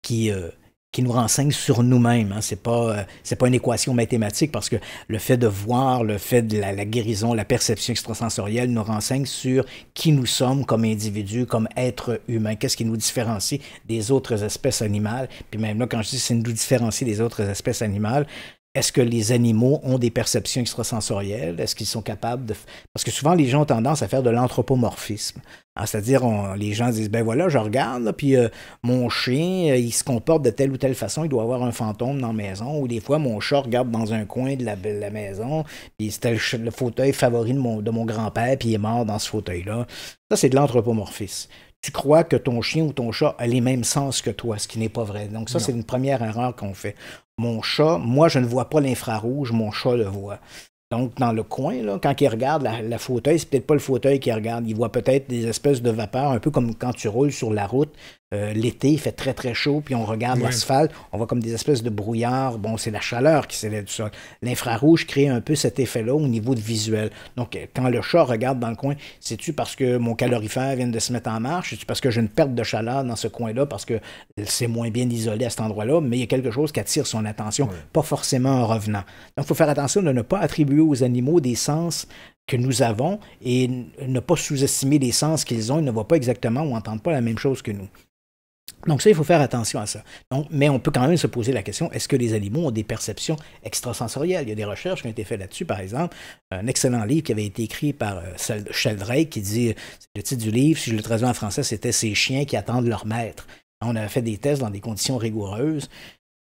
qui, euh, qui nous renseigne sur nous-mêmes. Hein. Ce n'est pas, euh, pas une équation mathématique parce que le fait de voir, le fait de la, guérison, la perception extrasensorielle nous renseigne sur qui nous sommes comme individus, comme êtres humains, qu'est-ce qui nous différencie des autres espèces animales. Puis même là, quand je dis que c'est nous différencier des autres espèces animales, est-ce que les animaux ont des perceptions extrasensorielles? Est-ce qu'ils sont capables de... Parce que souvent, les gens ont tendance à faire de l'anthropomorphisme. Hein, c'est-à-dire, les gens disent, ben voilà, je regarde, puis euh, mon chien, euh, il se comporte de telle ou telle façon, il doit avoir un fantôme dans la maison, ou des fois, mon chat regarde dans un coin de la, maison, puis c'était le, le, fauteuil favori de mon, de mon grand-père, puis il est mort dans ce fauteuil-là. Ça, c'est de l'anthropomorphisme tu crois que ton chien ou ton chat a les mêmes sens que toi, ce qui n'est pas vrai. Donc ça, c'est une première erreur qu'on fait. Mon chat, moi, je ne vois pas l'infrarouge, mon chat le voit. Donc, dans le coin, quand il regarde la, la fauteuil, c'est peut-être pas le fauteuil qu'il regarde. Il voit peut-être des espèces de vapeurs, un peu comme quand tu roules sur la route, euh, l'été, il fait très, très chaud, puis on regarde l'asphalte, on voit comme des espèces de brouillard. Bon, c'est la chaleur qui s'élève du sol. L'infrarouge crée un peu cet effet-là au niveau de visuel. Donc, euh, quand le chat regarde dans le coin, c'est-tu parce que mon calorifère vient de se mettre en marche? C'est-tu parce que j'ai une perte de chaleur dans ce coin-là parce que c'est moins bien isolé à cet endroit-là? Mais il y a quelque chose qui attire son attention, pas forcément en revenant. Donc, il faut faire attention de ne pas attribuer aux animaux des sens que nous avons et ne pas sous-estimer les sens qu'ils ont. Ils ne voient pas exactement ou n'entendent pas la même chose que nous. Donc ça, il faut faire attention à ça. mais on peut quand même se poser la question, est-ce que les animaux ont des perceptions extrasensorielles? Il y a des recherches qui ont été faites là-dessus, par exemple. Un excellent livre qui avait été écrit par euh, Sheldrake qui dit, c'est le titre du livre, si je le traduis en français, c'était « Ces chiens qui attendent leur maître ». On avait fait des tests dans des conditions rigoureuses,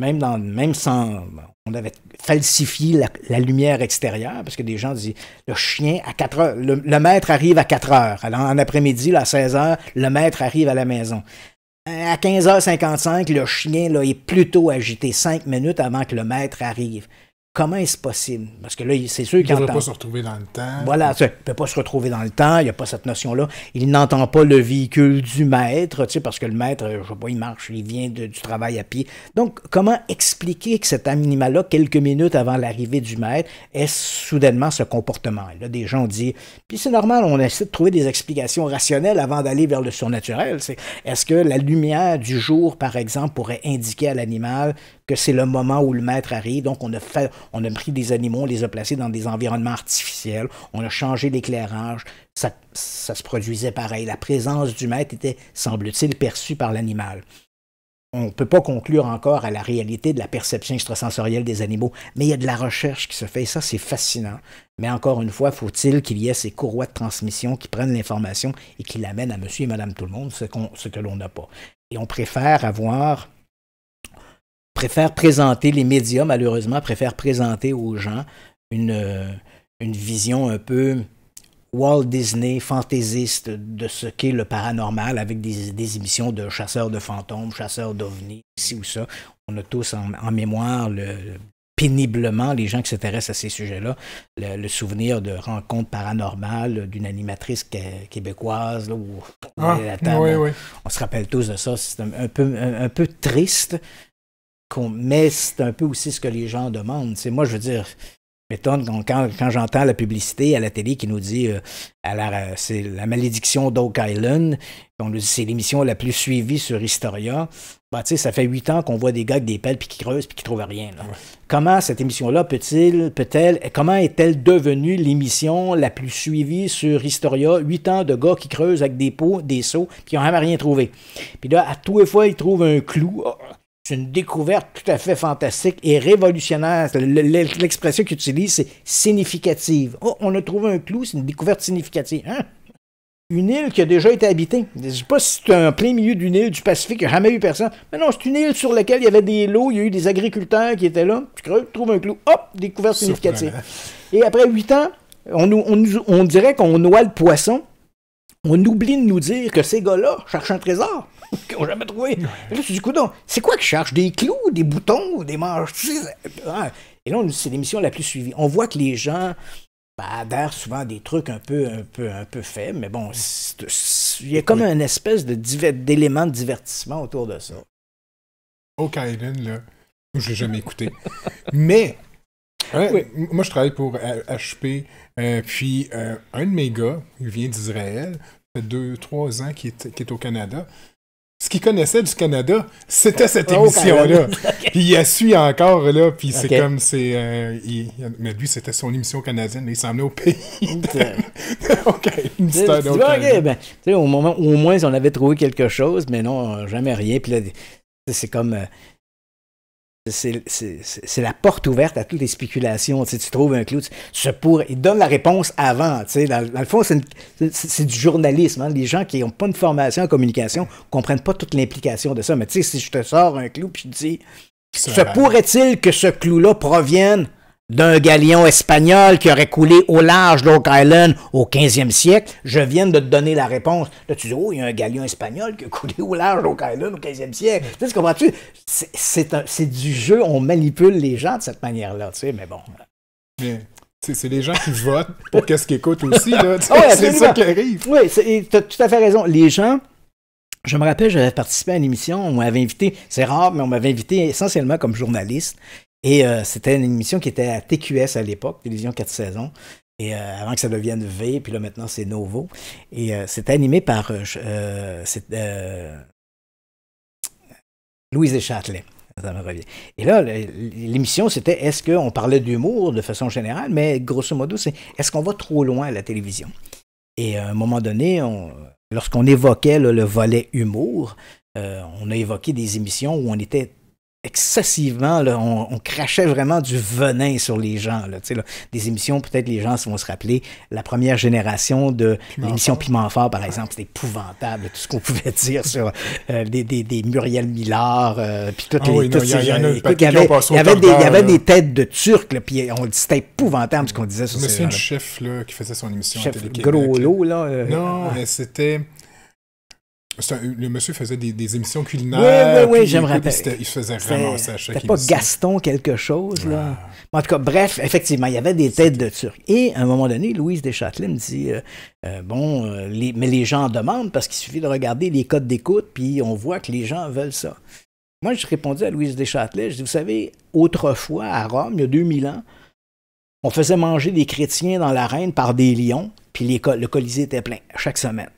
même, dans, même sans... On avait falsifié la, lumière extérieure, parce que des gens disent le chien à 4 heures, le, le maître arrive à 4 heures. Alors, en après-midi, à 16 heures, le maître arrive à la maison. À 15h55, le chien là, est plutôt agité 5 minutes avant que le maître arrive. Comment est-ce possible? Parce que là, c'est sûr qu'il ne peut pas se retrouver dans le temps. Voilà, il ne peut pas se retrouver dans le temps, il n'y a pas cette notion-là. Il n'entend pas le véhicule du maître, tu parce que le maître, je ne sais pas, il marche, il vient du travail à pied. Donc, comment expliquer que cet animal-là, quelques minutes avant l'arrivée du maître, ait soudainement ce comportement-là? Des gens disent, puis c'est normal, on essaie de trouver des explications rationnelles avant d'aller vers le surnaturel. Est-ce que la lumière du jour, par exemple, pourrait indiquer à l'animal que c'est le moment où le maître arrive. Donc, on a, on a pris des animaux, on les a placés dans des environnements artificiels, on a changé l'éclairage. Ça, ça se produisait pareil. La présence du maître était, semble-t-il, perçue par l'animal. On ne peut pas conclure encore à la réalité de la perception extrasensorielle des animaux, mais il y a de la recherche qui se fait et ça, c'est fascinant. Mais encore une fois, faut-il qu'il y ait ces courroies de transmission qui prennent l'information et qui l'amènent à monsieur et madame tout le monde, ce, ce que l'on n'a pas. Et on préfère avoir préfère présenter, les médias malheureusement préfèrent présenter aux gens une, euh, une vision un peu Walt Disney fantaisiste de ce qu'est le paranormal avec des, des, émissions de chasseurs de fantômes, chasseurs d'ovnis, ici ou ça. On a tous en, mémoire le, péniblement, les gens qui s'intéressent à ces sujets-là, le, souvenir de rencontres paranormales d'une animatrice québécoise où ah, on se rappelle tous de ça. C'est un, peu, un peu triste, mais c'est un peu aussi ce que les gens demandent. C'est moi, je veux dire, m'étonne quand, quand j'entends la publicité à la télé qui nous dit euh, c'est la malédiction d'Oak Island, on nous dit c'est l'émission la plus suivie sur Historia. Bah, sais, ça fait huit ans qu'on voit des gars avec des pelles puis qui creusent puis qui trouvent rien. Comment cette émission-là peut-il, peut-elle, comment est-elle devenue l'émission la plus suivie sur Historia? Huit ans de gars qui creusent avec des pots, des seaux, puis qui n'ont jamais rien trouvé. Puis là, à tous les fois, ils trouvent un clou. Ah, une découverte tout à fait fantastique et révolutionnaire. L'expression qu'ils utilisent, c'est significative. Oh, on a trouvé un clou, c'est une découverte significative. Hein? Une île qui a déjà été habitée. Je ne sais pas si c'est un plein milieu d'une île du Pacifique, il n'y a jamais eu personne. Mais non, c'est une île sur laquelle il y avait des lots, il y a eu des agriculteurs qui étaient là. Tu trouves un clou, hop, découverte significative. Et après huit ans, on, on dirait qu'on noie le poisson. On oublie de nous dire que ces gars-là cherchent un trésor. qui n'ont jamais trouvé. c'est quoi que je cherche Des clous, des boutons, des manches Et là, c'est l'émission la plus suivie. On voit que les gens ben, adhèrent souvent à des trucs un peu, un peu, un peu faibles, mais bon, il y a comme un une espèce d'élément de, de divertissement autour de ça. oh Kylan, là, je l'ai jamais écouté. mais Moi, je travaille pour HP. Euh, puis, euh, un de mes gars, il vient d'Israël. Ça fait deux, trois ans qu'il est, est, au Canada qu'il connaissait du Canada, c'était cette émission-là. Puis il a su encore, là. Puis c'est comme, c'est... Euh, mais lui, c'était son émission canadienne. mais il s'en au pays. OK. au, moment, où au moins, on avait trouvé quelque chose, mais non, jamais rien. Puis là, c'est comme... Euh, c'est la porte ouverte à toutes les spéculations. Tu, sais, tu trouves un clou, tu, pour, il donne la réponse avant. Tu dans, le fond, c'est du journalisme. Hein. Les gens qui n'ont pas une formation en communication ne comprennent pas toute l'implication de ça. Mais tu sais, si je te sors un clou puis je dis, se pourrait-il que ce clou-là provienne d'un galion espagnol qui aurait coulé au large d'Oak Island au 15e siècle, je viens de te donner la réponse. Là, tu dis, oh, il y a un galion espagnol qui a coulé au large d'Oak Island au 15e siècle. Tu, sais, comprends-tu? C'est du jeu, on manipule les gens de cette manière-là, tu sais, mais bon. c'est les gens qui votent pour qu'est-ce qu'ils écoutent aussi, c'est ça qui arrive. Oui, tu as tout à fait raison. Les gens, je me rappelle, j'avais participé à une émission, on m'avait invité, c'est rare, mais on m'avait invité essentiellement comme journaliste. Et euh, c'était une émission qui était à TQS à l'époque, Télévision 4 saisons. Et euh, avant que ça devienne V, puis là maintenant c'est Novo. Et euh, c'était animé par Louise et Ça me revient. Et là, l'émission, c'était est-ce qu'on parlait d'humour de façon générale, mais grosso modo, c'est est-ce qu'on va trop loin à la télévision? Et à un moment donné, lorsqu'on évoquait le volet humour, on a évoqué des émissions où on était excessivement, on, crachait vraiment du venin sur les gens. des émissions, peut-être les gens vont se rappeler, la première génération de l'émission Piment Fort, par exemple, c'était épouvantable, tout ce qu'on pouvait dire sur euh, des, Muriel Millard, euh, puis toutes les... il y avait, des, y avait des têtes de Turcs, puis c'était épouvantable ce qu'on disait sur ces gens chef là, qui faisait son émission chef Gros lot, là. Euh, non, mais c'était le monsieur faisait des, émissions culinaires. Oui, oui, oui, je me Il faisait ramasser à chaque pas Gaston quelque chose, là. En tout cas, bref, effectivement, il y avait des têtes de Turcs. Et à un moment donné, Louise Deschâtelet me dit euh, euh, Bon, euh, mais les gens demandent parce qu'il suffit de regarder les codes d'écoute, puis on voit que les gens veulent ça. Moi, je répondais à Louise Deschâtelet Je dis, vous savez, autrefois, à Rome, il y a 2000 ans, on faisait manger des chrétiens dans l'arène par des lions, puis le Colisée était plein chaque semaine.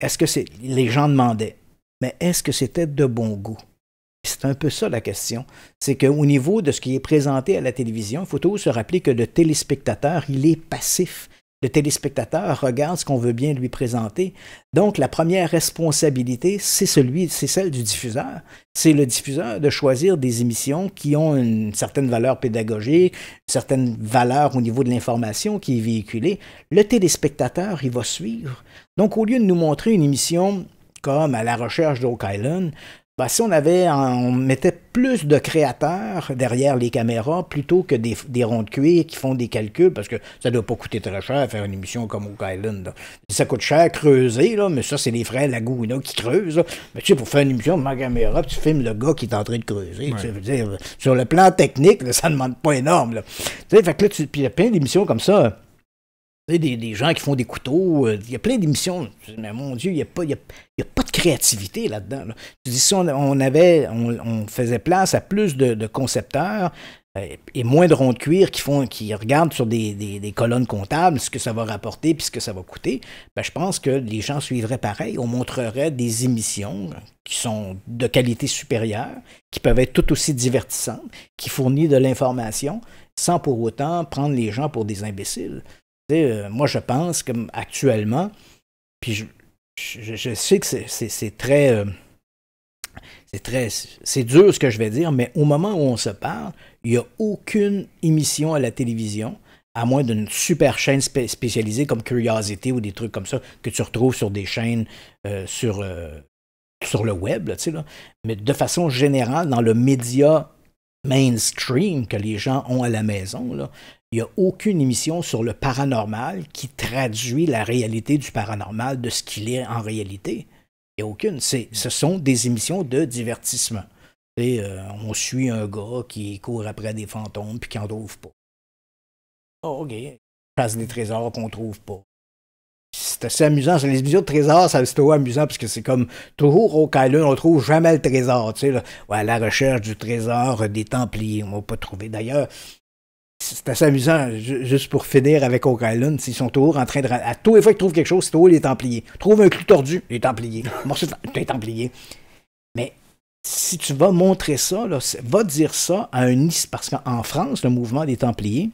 Est-ce que c'est. Les gens demandaient, mais est-ce que c'était de bon goût? C'est un peu ça la question. C'est qu'au niveau de ce qui est présenté à la télévision, il faut toujours se rappeler que le téléspectateur, il est passif. Le téléspectateur regarde ce qu'on veut bien lui présenter. Donc, la première responsabilité, c'est celui, c'est celle du diffuseur. C'est le diffuseur de choisir des émissions qui ont une certaine valeur pédagogique, une certaine valeur au niveau de l'information qui est véhiculée. Le téléspectateur, il va suivre. Donc, au lieu de nous montrer une émission comme à la recherche d'Oak Island, ben, si on avait, on mettait plus de créateurs derrière les caméras plutôt que des, ronds de cuir qui font des calculs, parce que ça doit pas coûter très cher à faire une émission comme au Island. Ça coûte cher creuser, là, mais ça, c'est les frères Laguna qui creusent. Mais tu sais, pour faire une émission, ma caméra, tu filmes le gars qui est en train de creuser. Tu veux dire, sur le plan technique, ça demande pas énorme. Tu sais, fait que là, tu, puis il y a plein d'émissions comme ça des, gens qui font des couteaux. Euh, il y a plein d'émissions. Mais mon Dieu, il n'y a, pas, de créativité là-dedans. si on, on on, faisait place à plus de, concepteurs euh, et moins de ronds de cuir qui, qui regardent sur des, colonnes comptables ce que ça va rapporter puis ce que ça va coûter, ben, je pense que les gens suivraient pareil. On montrerait des émissions qui sont de qualité supérieure, qui peuvent être tout aussi divertissantes, qui fournissent de l'information sans pour autant prendre les gens pour des imbéciles. Euh, moi, je pense comme actuellement, puis je, sais que c'est très. Euh, c'est très. C'est dur ce que je vais dire, mais au moment où on se parle, il n'y a aucune émission à la télévision, à moins d'une super chaîne spécialisée comme Curiosity ou des trucs comme ça, que tu retrouves sur des chaînes euh, sur, sur le web, tu sais, mais de façon générale, dans le média mainstream que les gens ont à la maison, là, il n'y a aucune émission sur le paranormal qui traduit la réalité du paranormal, de ce qu'il est en réalité. Il n'y a aucune. Ce sont des émissions de divertissement. Et, euh, on suit un gars qui court après des fantômes puis qui n'en trouve pas. Ah, OK. Passe des trésors qu'on trouve pas. C'est assez amusant. Les émissions de trésors, c'est trop amusant parce que c'est comme toujours au Lun, on trouve jamais le trésor. Tu sais, la recherche du trésor des Templiers, on ne va pas trouver. D'ailleurs, c'est assez amusant, juste pour finir avec Island, S'ils sont toujours en train de. À tous les fois qu'ils trouvent quelque chose, c'est toujours les Templiers. Trouve un clou tordu, les Templiers. C'est de Templiers. Mais si tu vas montrer ça, là, va dire ça à un. Parce qu'en France, le mouvement des Templiers,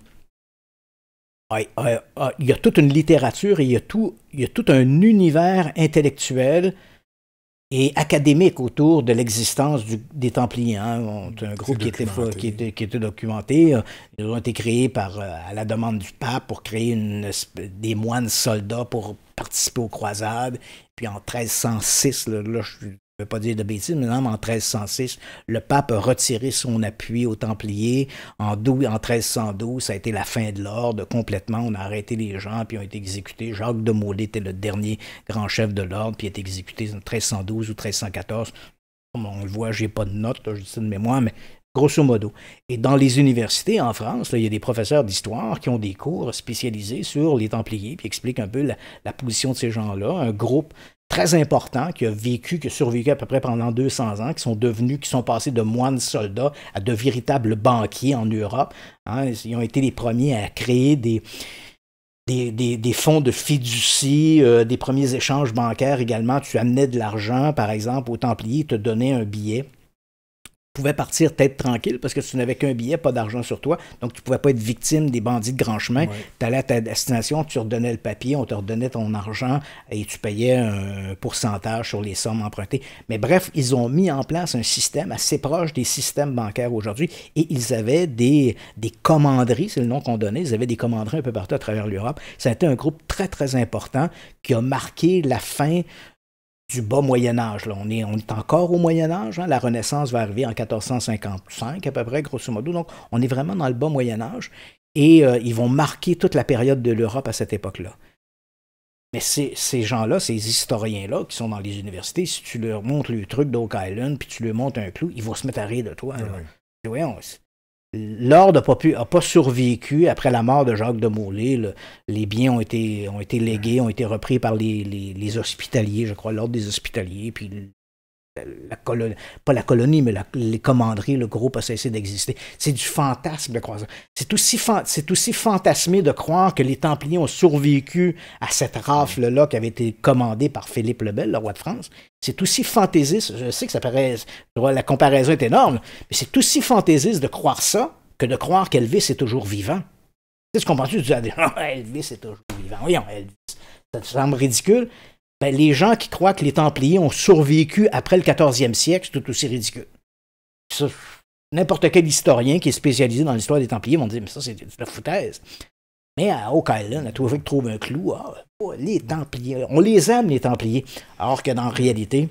il y a toute une littérature et il y a tout, il y a tout un univers intellectuel et académique autour de l'existence des Templiers. Hein, un groupe qui était, qui, était, qui était, documenté. Euh. Ils ont été créés par, euh, à la demande du pape pour créer une, des moines soldats pour participer aux croisades. Puis en 1306, là, là je suis veux pas dire de bêtises, mais en 1306, le pape a retiré son appui aux Templiers. En, en 1312, ça a été la fin de l'ordre complètement. On a arrêté les gens, puis ont été exécutés. Jacques de Molay était le dernier grand chef de l'ordre, puis a été exécuté en 1312 ou 1314. On le voit, j'ai pas de notes, je dis de mémoire, mais grosso modo. Et dans les universités en France, il y a des professeurs d'histoire qui ont des cours spécialisés sur les Templiers, puis expliquent un peu la position de ces gens-là. Un groupe très important, qui a vécu, qui a survécu à peu près pendant 200 ans, qui sont devenus, qui sont passés de moines soldats à de véritables banquiers en Europe. Hein. Ils ont été les premiers à créer des, des, fonds de fiducie, euh, des premiers échanges bancaires également. Tu amenais de l'argent, par exemple, aux Templiers, te donnaient un billet pouvais partir tête tranquille parce que tu n'avais qu'un billet, pas d'argent sur toi. Donc, tu pouvais pas être victime des bandits de grand chemin. Tu allais à ta destination, tu redonnais le papier, on te redonnait ton argent et tu payais un pourcentage sur les sommes empruntées. Mais bref, ils ont mis en place un système assez proche des systèmes bancaires aujourd'hui et ils avaient des, des commanderies, c'est le nom qu'on donnait, ils avaient des commanderies un peu partout à travers l'Europe. Ça a été un groupe très, très important qui a marqué la fin du bas Moyen Âge. Là. On, est, on est encore au Moyen Âge. Hein. La Renaissance va arriver en 1455 à peu près, grosso modo. Donc, on est vraiment dans le bas Moyen Âge. Et euh, ils vont marquer toute la période de l'Europe à cette époque-là. Mais ces gens-là, ces historiens-là qui sont dans les universités, si tu leur montres le truc d'Oak Island, puis tu leur montres un clou, ils vont se mettre à rire de toi. Hein. Ah L'ordre n'a pas, pu, a pas survécu après la mort de Jacques de Molay. les biens ont été, ont été légués, ont été repris par les, les, les hospitaliers, je crois, l'ordre des hospitaliers, puis la pas la colonie, mais les commanderies, le groupe a cessé d'exister. C'est du fantasme de croire C'est aussi, aussi fantasmé de croire que les Templiers ont survécu à cette rafle-là qui avait été commandée par Philippe le Bel, le roi de France. C'est aussi fantaisiste, je sais que ça paraît, la comparaison est énorme, mais c'est aussi fantaisiste de croire ça que de croire qu'Elvis est toujours vivant. Tu sais ce qu'on pense, tu ah, Elvis est toujours vivant. Voyons, Elvis, ça te semble ridicule, ben, les gens qui croient que les Templiers ont survécu après le 14e siècle, c'est tout aussi ridicule. N'importe quel historien qui est spécialisé dans l'histoire des Templiers vont dire Mais ça, c'est de la foutaise. Mais à Oak Island, à trouvé que trouve un clou, ah, oh, les Templiers, on les aime, les Templiers. Alors que dans la réalité,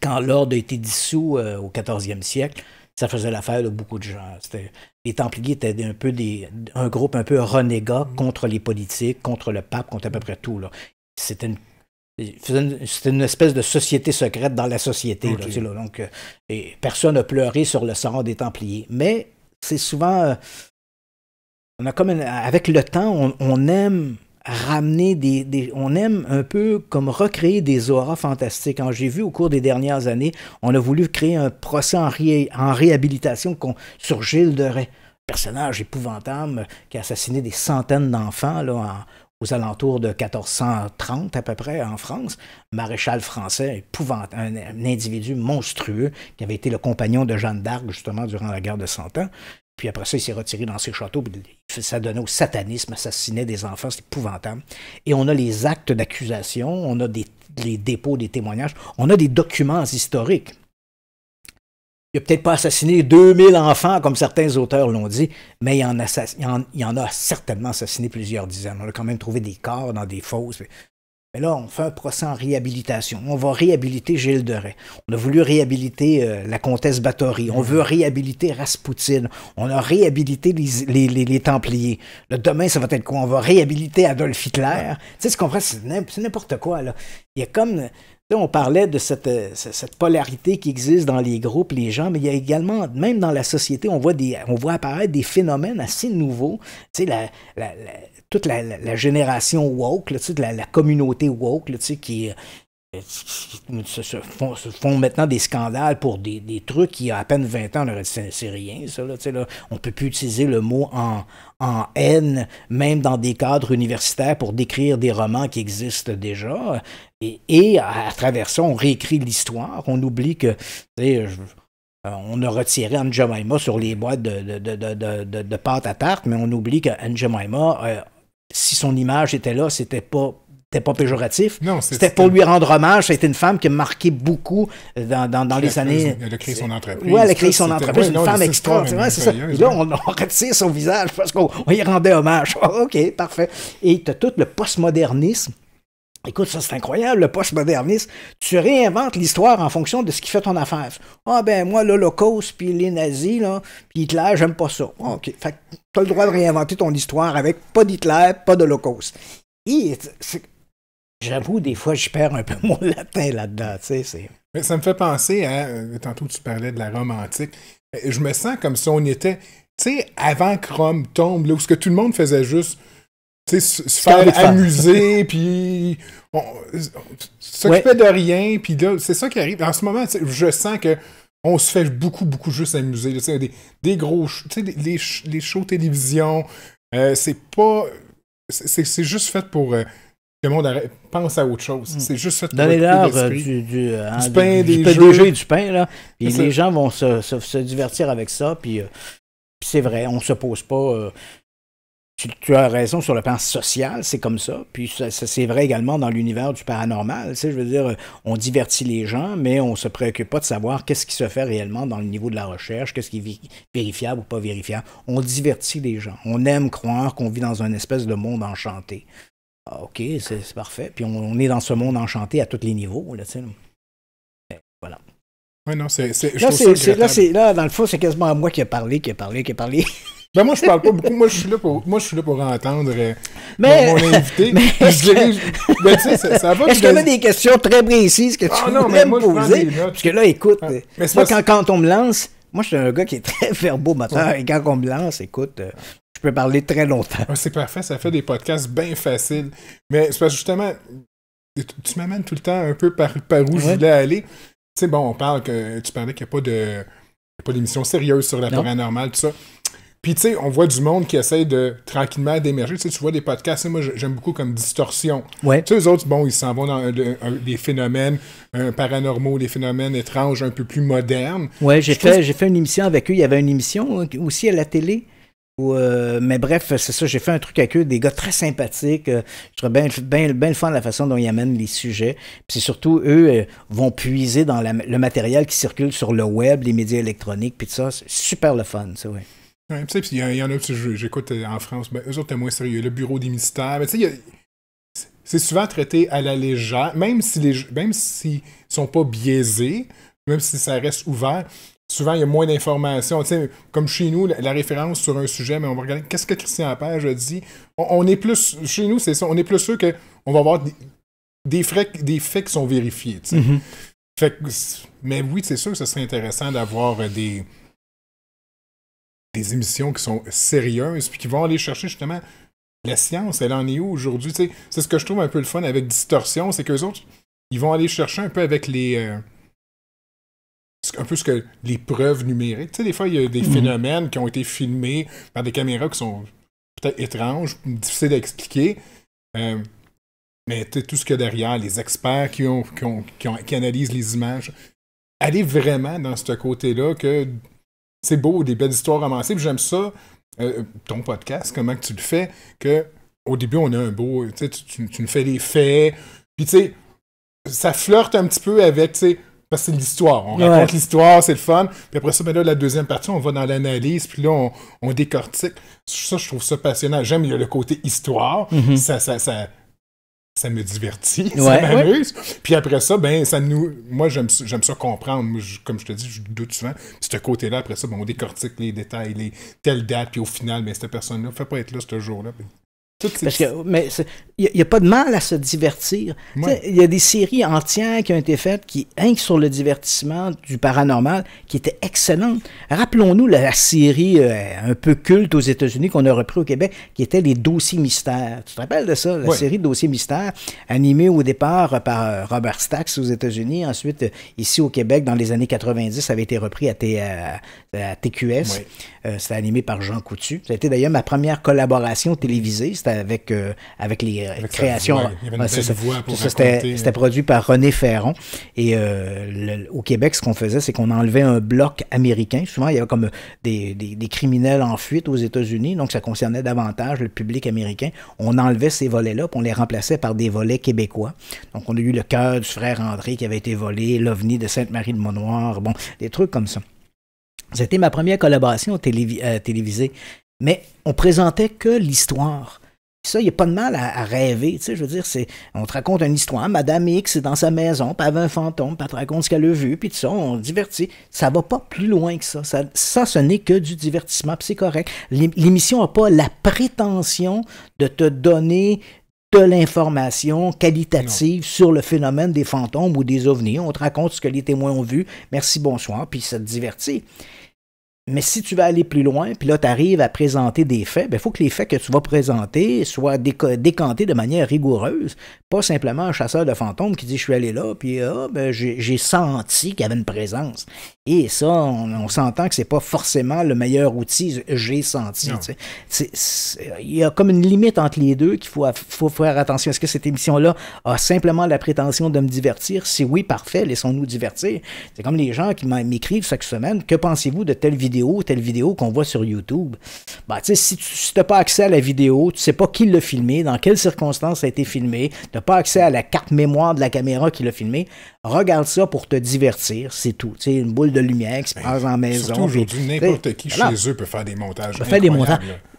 quand l'ordre a été dissous euh, au 14e siècle, ça faisait l'affaire de beaucoup de gens. Les Templiers étaient un peu des, un groupe un peu renégat contre les politiques, contre le pape, contre à peu près tout. C'était une c'est une espèce de société secrète dans la société. donc, euh, et personne n'a pleuré sur le sort des Templiers. Mais c'est souvent. Euh, on a comme avec le temps, on, aime ramener des, On aime un peu comme recréer des auras fantastiques. Quand hein, j'ai vu au cours des dernières années, on a voulu créer un procès en, réhabilitation sur Gilles de Rais, personnage épouvantable qui a assassiné des centaines d'enfants en aux alentours de 1430 à peu près en France, maréchal français, un, individu monstrueux qui avait été le compagnon de Jeanne d'Arc justement durant la guerre de Cent Ans. Puis après ça, il s'est retiré dans ses châteaux, ça donnait au satanisme, assassinait des enfants, c'est épouvantable. Et on a les actes d'accusation, on a des, les dépôts des témoignages, on a des documents historiques il n'a peut-être pas assassiné 2000 enfants, comme certains auteurs l'ont dit, mais il en, il, en, a certainement assassiné plusieurs dizaines. On a quand même trouvé des corps dans des fosses. Mais là, on fait un procès en réhabilitation. On va réhabiliter Gilles de On a voulu réhabiliter euh, la comtesse Bathory. On veut réhabiliter Rasputin. On a réhabilité les, Templiers. Le demain, ça va être quoi? On va réhabiliter Adolf Hitler. Tu sais, ce qu'on fait, c'est n'importe quoi. Là. Il y a comme on parlait de euh, cette, polarité qui existe dans les groupes, les gens, mais il y a également, même dans la société, on voit, apparaître des phénomènes assez nouveaux. toute la, génération woke, la, communauté woke, qui, se, font, maintenant des scandales pour des, trucs qui, à peine 20 ans, on aurait dit c'est rien, on ne peut plus utiliser le mot en, haine, même dans des cadres universitaires, pour décrire des romans qui existent déjà. Et, à, travers ça, on réécrit l'histoire. On oublie que, savez, euh, on a retiré Anne sur les boîtes de, pâte à tarte, mais on oublie que Jemima, euh, si son image était là, c'était pas pas péjoratif. Non, c'était pour lui rendre hommage. C'était une femme qui a marqué beaucoup dans, les années. Elle a créé son entreprise. Oui, elle a créé son entreprise. une femme extraordinaire. c'est ça. là, on, on retire son visage parce qu'on y rendait hommage. OK, parfait. Et tu as tout le postmodernisme Écoute, ça c'est incroyable, le moderniste. Tu réinventes l'histoire en fonction de ce qui fait ton affaire. Ah ben moi, l'Holocauste, puis les nazis, là, puis Hitler, j'aime pas ça. Ah, OK. Fait que t'as le droit de réinventer ton histoire avec pas d'Hitler, pas de d'Holocauste. J'avoue, des fois, je perds un peu mon latin là-dedans, tu Mais ça me fait penser à. Euh, tantôt, tu parlais de la Rome antique. Euh, je me sens comme si on était. Tu sais, avant que Rome tombe, là, où ce que tout le monde faisait juste se faire amuser, puis s'occuper de rien, puis là, c'est ça qui arrive. En ce moment, je sens que on se fait beaucoup, beaucoup juste amuser. des, des gros, tu sais, les, les shows télévision, euh, c'est pas, c'est, c'est juste fait pour euh, que le monde pense à autre chose. Hmm. C'est juste fait Dans pour les euh, hein, du, pain, des jeux. du pain, là, puis les gens vont se, se, divertir avec ça, puis... c'est vrai, on se pose pas tu, as raison sur le plan social, c'est comme ça. Puis c'est vrai également dans l'univers du paranormal. je veux dire, on divertit les gens, mais on ne se préoccupe pas de savoir qu'est-ce qui se fait réellement dans le niveau de la recherche, qu'est-ce qui est vérifiable ou pas vérifiable. On divertit les gens. On aime croire qu'on vit dans un espèce de monde enchanté. Ah, OK, c'est parfait. Puis on, est dans ce monde enchanté à tous les niveaux. Là, Voilà. Oui, non, c'est. Là, là, dans le fond, c'est quasiment à moi qui ai parlé, qui ai parlé, qui ai parlé. Ben moi, je parle pas beaucoup. Moi, je suis là pour, là pour entendre euh, mon, invité. Mais je Ben, tu sais, ça, va. Est-ce des questions très précises que tu ah, non, me poser? Parce que là, écoute, ah, euh, quand, quand, on me lance, moi, je suis un gars qui est très verbomoteur. matin Et quand on me lance, écoute, euh, je peux parler très longtemps. Ah, c'est parfait. Ça fait des podcasts bien faciles. Mais c'est parce que justement, tu, m'amènes tout le temps un peu par, où je voulais aller. Tu sais, bon, on parle que tu parlais qu'il n'y a pas de. d'émission sérieuse sur la paranormal, tout ça. Puis, tu sais, on voit du monde qui essaie de tranquillement d'émerger. Tu vois des podcasts, moi, j'aime beaucoup comme Distorsion. Ouais. Tu sais, eux autres, bon, ils s'en vont dans des phénomènes paranormaux, des phénomènes étranges un peu plus modernes. Oui, j'ai fait, fait une émission avec eux. Il y avait une émission hein, aussi à la télé. Euh, mais bref, c'est ça, j'ai fait un truc avec eux, des gars très sympathiques. Euh, je trouve bien, le fun de la façon dont ils amènent les sujets. Puis surtout, eux euh, vont puiser dans le matériel qui circule sur le web, les médias électroniques, puis ça. C'est super le fun, ça, oui. Ouais, il y, en a, j'écoute euh, en France, ben, eux autres, t'es moins sérieux. Le bureau des ministères, c'est souvent traité à la légère, même si les même sont pas biaisés, même si ça reste ouvert, souvent il y a moins d'informations. Comme chez nous, la, référence sur un sujet, mais on va regarder qu'est-ce que Christian Page a dit. On, est plus chez nous, c'est ça, on est plus sûr qu'on va avoir des, faits qui sont vérifiés. Mm-hmm. fait mais oui, c'est sûr que ce serait intéressant d'avoir euh, des des émissions qui sont sérieuses, puis qui vont aller chercher justement la science, elle en est où aujourd'hui? C'est ce que je trouve un peu le fun avec Distorsion, c'est qu'eux autres, ils vont aller chercher un peu avec les. Euh, un peu ce que les preuves numériques. Tu sais, des fois, il y a des mhm. phénomènes qui ont été filmés par des caméras qui sont peut-être étranges, difficiles à expliquer. Euh, mais tout ce qu'il y a derrière, les experts qui, ont, qui, qui analysent les images, aller vraiment dans ce côté-là que c'est beau, des belles histoires romancées. J'aime ça, euh, ton podcast, comment que tu le fais, que au début, on a un beau. Tu, tu, tu nous fais les faits. Puis, tu sais, ça flirte un petit peu avec, tu sais, parce que c'est l'histoire. On raconte l'histoire, c'est le fun. Puis après ça, ben là, la deuxième partie, on va dans l'analyse, puis là, on, décortique. Ça, je trouve ça passionnant. J'aime il y a le côté histoire. Mm-hmm. ça, ça, ça ça me divertit, ça m'amuse. Puis après ça, ben ça nous. Moi, j'aime ça comprendre. comme je te dis, je doute souvent. Puis ce côté-là, après ça, ben, on décortique les détails, les telle date, puis au final, mais ben, cette personne-là ne fait pas être là ce jour-là. Ben, parce que, mais il n'y a, pas de mal à se divertir. Il y a des séries entières qui ont été faites qui, un, hein, sur le divertissement du paranormal, qui étaient excellentes. Rappelons-nous la, série euh, un peu culte aux États-Unis qu'on a repris au Québec, qui était les Dossiers mystères. Tu te rappelles de ça? La série Dossiers mystères, animée au départ par euh, Robert Stack aux États-Unis. Ensuite, euh, ici au Québec, dans les années 90, avait été repris à, Théâtre. Euh, à TQS. Euh, c'était animé par Jean Coutu. C'était d'ailleurs ma première collaboration télévisée. C'était avec, euh, avec les créations. c'était produit par René Ferron. Et au Québec, ce qu'on faisait, c'est qu'on enlevait un bloc américain. Souvent, il y avait comme des, criminels en fuite aux États-Unis. Donc, ça concernait davantage le public américain. On enlevait ces volets-là, puis on les remplaçait par des volets québécois. Donc, on a eu le cœur du frère André qui avait été volé, l'OVNI de Sainte-Marie-de-Monnoir, bon, des trucs comme ça. C'était ma première collaboration euh, télévisée. Mais on présentait que l'histoire. Ça, il n'y a pas de mal à, rêver. je veux dire, c'est, on te raconte une histoire. Madame X est dans sa maison, puis elle un fantôme, pas elle te raconte ce qu'elle a vu, puis tout ça, on divertit. Ça va pas plus loin que ça. Ça, ce n'est que du divertissement, puis c'est correct. L'émission n'a pas la prétention de te donner de l'information qualitative sur le phénomène des fantômes ou des ovnis. On te raconte ce que les témoins ont vu. Merci, bonsoir, puis ça te divertit. Mais si tu vas aller plus loin, puis là, tu arrives à présenter des faits, il ben, faut que les faits que tu vas présenter soient décantés de manière rigoureuse, pas simplement un chasseur de fantômes qui dit je suis allé là, puis ah, ben, j'ai senti qu'il y avait une présence. Et ça, on, s'entend que c'est pas forcément le meilleur outil, j'ai senti. Il y a comme une limite entre les deux qu'il faut, faut faire attention. Est-ce que cette émission-là a simplement la prétention de me divertir? Si oui, parfait, laissons-nous divertir. C'est comme les gens qui m'écrivent chaque semaine, que pensez-vous de telle vidéo, telle vidéo qu'on voit sur YouTube? Bah, si tu n'as pas accès à la vidéo, tu sais pas qui l'a filmé, dans quelles circonstances ça a été filmé, tu pas accès à la carte mémoire de la caméra qui l'a filmé. Regarde ça pour te divertir, c'est tout. une boule de lumière qui se ben, passe en maison. aujourd'hui, n'importe qui chez eux peut faire des montages.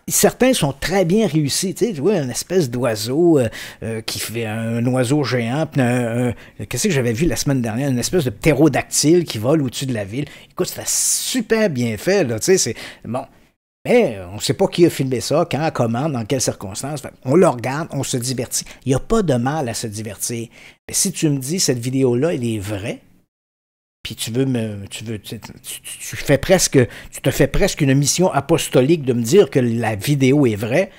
certains sont très bien réussis. Tu vois, une espèce d'oiseau euh, euh, qui fait un, oiseau géant. Euh, qu'est-ce que j'avais vu la semaine dernière? Une espèce de ptérodactyle qui vole au-dessus de la ville. Écoute, a super bien fait. Là, c'est bon. Mais ben, on ne sait pas qui a filmé ça, quand, comment, dans quelles circonstances. On le regarde, on se divertit. Il n'y a pas de mal à se divertir. Mais si tu me dis cette vidéo-là, elle est vraie, puis tu veux me. Tu veux. tu, fais presque. Tu te fais presque une mission apostolique de me dire que la vidéo est vraie.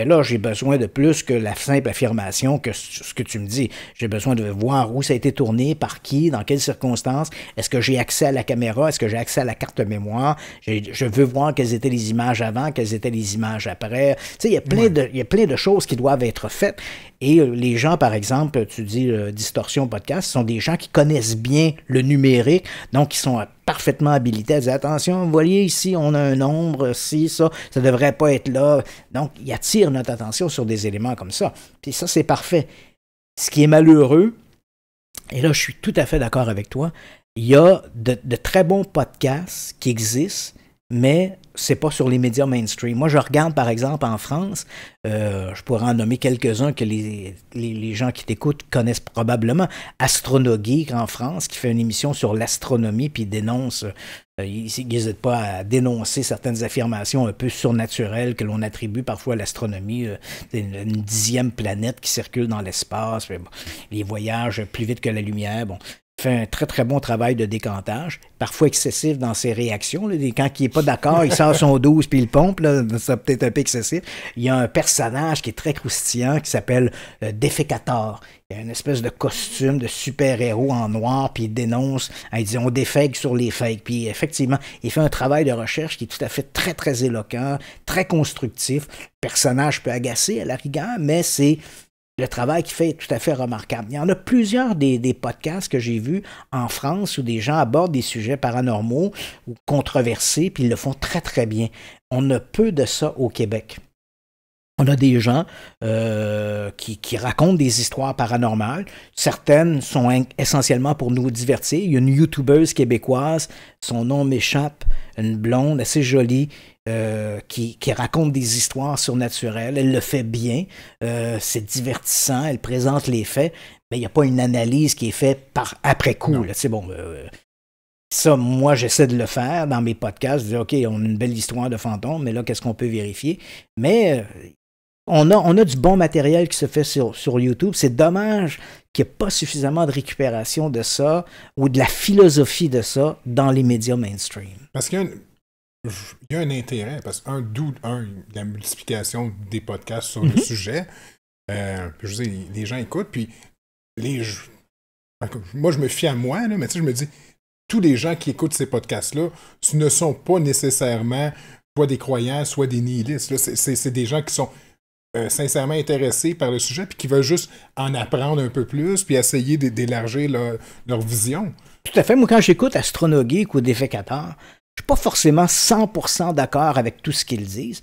Ben là, j'ai besoin de plus que la simple affirmation que ce que tu me dis. J'ai besoin de voir où ça a été tourné, par qui, dans quelles circonstances. Est-ce que j'ai accès à la caméra? Est-ce que j'ai accès à la carte mémoire? Je veux voir quelles étaient les images avant, quelles étaient les images après. Tu sais, il y a plein de choses qui doivent être faites. Et euh, les gens, par exemple, tu dis euh, distorsion podcast, ce sont des gens qui connaissent bien le numérique, donc qui sont euh, parfaitement habilités à dire attention, vous voyez ici, on a un nombre, si, ça, ça devrait pas être là. Donc, ils attirent notre attention sur des éléments comme ça. Puis ça, c'est parfait. Ce qui est malheureux, et là, je suis tout à fait d'accord avec toi, il y a de, très bons podcasts qui existent mais c'est pas sur les médias mainstream. Moi, je regarde, par exemple, en France, euh, je pourrais en nommer quelques-uns que les, gens qui t'écoutent connaissent probablement, Astronogeek en France, qui fait une émission sur l'astronomie, puis dénonce, euh, il n'hésite pas à dénoncer certaines affirmations un peu surnaturelles que l'on attribue parfois à l'astronomie, euh, une, dixième planète qui circule dans l'espace, les voyages plus vite que la lumière, bon, fait un très, très bon travail de décantage, parfois excessif dans ses réactions. Là. Quand il n'est pas d'accord, il sort son 12 puis il pompe. ça peut-être un peu excessif. Il y a un personnage qui est très croustillant qui s'appelle euh, Défécator. Il a une espèce de costume de super-héros en noir, puis il dénonce, il dit on défègue sur les fakes. Puis effectivement, il fait un travail de recherche qui est tout à fait très, très éloquent, très constructif. personnage peut agacer à la rigueur, mais c'est le travail qu'il fait est tout à fait remarquable. Il y en a plusieurs des, podcasts que j'ai vus en France où des gens abordent des sujets paranormaux ou controversés, puis ils le font très, très bien. On a peu de ça au Québec. On a des gens euh, qui, qui, racontent des histoires paranormales. Certaines sont essentiellement pour nous divertir. Il y a une youtubeuse québécoise, son nom m'échappe, une blonde assez jolie, euh, qui, raconte des histoires surnaturelles. Elle le fait bien, euh, c'est divertissant, elle présente les faits, mais il n'y a pas une analyse qui est faite par après coup. Là. Bon, euh, ça, moi, j'essaie de le faire dans mes podcasts. Je dis, OK, on a une belle histoire de fantôme, mais là, qu'est-ce qu'on peut vérifier? Mais on a, on du bon matériel qui se fait sur, YouTube. C'est dommage qu'il n'y ait pas suffisamment de récupération de ça ou de la philosophie de ça dans les médias mainstream. Parce qu'il il y a un intérêt, parce qu'un, doute un, la multiplication des podcasts sur le mhm. sujet, euh, je veux les gens écoutent, puis les, moi, je me fie à moi, mais tu sais, je me dis, tous les gens qui écoutent ces podcasts-là ce ne sont pas nécessairement soit des croyants, soit des nihilistes. Là. C'est, des gens qui sont euh, sincèrement intéressés par le sujet, puis qui veulent juste en apprendre un peu plus, puis essayer d'élargir leur, leur, vision. Tout à fait. Moi, quand j'écoute Astronogeek ou Défécateur, suis pas forcément 100% d'accord avec tout ce qu'ils disent.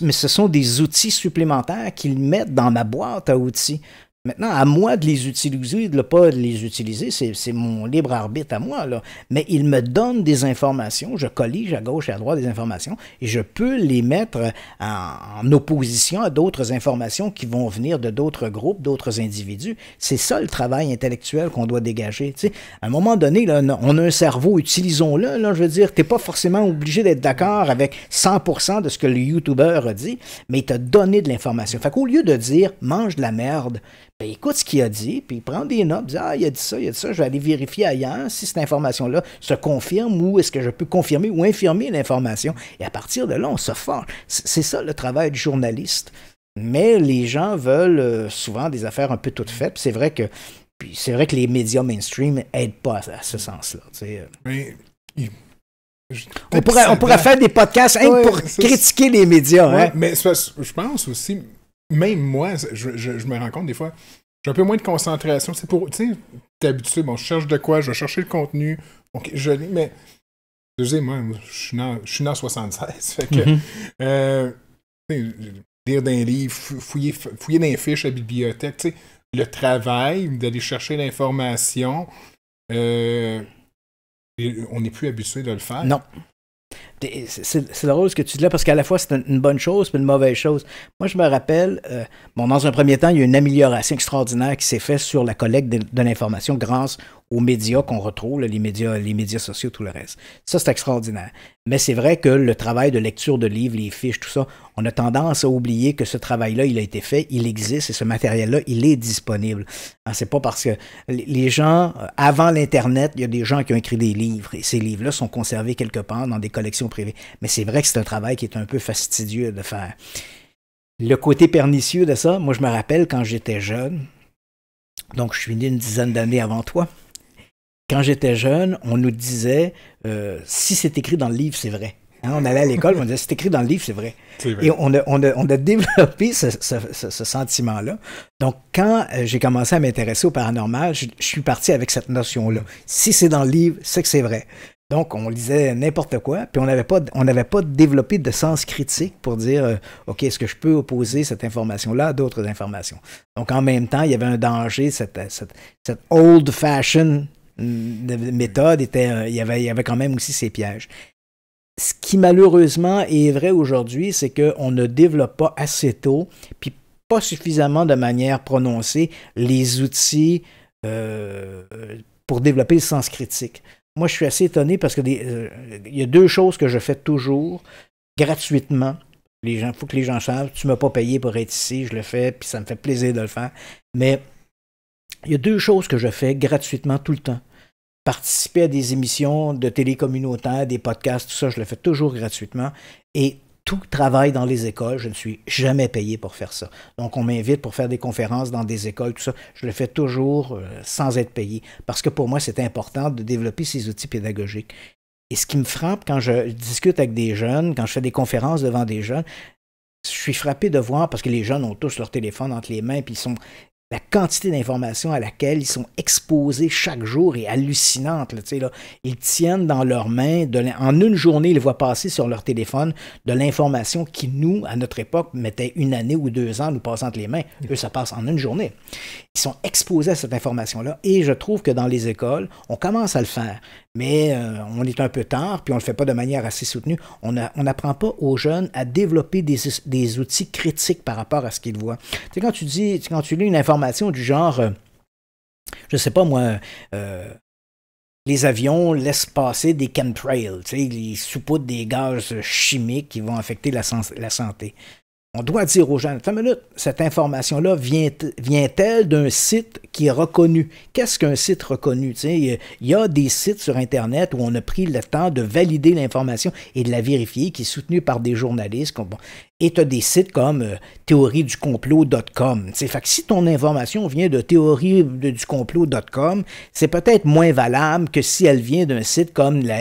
mais ce sont des outils supplémentaires qu'ils mettent dans ma boîte à outils Maintenant, à moi de les utiliser, de ne pas les utiliser, c'est mon libre arbitre à moi. Là. Mais il me donne des informations, je collige à gauche et à droite des informations, et je peux les mettre en, opposition à d'autres informations qui vont venir de d'autres groupes, d'autres individus. C'est ça le travail intellectuel qu'on doit dégager. à un moment donné, là, on a un cerveau, utilisons-le. je veux dire, tu n'es pas forcément obligé d'être d'accord avec 100% de ce que le YouTuber a dit, mais il t'a donné de l'information. Fait qu'au lieu de dire mange de la merde, ben, écoute ce qu'il a dit, puis prend des notes, dis, ah, il a dit ça, il a dit ça, je vais aller vérifier ailleurs si cette information-là se confirme ou est-ce que je peux confirmer ou infirmer l'information. Et à partir de là, on se forge. C'est ça le travail du journaliste. Mais les gens veulent euh, souvent des affaires un peu toutes faites. C'est vrai que puis c'est vrai que les médias mainstream aident pas à, ce sens-là. Euh. On pourrait, faire des podcasts hein, pour critiquer les médias. Hein. Mais je pense aussi, même moi, je, je, me rends compte des fois, j'ai un peu moins de concentration. C'est pour, tu sais, t'es habitué, bon, je cherche de quoi, je vais chercher le contenu, ok, je lis mais, excusez je suis je suis dans 76, fait que, mhm. euh, lire d'un livre, fouiller, fouiller dans les fiches à la bibliothèque, tu sais, le travail, d'aller chercher l'information, euh, on n'est plus habitué de le faire. Non. C'est drôle ce que tu dis là, parce qu'à la fois, c'est une bonne chose et une mauvaise chose. Moi, je me rappelle, euh, bon, dans un premier temps, il y a une amélioration extraordinaire qui s'est faite sur la collecte de, de l'information grâce aux médias qu'on retrouve, les, médias, les médias sociaux, tout le reste. Ça, c'est extraordinaire. Mais c'est vrai que le travail de lecture de livres, les fiches, tout ça, on a tendance à oublier que ce travail-là, il a été fait, il existe et ce matériel-là, il est disponible. Ah, c'est pas parce que les gens, euh, avant l'Internet, il y a des gens qui ont écrit des livres et ces livres-là sont conservés quelque part dans des collections privées. Mais c'est vrai que c'est un travail qui est un peu fastidieux de faire. Le côté pernicieux de ça, moi, je me rappelle quand j'étais jeune, donc je suis né une dizaine d'années avant toi. Quand j'étais jeune, on nous euh, hein, disait si c'est écrit dans le livre, c'est vrai. on allait à l'école, on disait c'est écrit dans le livre, c'est vrai. Et on a, développé ce, sentiment-là. Donc, quand euh, j'ai commencé à m'intéresser au paranormal, je, suis parti avec cette notion-là. Si c'est dans le livre, c'est que c'est vrai. Donc, on lisait n'importe quoi, puis on n'avait pas, on n'avait pas développé de sens critique pour dire, euh, OK, est-ce que je peux opposer cette information-là à d'autres informations? Donc, en même temps, il y avait un danger, cette, cette, cette old-fashioned méthode était, euh, il y avait, quand même aussi ses pièges. Ce qui malheureusement est vrai aujourd'hui, c'est qu'on ne développe pas assez tôt, puis pas suffisamment de manière prononcée, les outils euh, pour développer le sens critique. Moi, je suis assez étonné parce qu'il euh, y a deux choses que je fais toujours gratuitement. Les gens, faut que les gens savent, tu ne m'as pas payé pour être ici, je le fais, puis ça me fait plaisir de le faire. Mais il y a deux choses que je fais gratuitement tout le temps participer à des émissions de télé communautaire, des podcasts, tout ça, je le fais toujours gratuitement. Et tout travail dans les écoles, je ne suis jamais payé pour faire ça. Donc, on m'invite pour faire des conférences dans des écoles, tout ça. Je le fais toujours euh, sans être payé, parce que pour moi, c'est important de développer ces outils pédagogiques. Et ce qui me frappe quand je discute avec des jeunes, quand je fais des conférences devant des jeunes, je suis frappé de voir, parce que les jeunes ont tous leur téléphone entre les mains, puis ils sont la quantité d'informations à laquelle ils sont exposés chaque jour est hallucinante. Ils tiennent dans leurs mains, en une journée, ils voient passer sur leur téléphone de l'information qui, nous, à notre époque, mettait une année ou deux ans nous passant entre les mains. Eux, ça passe en une journée. Ils sont exposés à cette information-là. Et je trouve que dans les écoles, on commence à le faire mais euh, on est un peu tard, puis on ne le fait pas de manière assez soutenue. On n'apprend pas aux jeunes à développer des, outils critiques par rapport à ce qu'ils voient. Tu sais, quand tu dis, quand tu lis une information du genre, euh, je ne sais pas moi, euh, les avions laissent passer des chemtrails, tu sais, ils soupoutent des gaz chimiques qui vont affecter la santé on doit dire aux gens, une cette information-là vient-elle d'un site qui est reconnu? Qu'est-ce qu'un site reconnu? Il y a des sites sur Internet où on a pris le temps de valider l'information et de la vérifier, qui est soutenue par des journalistes. Et tu as des sites comme euh, théorie du complot.com. Fait que si ton information vient de théorie du complot.com, c'est peut-être moins valable que si elle vient d'un site comme la,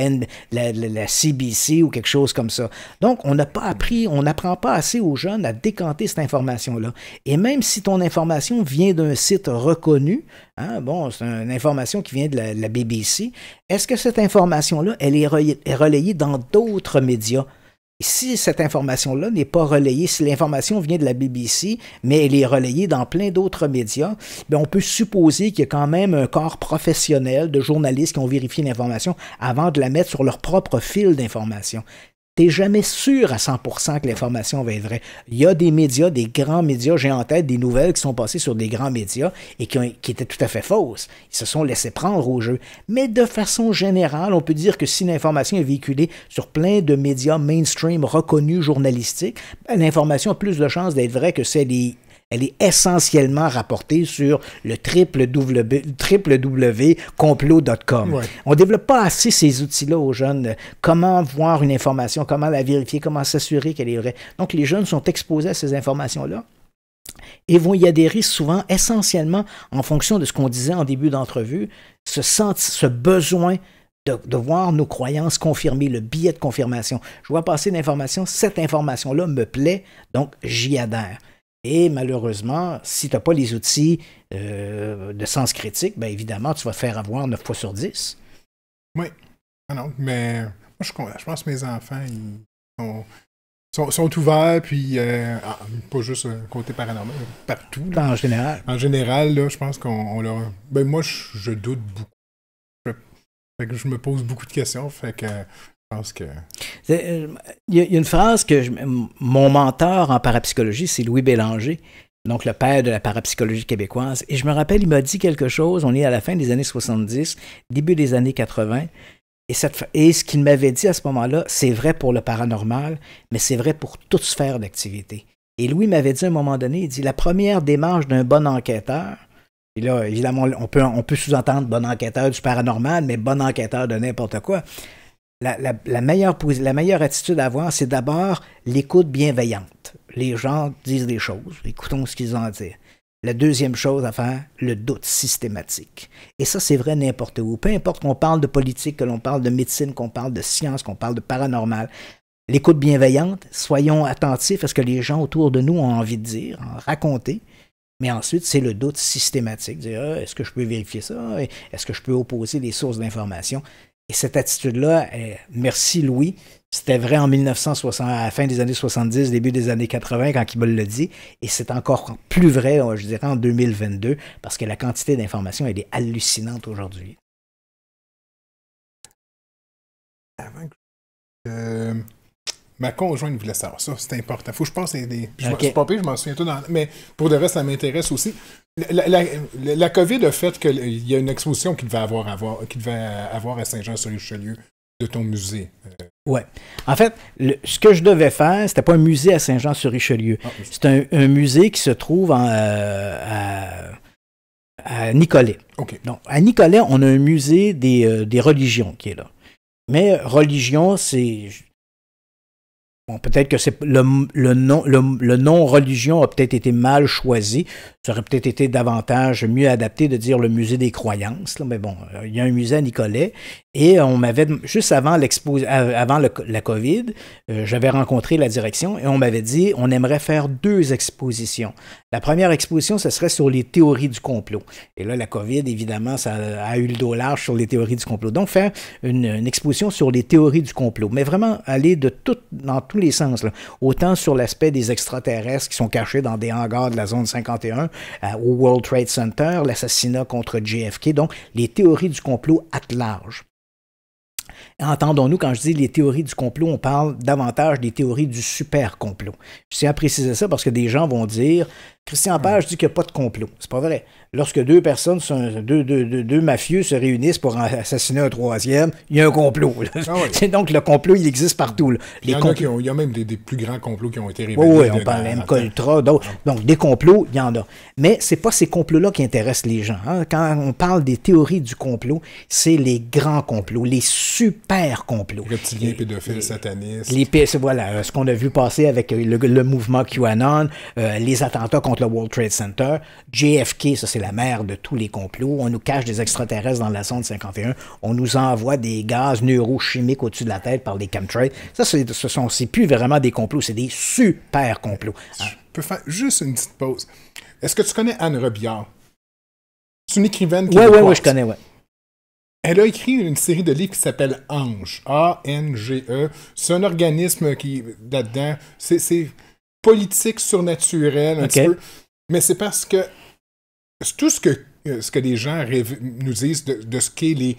CBC ou quelque chose comme ça. Donc, on n'a pas appris, on n'apprend pas assez aux jeunes à décanter cette information-là. Et même si ton information vient d'un site reconnu, hein, bon, c'est une information qui vient de la BBC, est-ce que cette information-là, elle est relayée dans d'autres médias? si cette information-là n'est pas relayée, si l'information vient de la BBC, mais elle est relayée dans plein d'autres médias, bien, on peut supposer qu'il y a quand même un corps professionnel de journalistes qui ont vérifié l'information avant de la mettre sur leur propre fil d'information t'es jamais sûr à 100% que l'information va être vraie. Il y a des médias, des grands médias, j'ai en tête des nouvelles qui sont passées sur des grands médias et qui, étaient tout à fait fausses. Ils se sont laissés prendre au jeu. Mais de façon générale, on peut dire que si l'information est véhiculée sur plein de médias mainstream reconnus journalistiques, ben, l'information a plus de chances d'être vraie que celle des elle est essentiellement rapportée sur le www.complot.com. On ne développe pas assez ces outils-là aux jeunes. Comment voir une information, comment la vérifier, comment s'assurer qu'elle est vraie. Donc, les jeunes sont exposés à ces informations-là et vont y adhérer souvent essentiellement en fonction de ce qu'on disait en début d'entrevue, ce, ce besoin de, voir nos croyances confirmées, le billet de confirmation. Je vois passer information. cette information-là me plaît, donc j'y adhère. Et malheureusement, si tu n'as pas les outils euh, de sens critique, bien évidemment, tu vas faire avoir 9 fois sur 10. Oui. Ah non, mais moi, je, je pense que mes enfants, ils sont, ouverts, puis euh, ah, pas juste côté paranormal, partout. En général. En général, je pense qu'on leur. Ben, moi, je, doute beaucoup. que je me pose beaucoup de questions. Fait que euh, il y, a une phrase que mon mentor en parapsychologie, c'est Louis Bélanger, donc le père de la parapsychologie québécoise. Et je me rappelle, il m'a dit quelque chose. On est à la fin des années 70, début des années 80. Et, et ce qu'il m'avait dit à ce moment-là, c'est vrai pour le paranormal, mais c'est vrai pour toute sphère d'activité. Et Louis m'avait dit à un moment donné, il dit, la première démarche d'un bon enquêteur, et là, évidemment, on peut, on peut sous-entendre bon enquêteur du paranormal, mais bon enquêteur de n'importe quoi la, meilleure, la meilleure attitude à avoir, c'est d'abord l'écoute bienveillante. Les gens disent des choses, écoutons ce qu'ils ont à dire. La deuxième chose à faire, le doute systématique. Et ça, c'est vrai n'importe où. Peu importe qu'on parle de politique, que l'on parle de médecine, qu'on parle de science, qu'on parle de paranormal. L'écoute bienveillante, soyons attentifs à ce que les gens autour de nous ont envie de dire, en raconter. Mais ensuite, c'est le doute systématique. Dire, ah, est-ce que je peux vérifier ça? Ah, est-ce que je peux opposer des sources d'information? Et cette attitude-là, eh, merci Louis, c'était vrai en 1960, à la fin des années 70, début des années 80, quand il me l'a dit, et c'est encore plus vrai, euh, je dirais, en 2022, parce que la quantité d'informations, elle est hallucinante aujourd'hui. Euh, ma conjointe voulait savoir ça, c'est important. Faut que je pense des. Je, je m'en souviens tout, mais pour le reste, ça m'intéresse aussi. La, la, la, COVID a fait qu'il y a une exposition qu'il devait avoir, avoir, qui devait avoir à Saint-Jean-sur-Richelieu de ton musée. Euh. Oui. En fait, ce que je devais faire, c'était pas un musée à Saint-Jean-sur-Richelieu. Ah, c'est un, musée qui se trouve euh, à, Nicolet. Donc, à Nicolet, on a un musée des, euh, des religions qui est là. Mais religion, c'est Bon, peut-être que c'est le, nom, le, nom religion a peut-être été mal choisi. Ça aurait peut-être été davantage mieux adapté de dire le musée des croyances. mais bon, euh, il y a un musée à Nicolet. Et euh, on m'avait, juste avant, avant la COVID, euh, j'avais rencontré la direction et on m'avait dit on aimerait faire deux expositions. La première exposition, ce serait sur les théories du complot. Et là, la COVID, évidemment, ça a eu le dos large sur les théories du complot. Donc, faire une, exposition sur les théories du complot, mais vraiment aller de dans tous les sens. Autant sur l'aspect des extraterrestres qui sont cachés dans des hangars de la zone 51 euh, au World Trade Center, l'assassinat contre JFK, donc les théories du complot à large. Entendons-nous, quand je dis les théories du complot, on parle davantage des théories du super complot. Je tiens à préciser ça parce que des gens vont dire Christian Page dit qu'il n'y a pas de complot. C'est pas vrai. Lorsque deux personnes, deux, deux, mafieux se réunissent pour assassiner un troisième, il y a un complot. Ah c'est donc le complot, il existe partout. Les il, y en il, y a même des, plus grands complots qui ont été révélés. Oui, on parle même d'autres. Ah. Donc des complots, il y en a. Mais c'est pas ces complots-là qui intéressent les gens. Hein. Quand on parle des théories du complot, c'est les grands complots, les super complots. Le petit pédophiles, satanistes. Les, voilà, euh, ce qu'on a vu passer avec euh, le, mouvement QAnon, euh, les attentats contre le World Trade Center. JFK, ça c'est la mère de tous les complots. On nous cache des extraterrestres dans la sonde 51. On nous envoie des gaz neurochimiques au-dessus de la tête par des chemtrails. Ça, ce sont plus vraiment des complots, c'est des super complots. Je hein. peux faire juste une petite pause. Est-ce que tu connais Anne Robillard? C'est une écrivaine qui Oui, oui, oui, je connais, oui. Elle a écrit une série de livres qui s'appelle Ange. A-N-G-E. C'est un organisme qui, là-dedans, c'est politique surnaturelle, un petit peu. Mais c'est parce que tout ce que, euh, ce que les gens nous disent de, ce qu'est les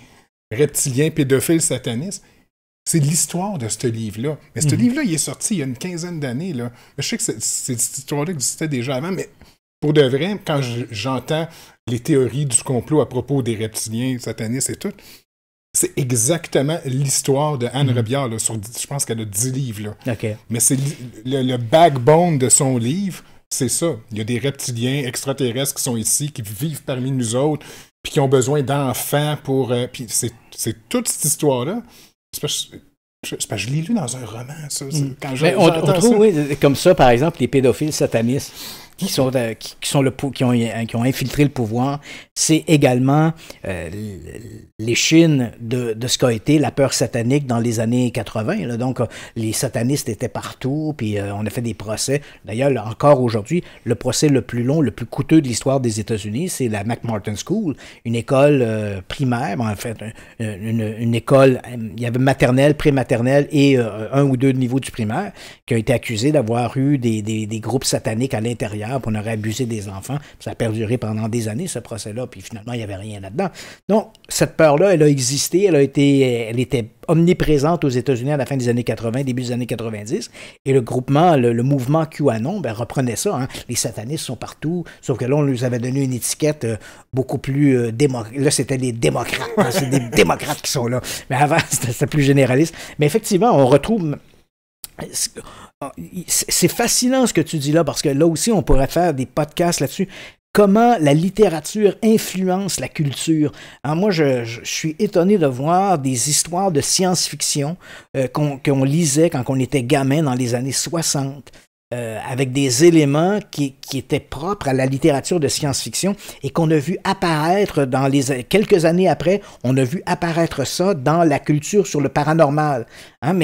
reptiliens, pédophiles, satanistes, c'est l'histoire de ce livre-là. Mais ce mhm. livre-là, il est sorti il y a une quinzaine d'années. Je sais que cette histoire-là existait déjà avant, mais pour de vrai, quand j'entends les théories du complot à propos des reptiliens, satanistes et tout, c'est exactement l'histoire de Anne mm sur, je pense qu'elle a 10 livres. Là. Mais c'est le, backbone de son livre, c'est ça. Il y a des reptiliens extraterrestres qui sont ici, qui vivent parmi nous autres, puis qui ont besoin d'enfants pour. Euh, puis c'est toute cette histoire-là. Je, que je l'ai lu dans un roman, ça. Mm. Quand on, trouve, comme ça, par exemple, les pédophiles satanistes qui sont, euh, qui, sont le, qui, ont, qui ont infiltré le pouvoir, c'est également euh, l'échine de, de ce qu'a été la peur satanique dans les années 80. Là. Donc, euh, les satanistes étaient partout, puis on a fait des procès. D'ailleurs, encore aujourd'hui, le procès le plus long, le plus coûteux de l'histoire des États-Unis, c'est la McMartin School, une école primaire, en fait, une, école, il y avait maternelle, prématernelle et un ou deux niveaux du primaire, qui a été accusé d'avoir eu des, des groupes sataniques à l'intérieur puis on aurait abusé des enfants. Ça a perduré pendant des années, ce procès-là, puis finalement, il n'y avait rien là-dedans. Donc, cette peur-là, elle a existé, elle, a été, elle était omniprésente aux États-Unis à la fin des années 80, début des années 90, et le groupement, le, mouvement QAnon, ben, reprenait ça. Hein. Les satanistes sont partout, sauf que là, on nous avait donné une étiquette euh, beaucoup plus... Euh, là, c'était des démocrates. Hein, c'est des démocrates qui sont là. Mais avant, c'était plus généraliste. Mais effectivement, on retrouve ah, c'est fascinant ce que tu dis là, parce que là aussi, on pourrait faire des podcasts là-dessus. Comment la littérature influence la culture. Ah, moi, je, suis étonné de voir des histoires de science-fiction euh, qu'on lisait quand on était gamin dans les années 60. Euh, avec des éléments qui, étaient propres à la littérature de science-fiction et qu'on a vu apparaître dans les quelques années après, on a vu apparaître ça dans la culture sur le paranormal. Hein,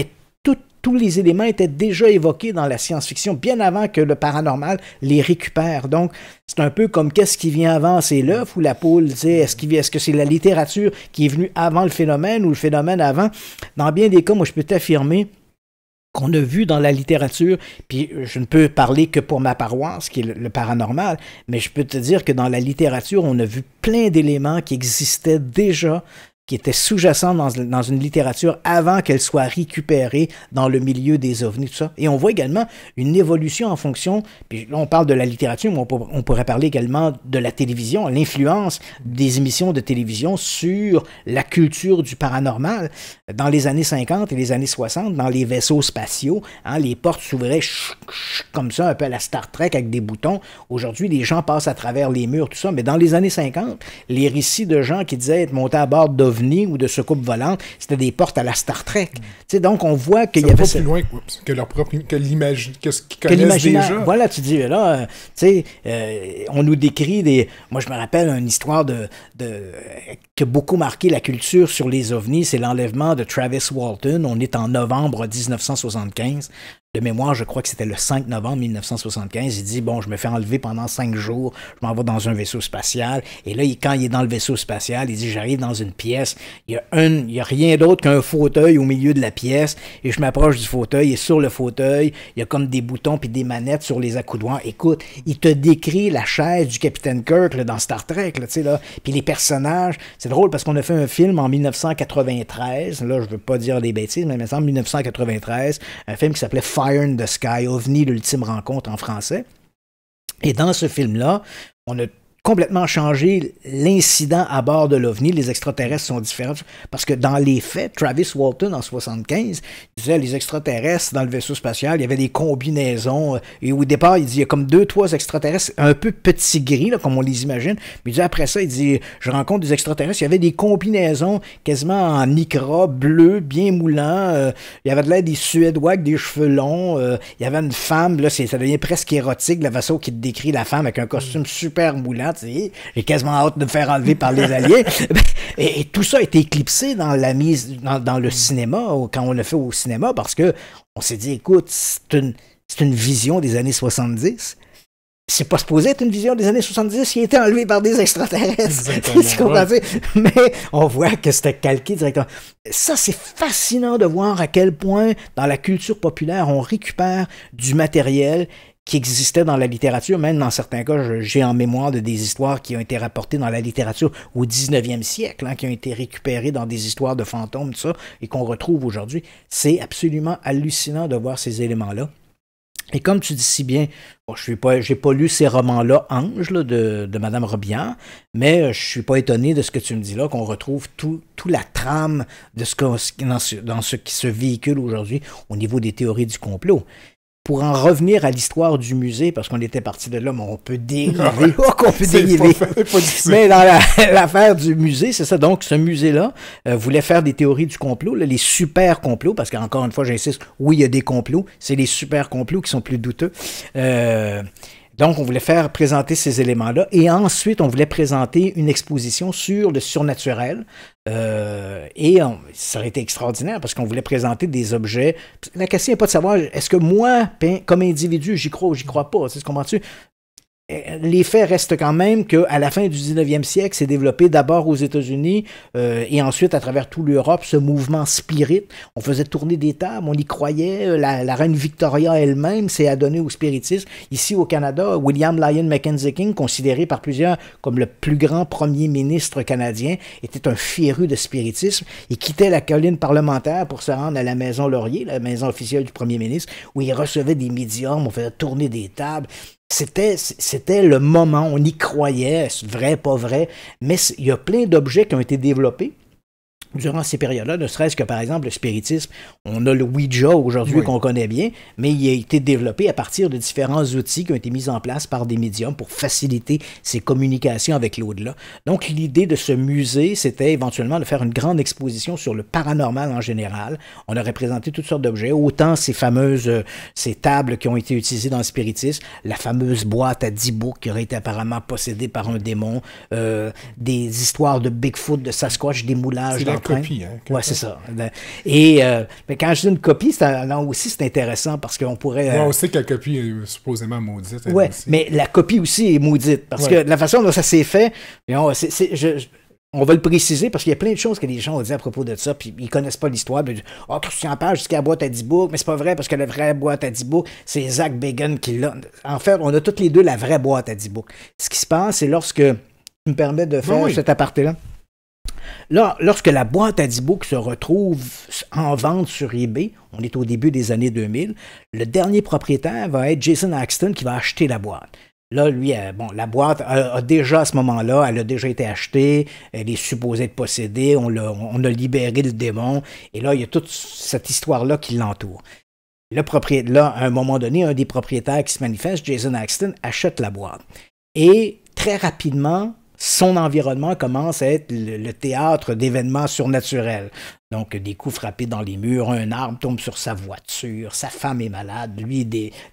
tous les éléments étaient déjà évoqués dans la science-fiction bien avant que le paranormal les récupère. Donc, c'est un peu comme qu'est-ce qui vient avant, c'est l'œuf ou la poule, est-ce est -ce que c'est la littérature qui est venue avant le phénomène ou le phénomène avant? Dans bien des cas, moi, je peux t'affirmer qu'on a vu dans la littérature, puis je ne peux parler que pour ma paroisse, qui est le paranormal, mais je peux te dire que dans la littérature, on a vu plein d'éléments qui existaient déjà qui était sous-jacente dans, dans, une littérature avant qu'elle soit récupérée dans le milieu des ovnis, tout ça. Et on voit également une évolution en fonction, puis là on parle de la littérature, mais on, pourrait parler également de la télévision, l'influence des émissions de télévision sur la culture du paranormal. Dans les années 50 et les années 60, dans les vaisseaux spatiaux, hein, les portes s'ouvraient comme ça, un peu à la Star Trek avec des boutons. Aujourd'hui, les gens passent à travers les murs, tout ça, mais dans les années 50, les récits de gens qui disaient être montés à bord de OVNI ou de coupe volante, c'était des portes à la Star Trek. Mm. Donc, on voit qu'il y avait... C'est loin que leur propre... que l'image... que ce qu'ils connaissent déjà. Voilà, tu dis, là, euh, tu sais, euh, on nous décrit des... Moi, je me rappelle une histoire de, de... qui a beaucoup marqué la culture sur les OVNIs, c'est l'enlèvement de Travis Walton. On est en novembre 1975 de mémoire, je crois que c'était le 5 novembre 1975, il dit, bon, je me fais enlever pendant cinq jours, je m'en vais dans un vaisseau spatial. Et là, quand il est dans le vaisseau spatial, il dit, j'arrive dans une pièce, il y a, a rien d'autre qu'un fauteuil au milieu de la pièce, et je m'approche du fauteuil, et sur le fauteuil, il y a comme des boutons puis des manettes sur les accoudoirs. Écoute, il te décrit la chaise du capitaine Kirk dans Star Trek, tu sais, puis les personnages. C'est drôle parce qu'on a fait un film en 1993, là, je veux pas dire des bêtises, mais il me semble 1993, un film qui s'appelait Iron the Sky, OVNI, l'ultime rencontre en français. Et dans ce film-là, on a complètement changé l'incident à bord de l'OVNI. Les extraterrestres sont différents. Parce que dans les faits, Travis Walton, en 75, disait les extraterrestres dans le vaisseau spatial, il y avait des combinaisons. Euh, et au départ, il dit il y a comme deux, trois extraterrestres un peu petits gris, comme on les imagine. Mais après ça, il dit je rencontre des extraterrestres. Il y avait des combinaisons quasiment en micro, bleu, bien moulant. Euh, il y avait de l'air des Suédois avec des cheveux longs. Euh, il y avait une femme, là, ça devient presque érotique, la vaisseau qui décrit la femme avec un costume super moulant j'ai quasiment hâte de me faire enlever par les Alliés. et, tout ça a été éclipsé dans la mise, dans, le mm. cinéma, quand on l'a fait au cinéma, parce que on s'est dit, écoute, c'est une, vision des années 70 c'est pas supposé être une vision des années 70 qui a été enlevée par des extraterrestres. Mais on voit que c'était calqué directement. Ça, c'est fascinant de voir à quel point, dans la culture populaire, on récupère du matériel qui existaient dans la littérature, même dans certains cas, j'ai en mémoire de des histoires qui ont été rapportées dans la littérature au 19e siècle, hein, qui ont été récupérées dans des histoires de fantômes, ça, et qu'on retrouve aujourd'hui. C'est absolument hallucinant de voir ces éléments-là. Et comme tu dis si bien, je n'ai pas, pas, lu ces romans-là, Ange, de, Mme Madame Robillard, mais euh, je suis pas étonné de ce que tu me dis là, qu'on retrouve tout, la trame de ce, que, dans ce qui se véhicule aujourd'hui au niveau des théories du complot pour en revenir à l'histoire du musée, parce qu'on était parti de là, mais on peut dériver, oh, qu'on peut dériver. mais dans l'affaire du musée, c'est ça. Donc, ce musée-là euh, voulait faire des théories du complot, les super complots, parce qu'encore une fois, j'insiste, oui, il y a des complots, c'est les super complots qui sont plus douteux. Euh, donc, on voulait faire présenter ces éléments-là. Et ensuite, on voulait présenter une exposition sur le surnaturel. Euh, et ça aurait été extraordinaire parce qu'on voulait présenter des objets. La question n'est pas de savoir, est-ce que moi, comme individu, j'y crois ou j'y crois pas? C'est qu'on qu'on tu euh, les faits restent quand même qu'à la fin du 19e siècle, s'est développé d'abord aux États-Unis euh, et ensuite à travers toute l'Europe ce mouvement spirit. On faisait tourner des tables, on y croyait. Euh, la, la reine Victoria elle-même s'est adonnée au spiritisme. Ici au Canada, William Lyon Mackenzie King, considéré par plusieurs comme le plus grand premier ministre canadien, était un féru de spiritisme. Il quittait la colline parlementaire pour se rendre à la Maison Laurier, la maison officielle du premier ministre, où il recevait des médiums, on faisait tourner des tables. C'était, c'était le moment, on y croyait, vrai, pas vrai, mais il y a plein d'objets qui ont été développés durant ces périodes-là, ne serait-ce que par exemple le spiritisme. On a le Ouija aujourd'hui qu'on connaît bien, mais il a été développé à partir de différents outils qui ont été mis en place par des médiums pour faciliter ces communications avec l'au-delà. Donc l'idée de ce musée, c'était éventuellement de faire une grande exposition sur le paranormal en général. On aurait présenté toutes sortes d'objets, autant ces fameuses euh, ces tables qui ont été utilisées dans le spiritisme, la fameuse boîte à 10 boucs qui aurait été apparemment possédée par un démon, euh, des histoires de Bigfoot, de Sasquatch, des moulages. Copie, hein, c'est ça. Ben, et euh, quand je dis une copie, là aussi c'est intéressant parce qu'on pourrait. Ouais, euh, on sait que la copie est supposément maudite. Oui, mais la copie aussi est maudite parce que la façon dont ça s'est fait, on, on va le préciser parce qu'il y a plein de choses que les gens ont dit à propos de ça, puis ils connaissent pas l'histoire. Ah, oh, Christian Page, jusqu'à la boîte à 10 books, mais c'est pas vrai parce que la vraie boîte à 10 c'est Zach Began qui l'a. En fait, on a toutes les deux la vraie boîte à 10 Ce qui se passe, c'est lorsque. Tu me permets de faire ben cet aparté-là? Là, lorsque la boîte à se retrouve en vente sur eBay, on est au début des années 2000, le dernier propriétaire va être Jason Axton qui va acheter la boîte. Là, lui, euh, bon, la boîte euh, a, déjà à ce moment-là, elle a déjà été achetée, elle est supposée être possédée, on, a, libéré le démon, et là, il y a toute cette histoire-là qui l'entoure. Le propriétaire, là, à un moment donné, un des propriétaires qui se manifeste, Jason Axton, achète la boîte. Et très rapidement, son environnement commence à être le, théâtre d'événements surnaturels. Donc, des coups frappés dans les murs, un arbre tombe sur sa voiture, sa femme est malade, lui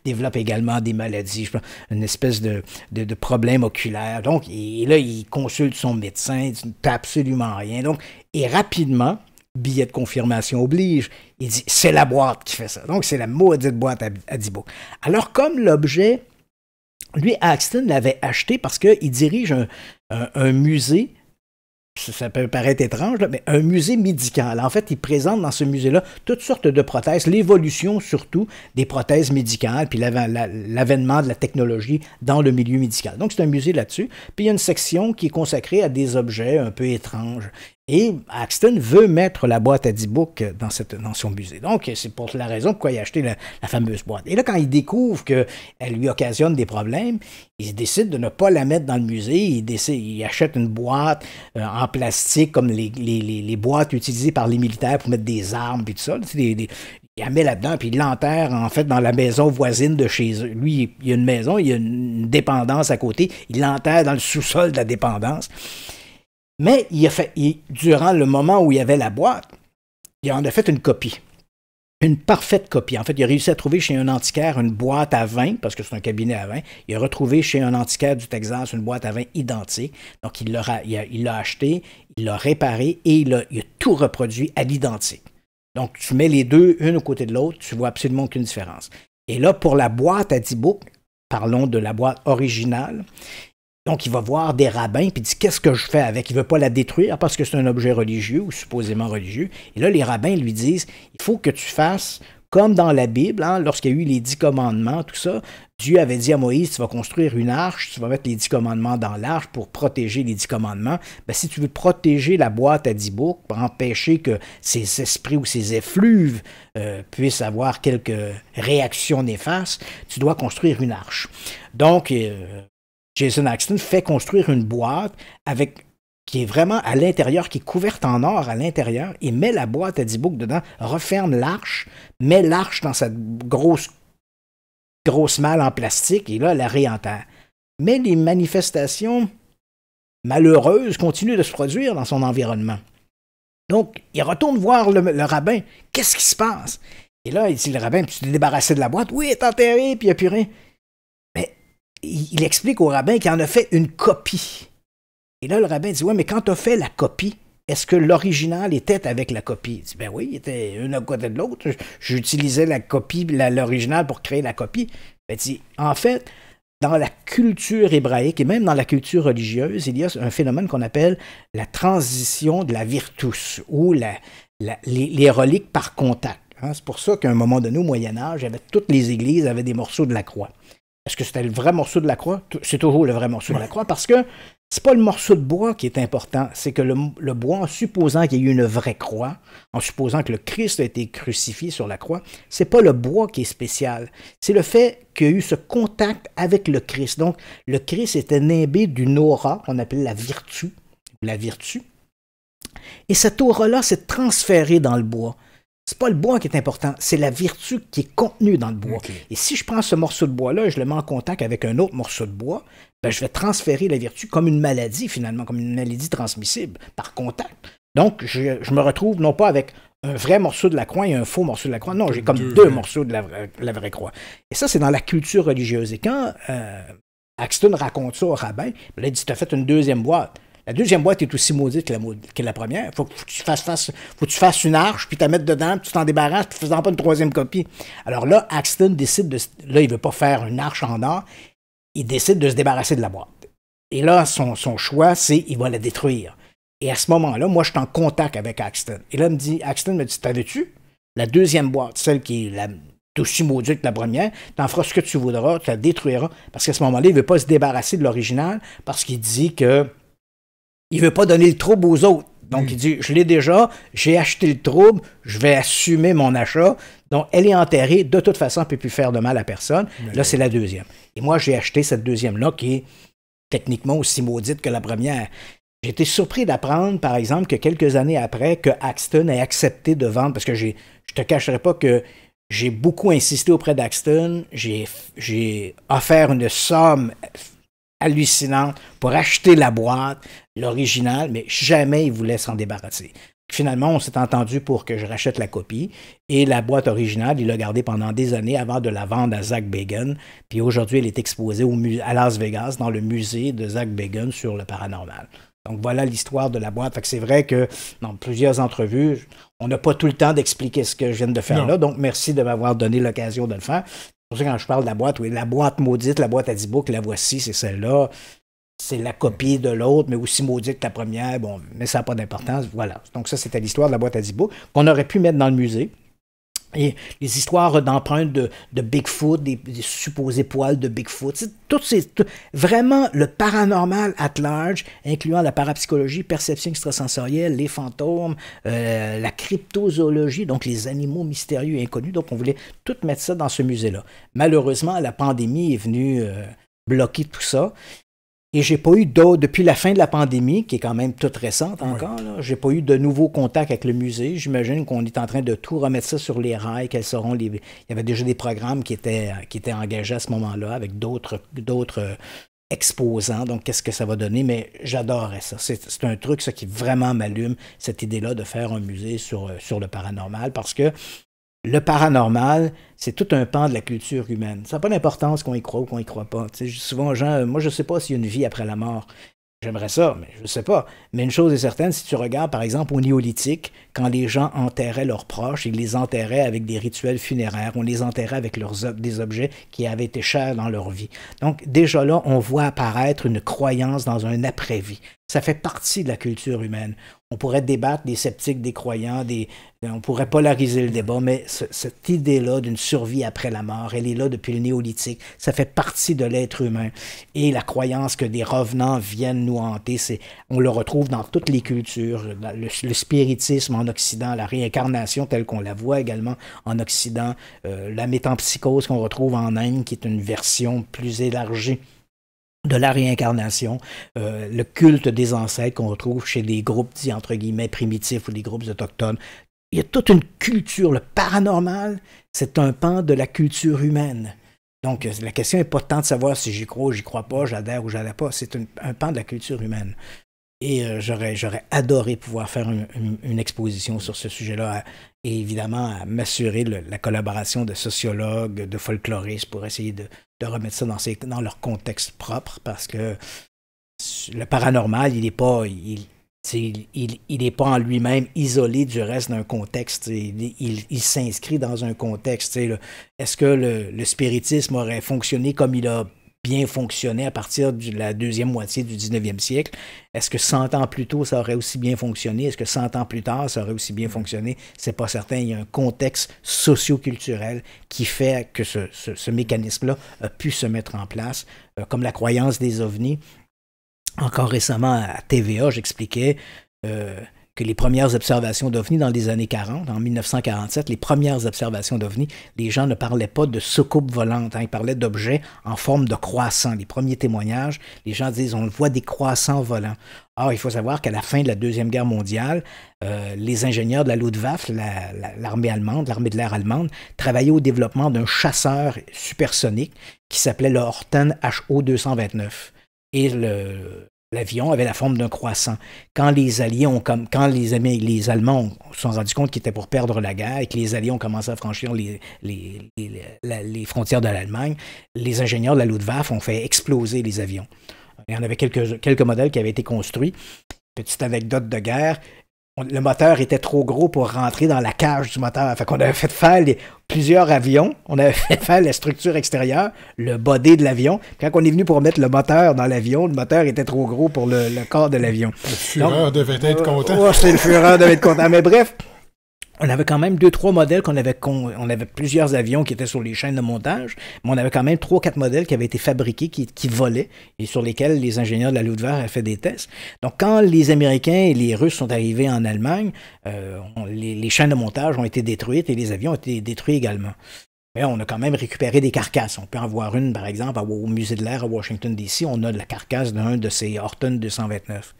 développe également des maladies, une espèce de, de, problème oculaire. Donc, et là, il consulte son médecin, il ne absolument rien. Donc, et rapidement, billet de confirmation oblige, il dit c'est la boîte qui fait ça. Donc, c'est la maudite boîte à, à Dibo. Alors, comme l'objet lui, Axton l'avait acheté parce qu'il dirige un, musée ça peut paraître étrange, mais un musée médical. En fait, il présente dans ce musée-là toutes sortes de prothèses, l'évolution surtout des prothèses médicales, puis l'avènement de la technologie dans le milieu médical. Donc, c'est un musée là-dessus. Puis, il y a une section qui est consacrée à des objets un peu étranges. Et Axton veut mettre la boîte à 10 books dans, cette, dans son musée. Donc, c'est pour la raison pourquoi il a acheté la, fameuse boîte. Et là, quand il découvre qu'elle lui occasionne des problèmes, il décide de ne pas la mettre dans le musée. Il, achète une boîte euh, en plastique, comme les, boîtes utilisées par les militaires pour mettre des armes et tout ça. il la met là-dedans, puis il l'enterre, en fait, dans la maison voisine de chez eux. Lui, il y a une maison, il y a une dépendance à côté. Il l'enterre dans le sous-sol de la dépendance. Mais il a durant le moment où il y avait la boîte, il en a fait une copie. Une parfaite copie. En fait, il a réussi à trouver chez un antiquaire une boîte à vin, parce que c'est un cabinet à vin. Il a retrouvé chez un antiquaire du Texas une boîte à vin identique. Donc, il l'a il il acheté, il l'a réparé et il a, tout reproduit à l'identique. Donc, tu mets les deux, une au côté de l'autre, tu vois absolument aucune différence. Et là, pour la boîte à 10 parlons de la boîte originale, donc, il va voir des rabbins, puis dit Qu'est-ce que je fais avec Il ne veut pas la détruire parce que c'est un objet religieux ou supposément religieux. Et là, les rabbins lui disent Il faut que tu fasses comme dans la Bible, hein, lorsqu'il y a eu les dix commandements, tout ça, Dieu avait dit à Moïse, tu vas construire une arche, tu vas mettre les dix commandements dans l'arche pour protéger les dix commandements. Ben, si tu veux protéger la boîte à dix boucs, pour empêcher que ces esprits ou ces effluves euh, puissent avoir quelques réactions néfastes, tu dois construire une arche. Donc, euh, Jason Axton fait construire une boîte avec qui est vraiment à l'intérieur, qui est couverte en or à l'intérieur, et met la boîte à 10 boucles dedans, referme l'arche, met l'arche dans sa grosse, grosse malle en plastique, et là, la réenterre. Mais les manifestations malheureuses continuent de se produire dans son environnement. Donc, il retourne voir le, rabbin. Qu'est-ce qui se passe? Et là, il dit, le rabbin, tu t'es débarrassé de la boîte? Oui, elle est enterrée, puis il n'y a plus rien il explique au rabbin qu'il en a fait une copie. Et là, le rabbin dit Ouais, mais quand tu as fait la copie, est-ce que l'original était avec la copie? Il dit, ben oui, il était une à côté de l'autre. J'utilisais la copie, l'original pour créer la copie. Ben, dit, en fait, dans la culture hébraïque et même dans la culture religieuse, il y a un phénomène qu'on appelle la transition de la virtus ou les, reliques par contact. Hein. C'est pour ça qu'à un moment de au Moyen Âge, toutes les églises avaient des morceaux de la croix. Est-ce que c'était le vrai morceau de la croix? C'est toujours le vrai morceau de la croix parce que c'est pas le morceau de bois qui est important, c'est que le, bois, en supposant qu'il y ait eu une vraie croix, en supposant que le Christ a été crucifié sur la croix, c'est pas le bois qui est spécial, c'est le fait qu'il y a eu ce contact avec le Christ. Donc, le Christ était nimbé d'une aura qu'on appelle la virtu ». la vertu. Et cette aura-là s'est transférée dans le bois. C'est pas le bois qui est important, c'est la vertu qui est contenue dans le bois. Et si je prends ce morceau de bois-là, je le mets en contact avec un autre morceau de bois, ben je vais transférer la vertu comme une maladie, finalement, comme une maladie transmissible, par contact. Donc, je, me retrouve non pas avec un vrai morceau de la croix et un faux morceau de la croix. Non, j'ai comme deux, morceaux de la, vraie croix. Et ça, c'est dans la culture religieuse. Et quand euh, Axton raconte ça au rabbin, ben, là, il dit, tu as fait une deuxième boîte. La deuxième boîte est aussi maudite que la, première. Faut faut que tu fasses, une arche, puis tu la mettes dedans, puis tu t'en débarrasses, puis faisant pas une troisième copie. Alors là, Axton décide de. Là, il veut pas faire une arche en or. Il décide de se débarrasser de la boîte. Et là, son, choix, c'est il va la détruire. Et à ce moment-là, moi, je suis en contact avec Axton. Et là, il me dit Axton me dit T'avais-tu la deuxième boîte, celle qui est aussi maudite que la première, t'en feras ce que tu voudras, tu la détruiras, parce qu'à ce moment-là, il ne veut pas se débarrasser de l'original, parce qu'il dit que il veut pas donner le trouble aux autres. Donc, hmm. il dit, je l'ai déjà, j'ai acheté le trouble, je vais assumer mon achat. Donc, elle est enterrée, de toute façon, elle ne peut plus faire de mal à personne. Ben Là, c'est la deuxième. Et moi, j'ai acheté cette deuxième-là qui est techniquement aussi maudite que la première. J'ai été surpris d'apprendre, par exemple, que quelques années après, que Axton ait accepté de vendre, parce que je ne te cacherai pas que j'ai beaucoup insisté auprès d'Axton, j'ai offert une somme hallucinante pour acheter la boîte, l'original, mais jamais il voulait s'en débarrasser. Finalement, on s'est entendu pour que je rachète la copie et la boîte originale, il l'a gardée pendant des années avant de la vendre à Zach Began. Puis aujourd'hui, elle est exposée au à Las Vegas dans le musée de Zach Began sur le paranormal. Donc voilà l'histoire de la boîte. c'est vrai que dans plusieurs entrevues, on n'a pas tout le temps d'expliquer ce que je viens de faire là. Donc merci de m'avoir donné l'occasion de le faire quand je parle de la boîte, oui, la boîte maudite, la boîte à 10 la voici, c'est celle-là. C'est la copie de l'autre, mais aussi maudite que la première. Bon, mais ça n'a pas d'importance. Voilà. Donc, ça, c'était l'histoire de la boîte à qu'on aurait pu mettre dans le musée les histoires d'empreintes de, Bigfoot, des, supposés poils de Bigfoot, ces, vraiment le paranormal at large, incluant la parapsychologie, perception extrasensorielle, les fantômes, euh, la cryptozoologie, donc les animaux mystérieux et inconnus. Donc on voulait tout mettre ça dans ce musée-là. Malheureusement, la pandémie est venue euh, bloquer tout ça. Et j'ai pas eu d'autres, depuis la fin de la pandémie, qui est quand même toute récente encore, là, j'ai pas eu de nouveaux contacts avec le musée. J'imagine qu'on est en train de tout remettre ça sur les rails, quels seront les... Il y avait déjà des programmes qui étaient, qui étaient engagés à ce moment-là avec d'autres euh, exposants, donc qu'est-ce que ça va donner, mais j'adorerais ça. C'est un truc, ça, qui vraiment m'allume, cette idée-là de faire un musée sur, euh, sur le paranormal, parce que le paranormal, c'est tout un pan de la culture humaine. Ça n'a pas d'importance qu'on y croit ou qu'on y croit pas. T'sais, souvent, gens, euh, moi, je ne sais pas s'il y a une vie après la mort. J'aimerais ça, mais je ne sais pas. Mais une chose est certaine, si tu regardes, par exemple, au néolithique, quand les gens enterraient leurs proches, ils les enterraient avec des rituels funéraires, on les enterrait avec leurs des objets qui avaient été chers dans leur vie. Donc, déjà là, on voit apparaître une croyance dans un après-vie. Ça fait partie de la culture humaine on pourrait débattre des sceptiques, des croyants, des, euh, on pourrait polariser le débat, mais cette idée-là d'une survie après la mort, elle est là depuis le néolithique, ça fait partie de l'être humain. Et la croyance que des revenants viennent nous hanter, c'est, on le retrouve dans toutes les cultures, le, spiritisme en Occident, la réincarnation telle qu'on la voit également en Occident, euh, la métampsychose qu'on retrouve en Inde, qui est une version plus élargie de la réincarnation, euh, le culte des ancêtres qu'on retrouve chez des groupes dits entre guillemets primitifs ou des groupes autochtones. Il y a toute une culture. Le paranormal, c'est un pan de la culture humaine. Donc, la question n'est pas tant de savoir si j'y crois ou j'y crois pas, j'adhère ou j'adhère pas. C'est un, pan de la culture humaine. Et euh, j'aurais, adoré pouvoir faire une, exposition sur ce sujet-là et évidemment m'assurer la collaboration de sociologues, de folkloristes pour essayer de, remettre ça dans, dans leur contexte propre parce que le paranormal, il n'est pas, il, il, il, pas en lui-même isolé du reste d'un contexte. Il, il, s'inscrit dans un contexte. Est-ce que le, le, spiritisme aurait fonctionné comme il a bien fonctionné à partir de la deuxième moitié du 19e siècle. Est-ce que 100 ans plus tôt, ça aurait aussi bien fonctionné? Est-ce que 100 ans plus tard, ça aurait aussi bien fonctionné? C'est pas certain. Il y a un contexte socioculturel qui fait que ce, mécanisme-là a pu se mettre en place, euh, comme la croyance des ovnis. Encore récemment, à TVA, j'expliquais euh, les premières observations d'OVNI dans les années 40, en 1947, les premières observations d'OVNI, les gens ne parlaient pas de soucoupes volantes, hein. ils parlaient d'objets en forme de croissant. Les premiers témoignages, les gens disent on voit des croissants volants. Or, il faut savoir qu'à la fin de la Deuxième Guerre mondiale, euh, les ingénieurs de la Luftwaffe, l'armée allemande, l'armée de l'air allemande, travaillaient au développement d'un chasseur supersonique qui s'appelait le Horten HO-229. Et le, L'avion avait la forme d'un croissant. Quand les Alliés ont comme quand les, les Allemands se sont rendus compte qu'ils étaient pour perdre la guerre et que les Alliés ont commencé à franchir les, les, frontières de l'Allemagne, les ingénieurs de la Luftwaffe ont fait exploser les avions. Il y en avait quelques, quelques modèles qui avaient été construits. Petite anecdote de guerre, le moteur était trop gros pour rentrer dans la cage du moteur. Fait qu'on avait fait faire plusieurs avions, on avait fait faire la structure extérieure, le body de l'avion. Quand on est venu pour mettre le moteur dans l'avion, le moteur était trop gros pour le, corps de l'avion. Le fureur devait être euh, content. le fureur devait être content. Mais bref, on avait quand même deux, trois modèles qu'on avait, on, avait plusieurs avions qui étaient sur les chaînes de montage, mais on avait quand même trois, quatre modèles qui avaient été fabriqués, qui, volaient et sur lesquels les ingénieurs de la Luftwaffe avaient fait des tests. Donc, quand les Américains et les Russes sont arrivés en Allemagne, euh, les, chaînes de montage ont été détruites et les avions ont été détruits également. Mais on a quand même récupéré des carcasses. On peut en voir une, par exemple, au Musée de l'air à Washington, D.C. On a la carcasse d'un de ces Horton 229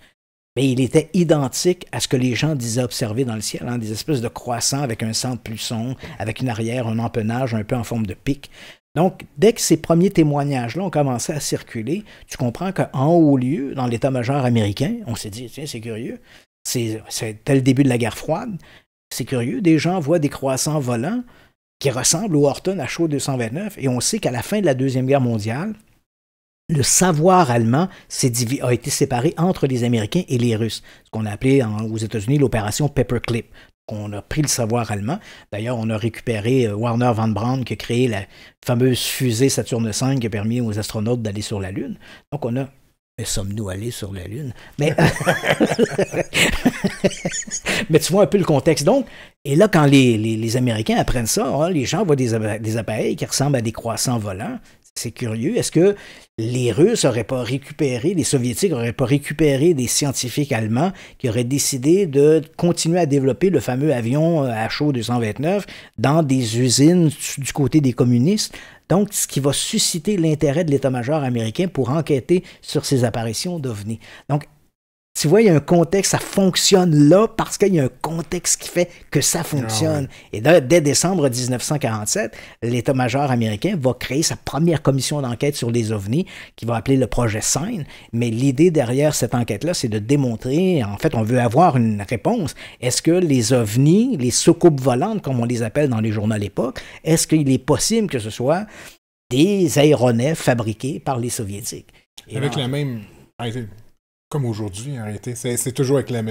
mais il était identique à ce que les gens disaient observer dans le ciel, hein, des espèces de croissants avec un centre plus sombre, avec une arrière, un empennage un peu en forme de pic. Donc, dès que ces premiers témoignages-là ont commencé à circuler, tu comprends qu'en haut lieu, dans l'état-major américain, on s'est dit, tiens, c'est curieux, c'était le début de la guerre froide, c'est curieux, des gens voient des croissants volants qui ressemblent au Horton à chaud 229, et on sait qu'à la fin de la Deuxième Guerre mondiale, le savoir allemand a été séparé entre les Américains et les Russes, ce qu'on a appelé aux États-Unis l'opération Paperclip. On a pris le savoir allemand. D'ailleurs, on a récupéré euh, Warner von Braun qui a créé la fameuse fusée Saturne V qui a permis aux astronautes d'aller sur la Lune. Donc, on a mais sommes-nous allés sur la Lune? Mais, mais tu vois un peu le contexte. Donc, et là, quand les, Américains apprennent ça, hein, les gens voient des, des, appareils qui ressemblent à des croissants volants. C'est curieux. Est-ce que les Russes n'auraient pas récupéré, les Soviétiques n'auraient pas récupéré des scientifiques allemands qui auraient décidé de continuer à développer le fameux avion à chaud 229 dans des usines du côté des communistes. Donc, ce qui va susciter l'intérêt de l'état-major américain pour enquêter sur ces apparitions d'OVNI. Donc, tu vois, il y a un contexte, ça fonctionne là parce qu'il y a un contexte qui fait que ça ah fonctionne. Et dès décembre 1947, l'état-major américain va créer sa première commission d'enquête sur les ovnis, qui va appeler le projet SIGN. Mais l'idée derrière cette enquête-là, c'est de démontrer, en fait, on veut avoir une réponse. Est-ce que les ovnis, les soucoupes volantes, comme on les appelle dans les journaux à l'époque, est-ce qu'il est possible que ce soit des aéronefs fabriqués par les Soviétiques? Avec la même ah, comme aujourd'hui, en réalité. C'est toujours avec la,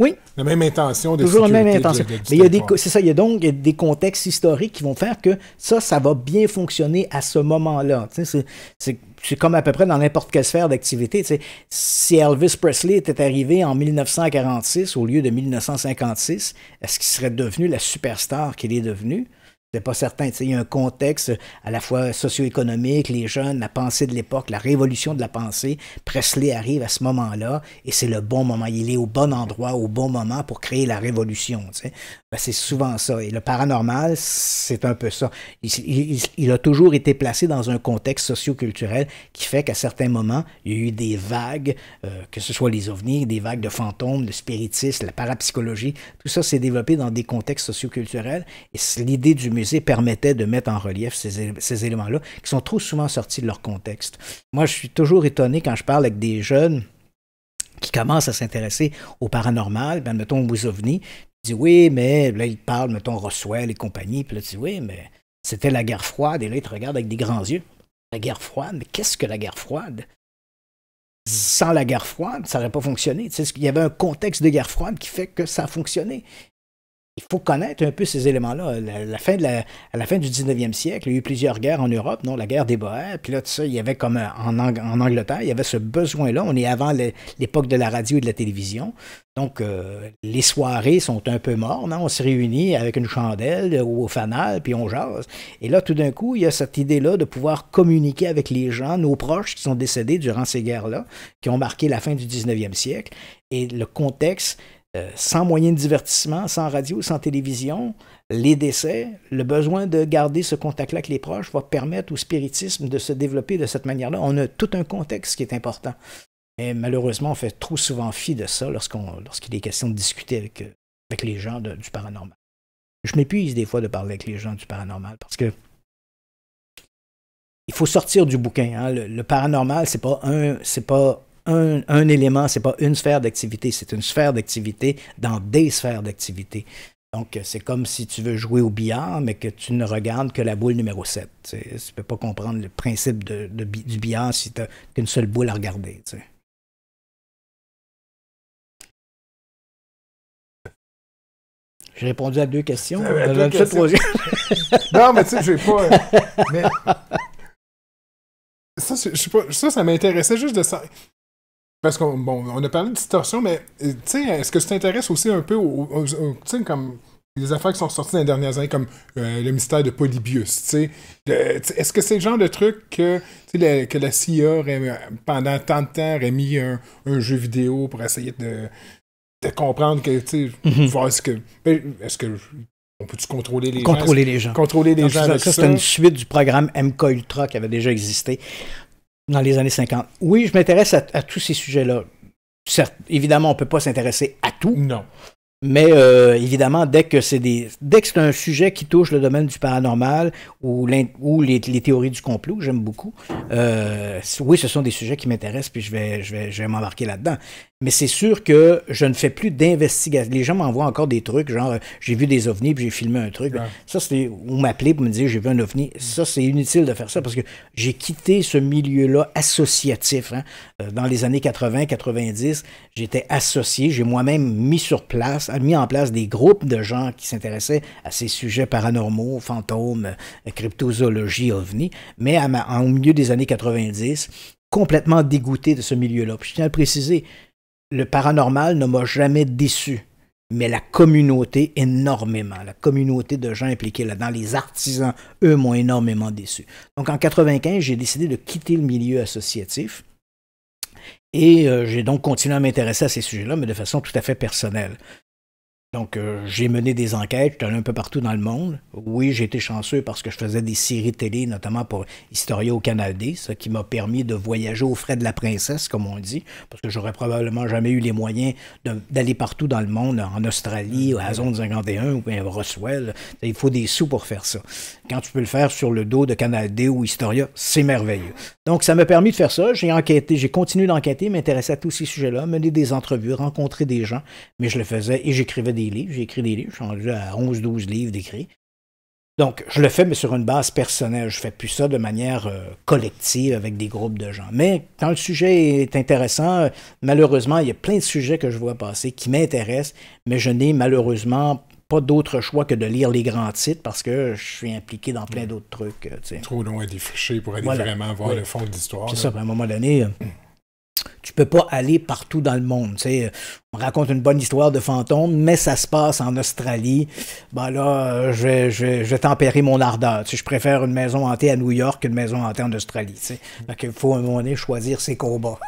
oui. la même intention de Toujours la même intention. Mais il y a ça, il donc des contextes historiques qui vont faire que ça, ça va bien fonctionner à ce moment-là. C'est comme à peu près dans n'importe quelle sphère d'activité. Si Elvis Presley était arrivé en 1946 au lieu de 1956, est-ce qu'il serait devenu la superstar qu'il est devenu? C'est pas certain. Il y a un contexte à la fois socio-économique, les jeunes, la pensée de l'époque, la révolution de la pensée. Presley arrive à ce moment-là et c'est le bon moment. Il est au bon endroit, au bon moment pour créer la révolution. Ben, c'est souvent ça. Et le paranormal, c'est un peu ça. Il, a toujours été placé dans un contexte socioculturel qui fait qu'à certains moments, il y a eu des vagues, euh, que ce soit les ovnis, des vagues de fantômes, de spiritisme, la parapsychologie. Tout ça s'est développé dans des contextes socioculturels. Et l'idée du musée permettait de mettre en relief ces, ces éléments-là qui sont trop souvent sortis de leur contexte. Moi, je suis toujours étonné quand je parle avec des jeunes qui commencent à s'intéresser au paranormal, ben, mettons aux ovnis, oui, mais là, il parle, mettons, Roswell et compagnie. Puis là, tu dis oui, mais c'était la guerre froide. Et là, il te regarde avec des grands yeux. La guerre froide, mais qu'est-ce que la guerre froide? Sans la guerre froide, ça n'aurait pas fonctionné. Tu sais, il y avait un contexte de guerre froide qui fait que ça a fonctionné il faut connaître un peu ces éléments-là. La, fin de à la fin du 19e siècle, il y a eu plusieurs guerres en Europe, non? la guerre des Boers, puis là, tout ça, il y avait comme euh, en, en Angleterre, il y avait ce besoin-là. On est avant l'époque de la radio et de la télévision. Donc, euh, les soirées sont un peu mortes, hein. On se réunit avec une chandelle euh, ou au fanal, puis on jase. Et là, tout d'un coup, il y a cette idée-là de pouvoir communiquer avec les gens, nos proches qui sont décédés durant ces guerres-là, qui ont marqué la fin du 19e siècle. Et le contexte euh, sans moyen de divertissement, sans radio, sans télévision, les décès, le besoin de garder ce contact-là avec les proches va permettre au spiritisme de se développer de cette manière-là. On a tout un contexte qui est important. Mais malheureusement, on fait trop souvent fi de ça lorsqu'on, lorsqu'il est question de discuter avec, euh, avec les gens du paranormal. Je m'épuise des fois de parler avec les gens du paranormal parce que il faut sortir du bouquin. Hein. Le, le, paranormal, c'est pas un, c'est pas un, un élément, n'est pas une sphère d'activité, c'est une sphère d'activité dans des sphères d'activité. Donc, c'est comme si tu veux jouer au billard, mais que tu ne regardes que la boule numéro 7. Tu ne peux pas comprendre le principe de, du billard si tu n'as qu'une seule boule à regarder. J'ai répondu à deux questions. Euh, non, mais tu sais, euh, je, pas, ça, ça m'intéressait juste de ça. Parce qu'on bon, on a parlé de distorsion, mais euh, est-ce que tu t'intéresses aussi un peu aux, comme les affaires qui sont sorties dans les dernières années, comme euh, le mystère de Polybius, est-ce que c'est le genre de truc que, la, que la CIA euh, pendant tant de temps aurait mis un, jeu vidéo pour essayer de, comprendre que, mhm. que, ben, est-ce que on peut-tu contrôler les contrôler gens? Les gens. Contrôler les gens. Ça, c'est une suite du programme MKUltra qui avait déjà existé dans les années 50. Oui, je m'intéresse à, tous ces sujets-là. évidemment, on ne peut pas s'intéresser à tout. Non. Mais euh, évidemment, dès que c'est des, dès que c'est un sujet qui touche le domaine du paranormal ou, ou les, théories du complot, j'aime beaucoup. Euh, oui, ce sont des sujets qui m'intéressent, puis je vais, je vais, je vais m'embarquer là-dedans. Mais c'est sûr que je ne fais plus d'investigation. Les gens m'envoient encore des trucs, genre euh, j'ai vu des ovnis puis j'ai filmé un truc. Ça, c'est. Ou m'appeler pour me dire j'ai vu un ovni. Ça, c'est inutile de faire ça parce que j'ai quitté ce milieu-là associatif. Hein. Euh, dans les années 80-90, j'étais associé. J'ai moi-même mis sur place, mis en place des groupes de gens qui s'intéressaient à ces sujets paranormaux, fantômes, euh, cryptozoologie, ovnis. Mais au milieu des années 90, complètement dégoûté de ce milieu-là. je tiens à le préciser, le paranormal ne m'a jamais déçu, mais la communauté énormément. La communauté de gens impliqués là-dedans, les artisans, eux, m'ont énormément déçu. Donc en 95, j'ai décidé de quitter le milieu associatif. Et euh, j'ai donc continué à m'intéresser à ces sujets-là, mais de façon tout à fait personnelle. Donc, euh, j'ai mené des enquêtes, j'étais un peu partout dans le monde. Oui, j'ai été chanceux parce que je faisais des séries télé, notamment pour Historia au Canada, ce qui m'a permis de voyager aux frais de la princesse, comme on dit, parce que j'aurais probablement jamais eu les moyens d'aller partout dans le monde, en Australie, mmh. à la Zone 51 ou à Roswell. Il faut des sous pour faire ça. Quand tu peux le faire sur le dos de Canal D ou Historia, c'est merveilleux. Donc, ça m'a permis de faire ça. J'ai enquêté, j'ai continué d'enquêter, m'intéresser à tous ces sujets-là, mener des entrevues, rencontrer des gens, mais je le faisais et j'écrivais des livres. J'ai écrit des livres, je suis rendu à 11-12 livres d'écrits. Donc, je le fais, mais sur une base personnelle. Je fais plus ça de manière euh, collective avec des groupes de gens. Mais quand le sujet est intéressant, euh, malheureusement, il y a plein de sujets que je vois passer qui m'intéressent, mais je n'ai malheureusement pas d'autre choix que de lire les grands titres parce que je suis impliqué dans plein mm. d'autres trucs. Euh, Trop loin des fichiers pour aller vraiment voir le fond de l'histoire. C'est ça, à un moment donné. Euh, tu peux pas aller partout dans le monde. on raconte une bonne histoire de fantôme, mais ça se passe en Australie. Bah là, euh, je vais, je tempérer mon ardeur. je préfère une maison hantée à New York qu'une maison hantée en Australie. Il faut à un moment donné choisir ses combats.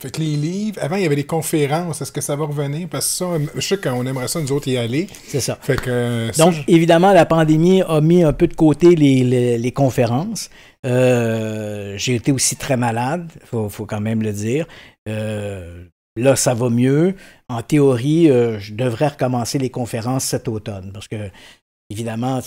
Fait que les livres, avant il y avait des conférences, est-ce que ça va revenir? Parce que ça, je sais qu'on aimerait ça, nous autres, y aller. C'est ça. Euh, Donc, évidemment, la pandémie a mis un peu de côté les, conférences. Euh, j'ai été aussi très malade, il faut, quand même le dire. Euh, là, ça va mieux. En théorie, je devrais recommencer les conférences cet automne parce que, évidemment,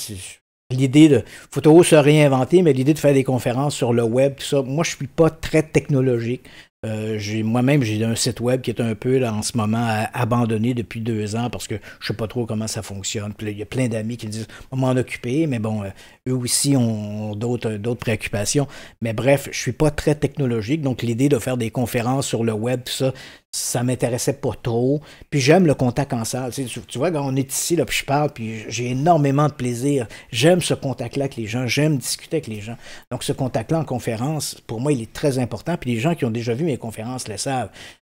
l'idée de. faut toujours se réinventer, mais l'idée de faire des conférences sur le web, tout ça, moi, je ne suis pas très technologique. Euh, moi-même, j'ai un site web qui est un peu en ce moment abandonné depuis deux ans parce que je sais pas trop comment ça fonctionne. il y a plein d'amis qui disent on m'en occuper, mais bon, euh, eux aussi ont, euh, d'autres préoccupations. Mais bref, je suis pas très technologique, donc l'idée de faire des conférences sur le web, tout ça, ça m'intéressait pas trop. Puis j'aime le contact en salle. Tu, vois, quand on est ici, là, puis je parle, puis j'ai énormément de plaisir. J'aime ce contact-là avec les gens. J'aime discuter avec les gens. Donc, ce contact-là en conférence, pour moi, il est très important. Puis les gens qui ont déjà vu mes conférences le savent.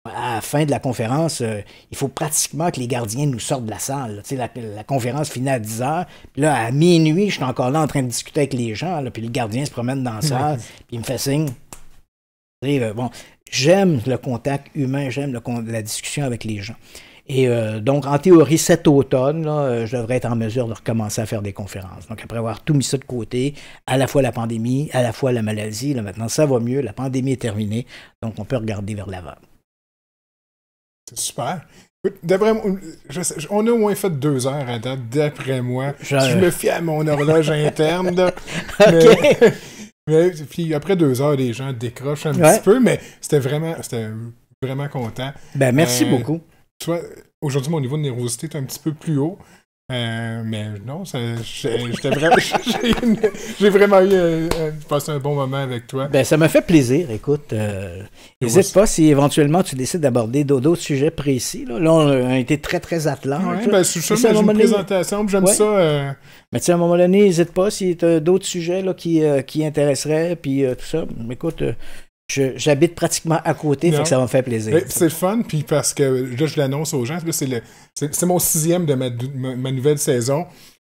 À la fin de la conférence, euh, il faut pratiquement que les gardiens nous sortent de la salle. Tu sais, la, conférence finit à 10 heures. Puis là, à minuit, je suis encore là en train de discuter avec les gens. puis le gardien se promène dans la salle. puis il me fait signe. Euh, bon, J'aime le contact humain, j'aime la discussion avec les gens. Et euh, donc, en théorie, cet automne, euh, je devrais être en mesure de recommencer à faire des conférences. Donc, après avoir tout mis ça de côté, à la fois la pandémie, à la fois la maladie, là, maintenant, ça va mieux, la pandémie est terminée, donc on peut regarder vers l'avant. C'est super. D'après moi, on a au moins fait deux heures à date, d'après moi. Je... me fie à mon horloge interne. puis après deux heures, les gens décrochent un petit peu, mais c'était vraiment, c'était vraiment content. Ben, merci euh, beaucoup. aujourd'hui, mon niveau de nervosité est un petit peu plus haut. Euh, mais non, j'ai vraiment, eu, euh, euh, passé un bon moment avec toi. Ben, ça me fait plaisir, écoute. N'hésite pas si éventuellement tu décides d'aborder d'autres sujets précis. Là. on a été très, très atlant. Oui, ben, c'est une présentation, j'aime ça. Mais tu à un moment donné, n'hésite pas si tu as d'autres sujets là, qui, qui intéresseraient, puis tout ça. Écoute, J'habite pratiquement à côté, fait ça va me faire plaisir. C'est fun, puis parce que là, je l'annonce aux gens. C'est mon sixième de ma, nouvelle saison.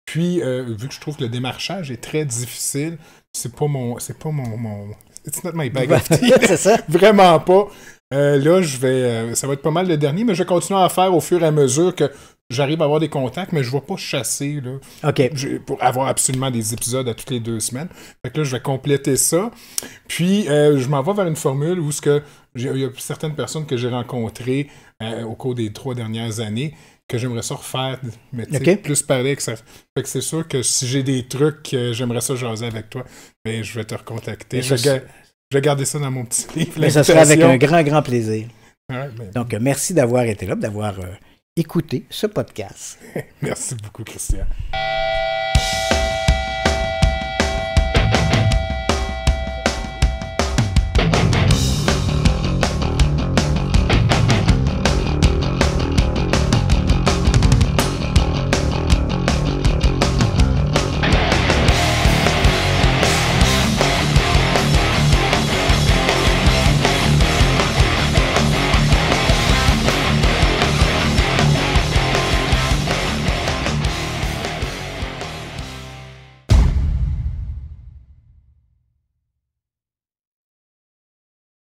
Puis, euh, vu que je trouve que le démarchage est très difficile, c'est pas mon. C'est pas mon, It's not my bag of tea. ça. Vraiment pas. Euh, là, je vais. Euh, ça va être pas mal le dernier, mais je vais continuer à faire au fur et à mesure que j'arrive à avoir des contacts, mais je ne vais pas chasser là, pour avoir absolument des épisodes à toutes les deux semaines. Fait que là, je vais compléter ça. Puis, euh, je m'en vais vers une formule où ce que il y a certaines personnes que j'ai rencontrées euh, au cours des trois dernières années que j'aimerais ça refaire, mais plus parler que ça. Fait que c'est sûr que si j'ai des trucs, que j'aimerais ça jaser avec toi, mais ben, je vais te recontacter. Je, vais garder ça dans mon petit livre. Mais ça sera avec un grand, grand plaisir. Donc, merci d'avoir été là, d'avoir euh, Écoutez ce podcast. Merci beaucoup, Christian.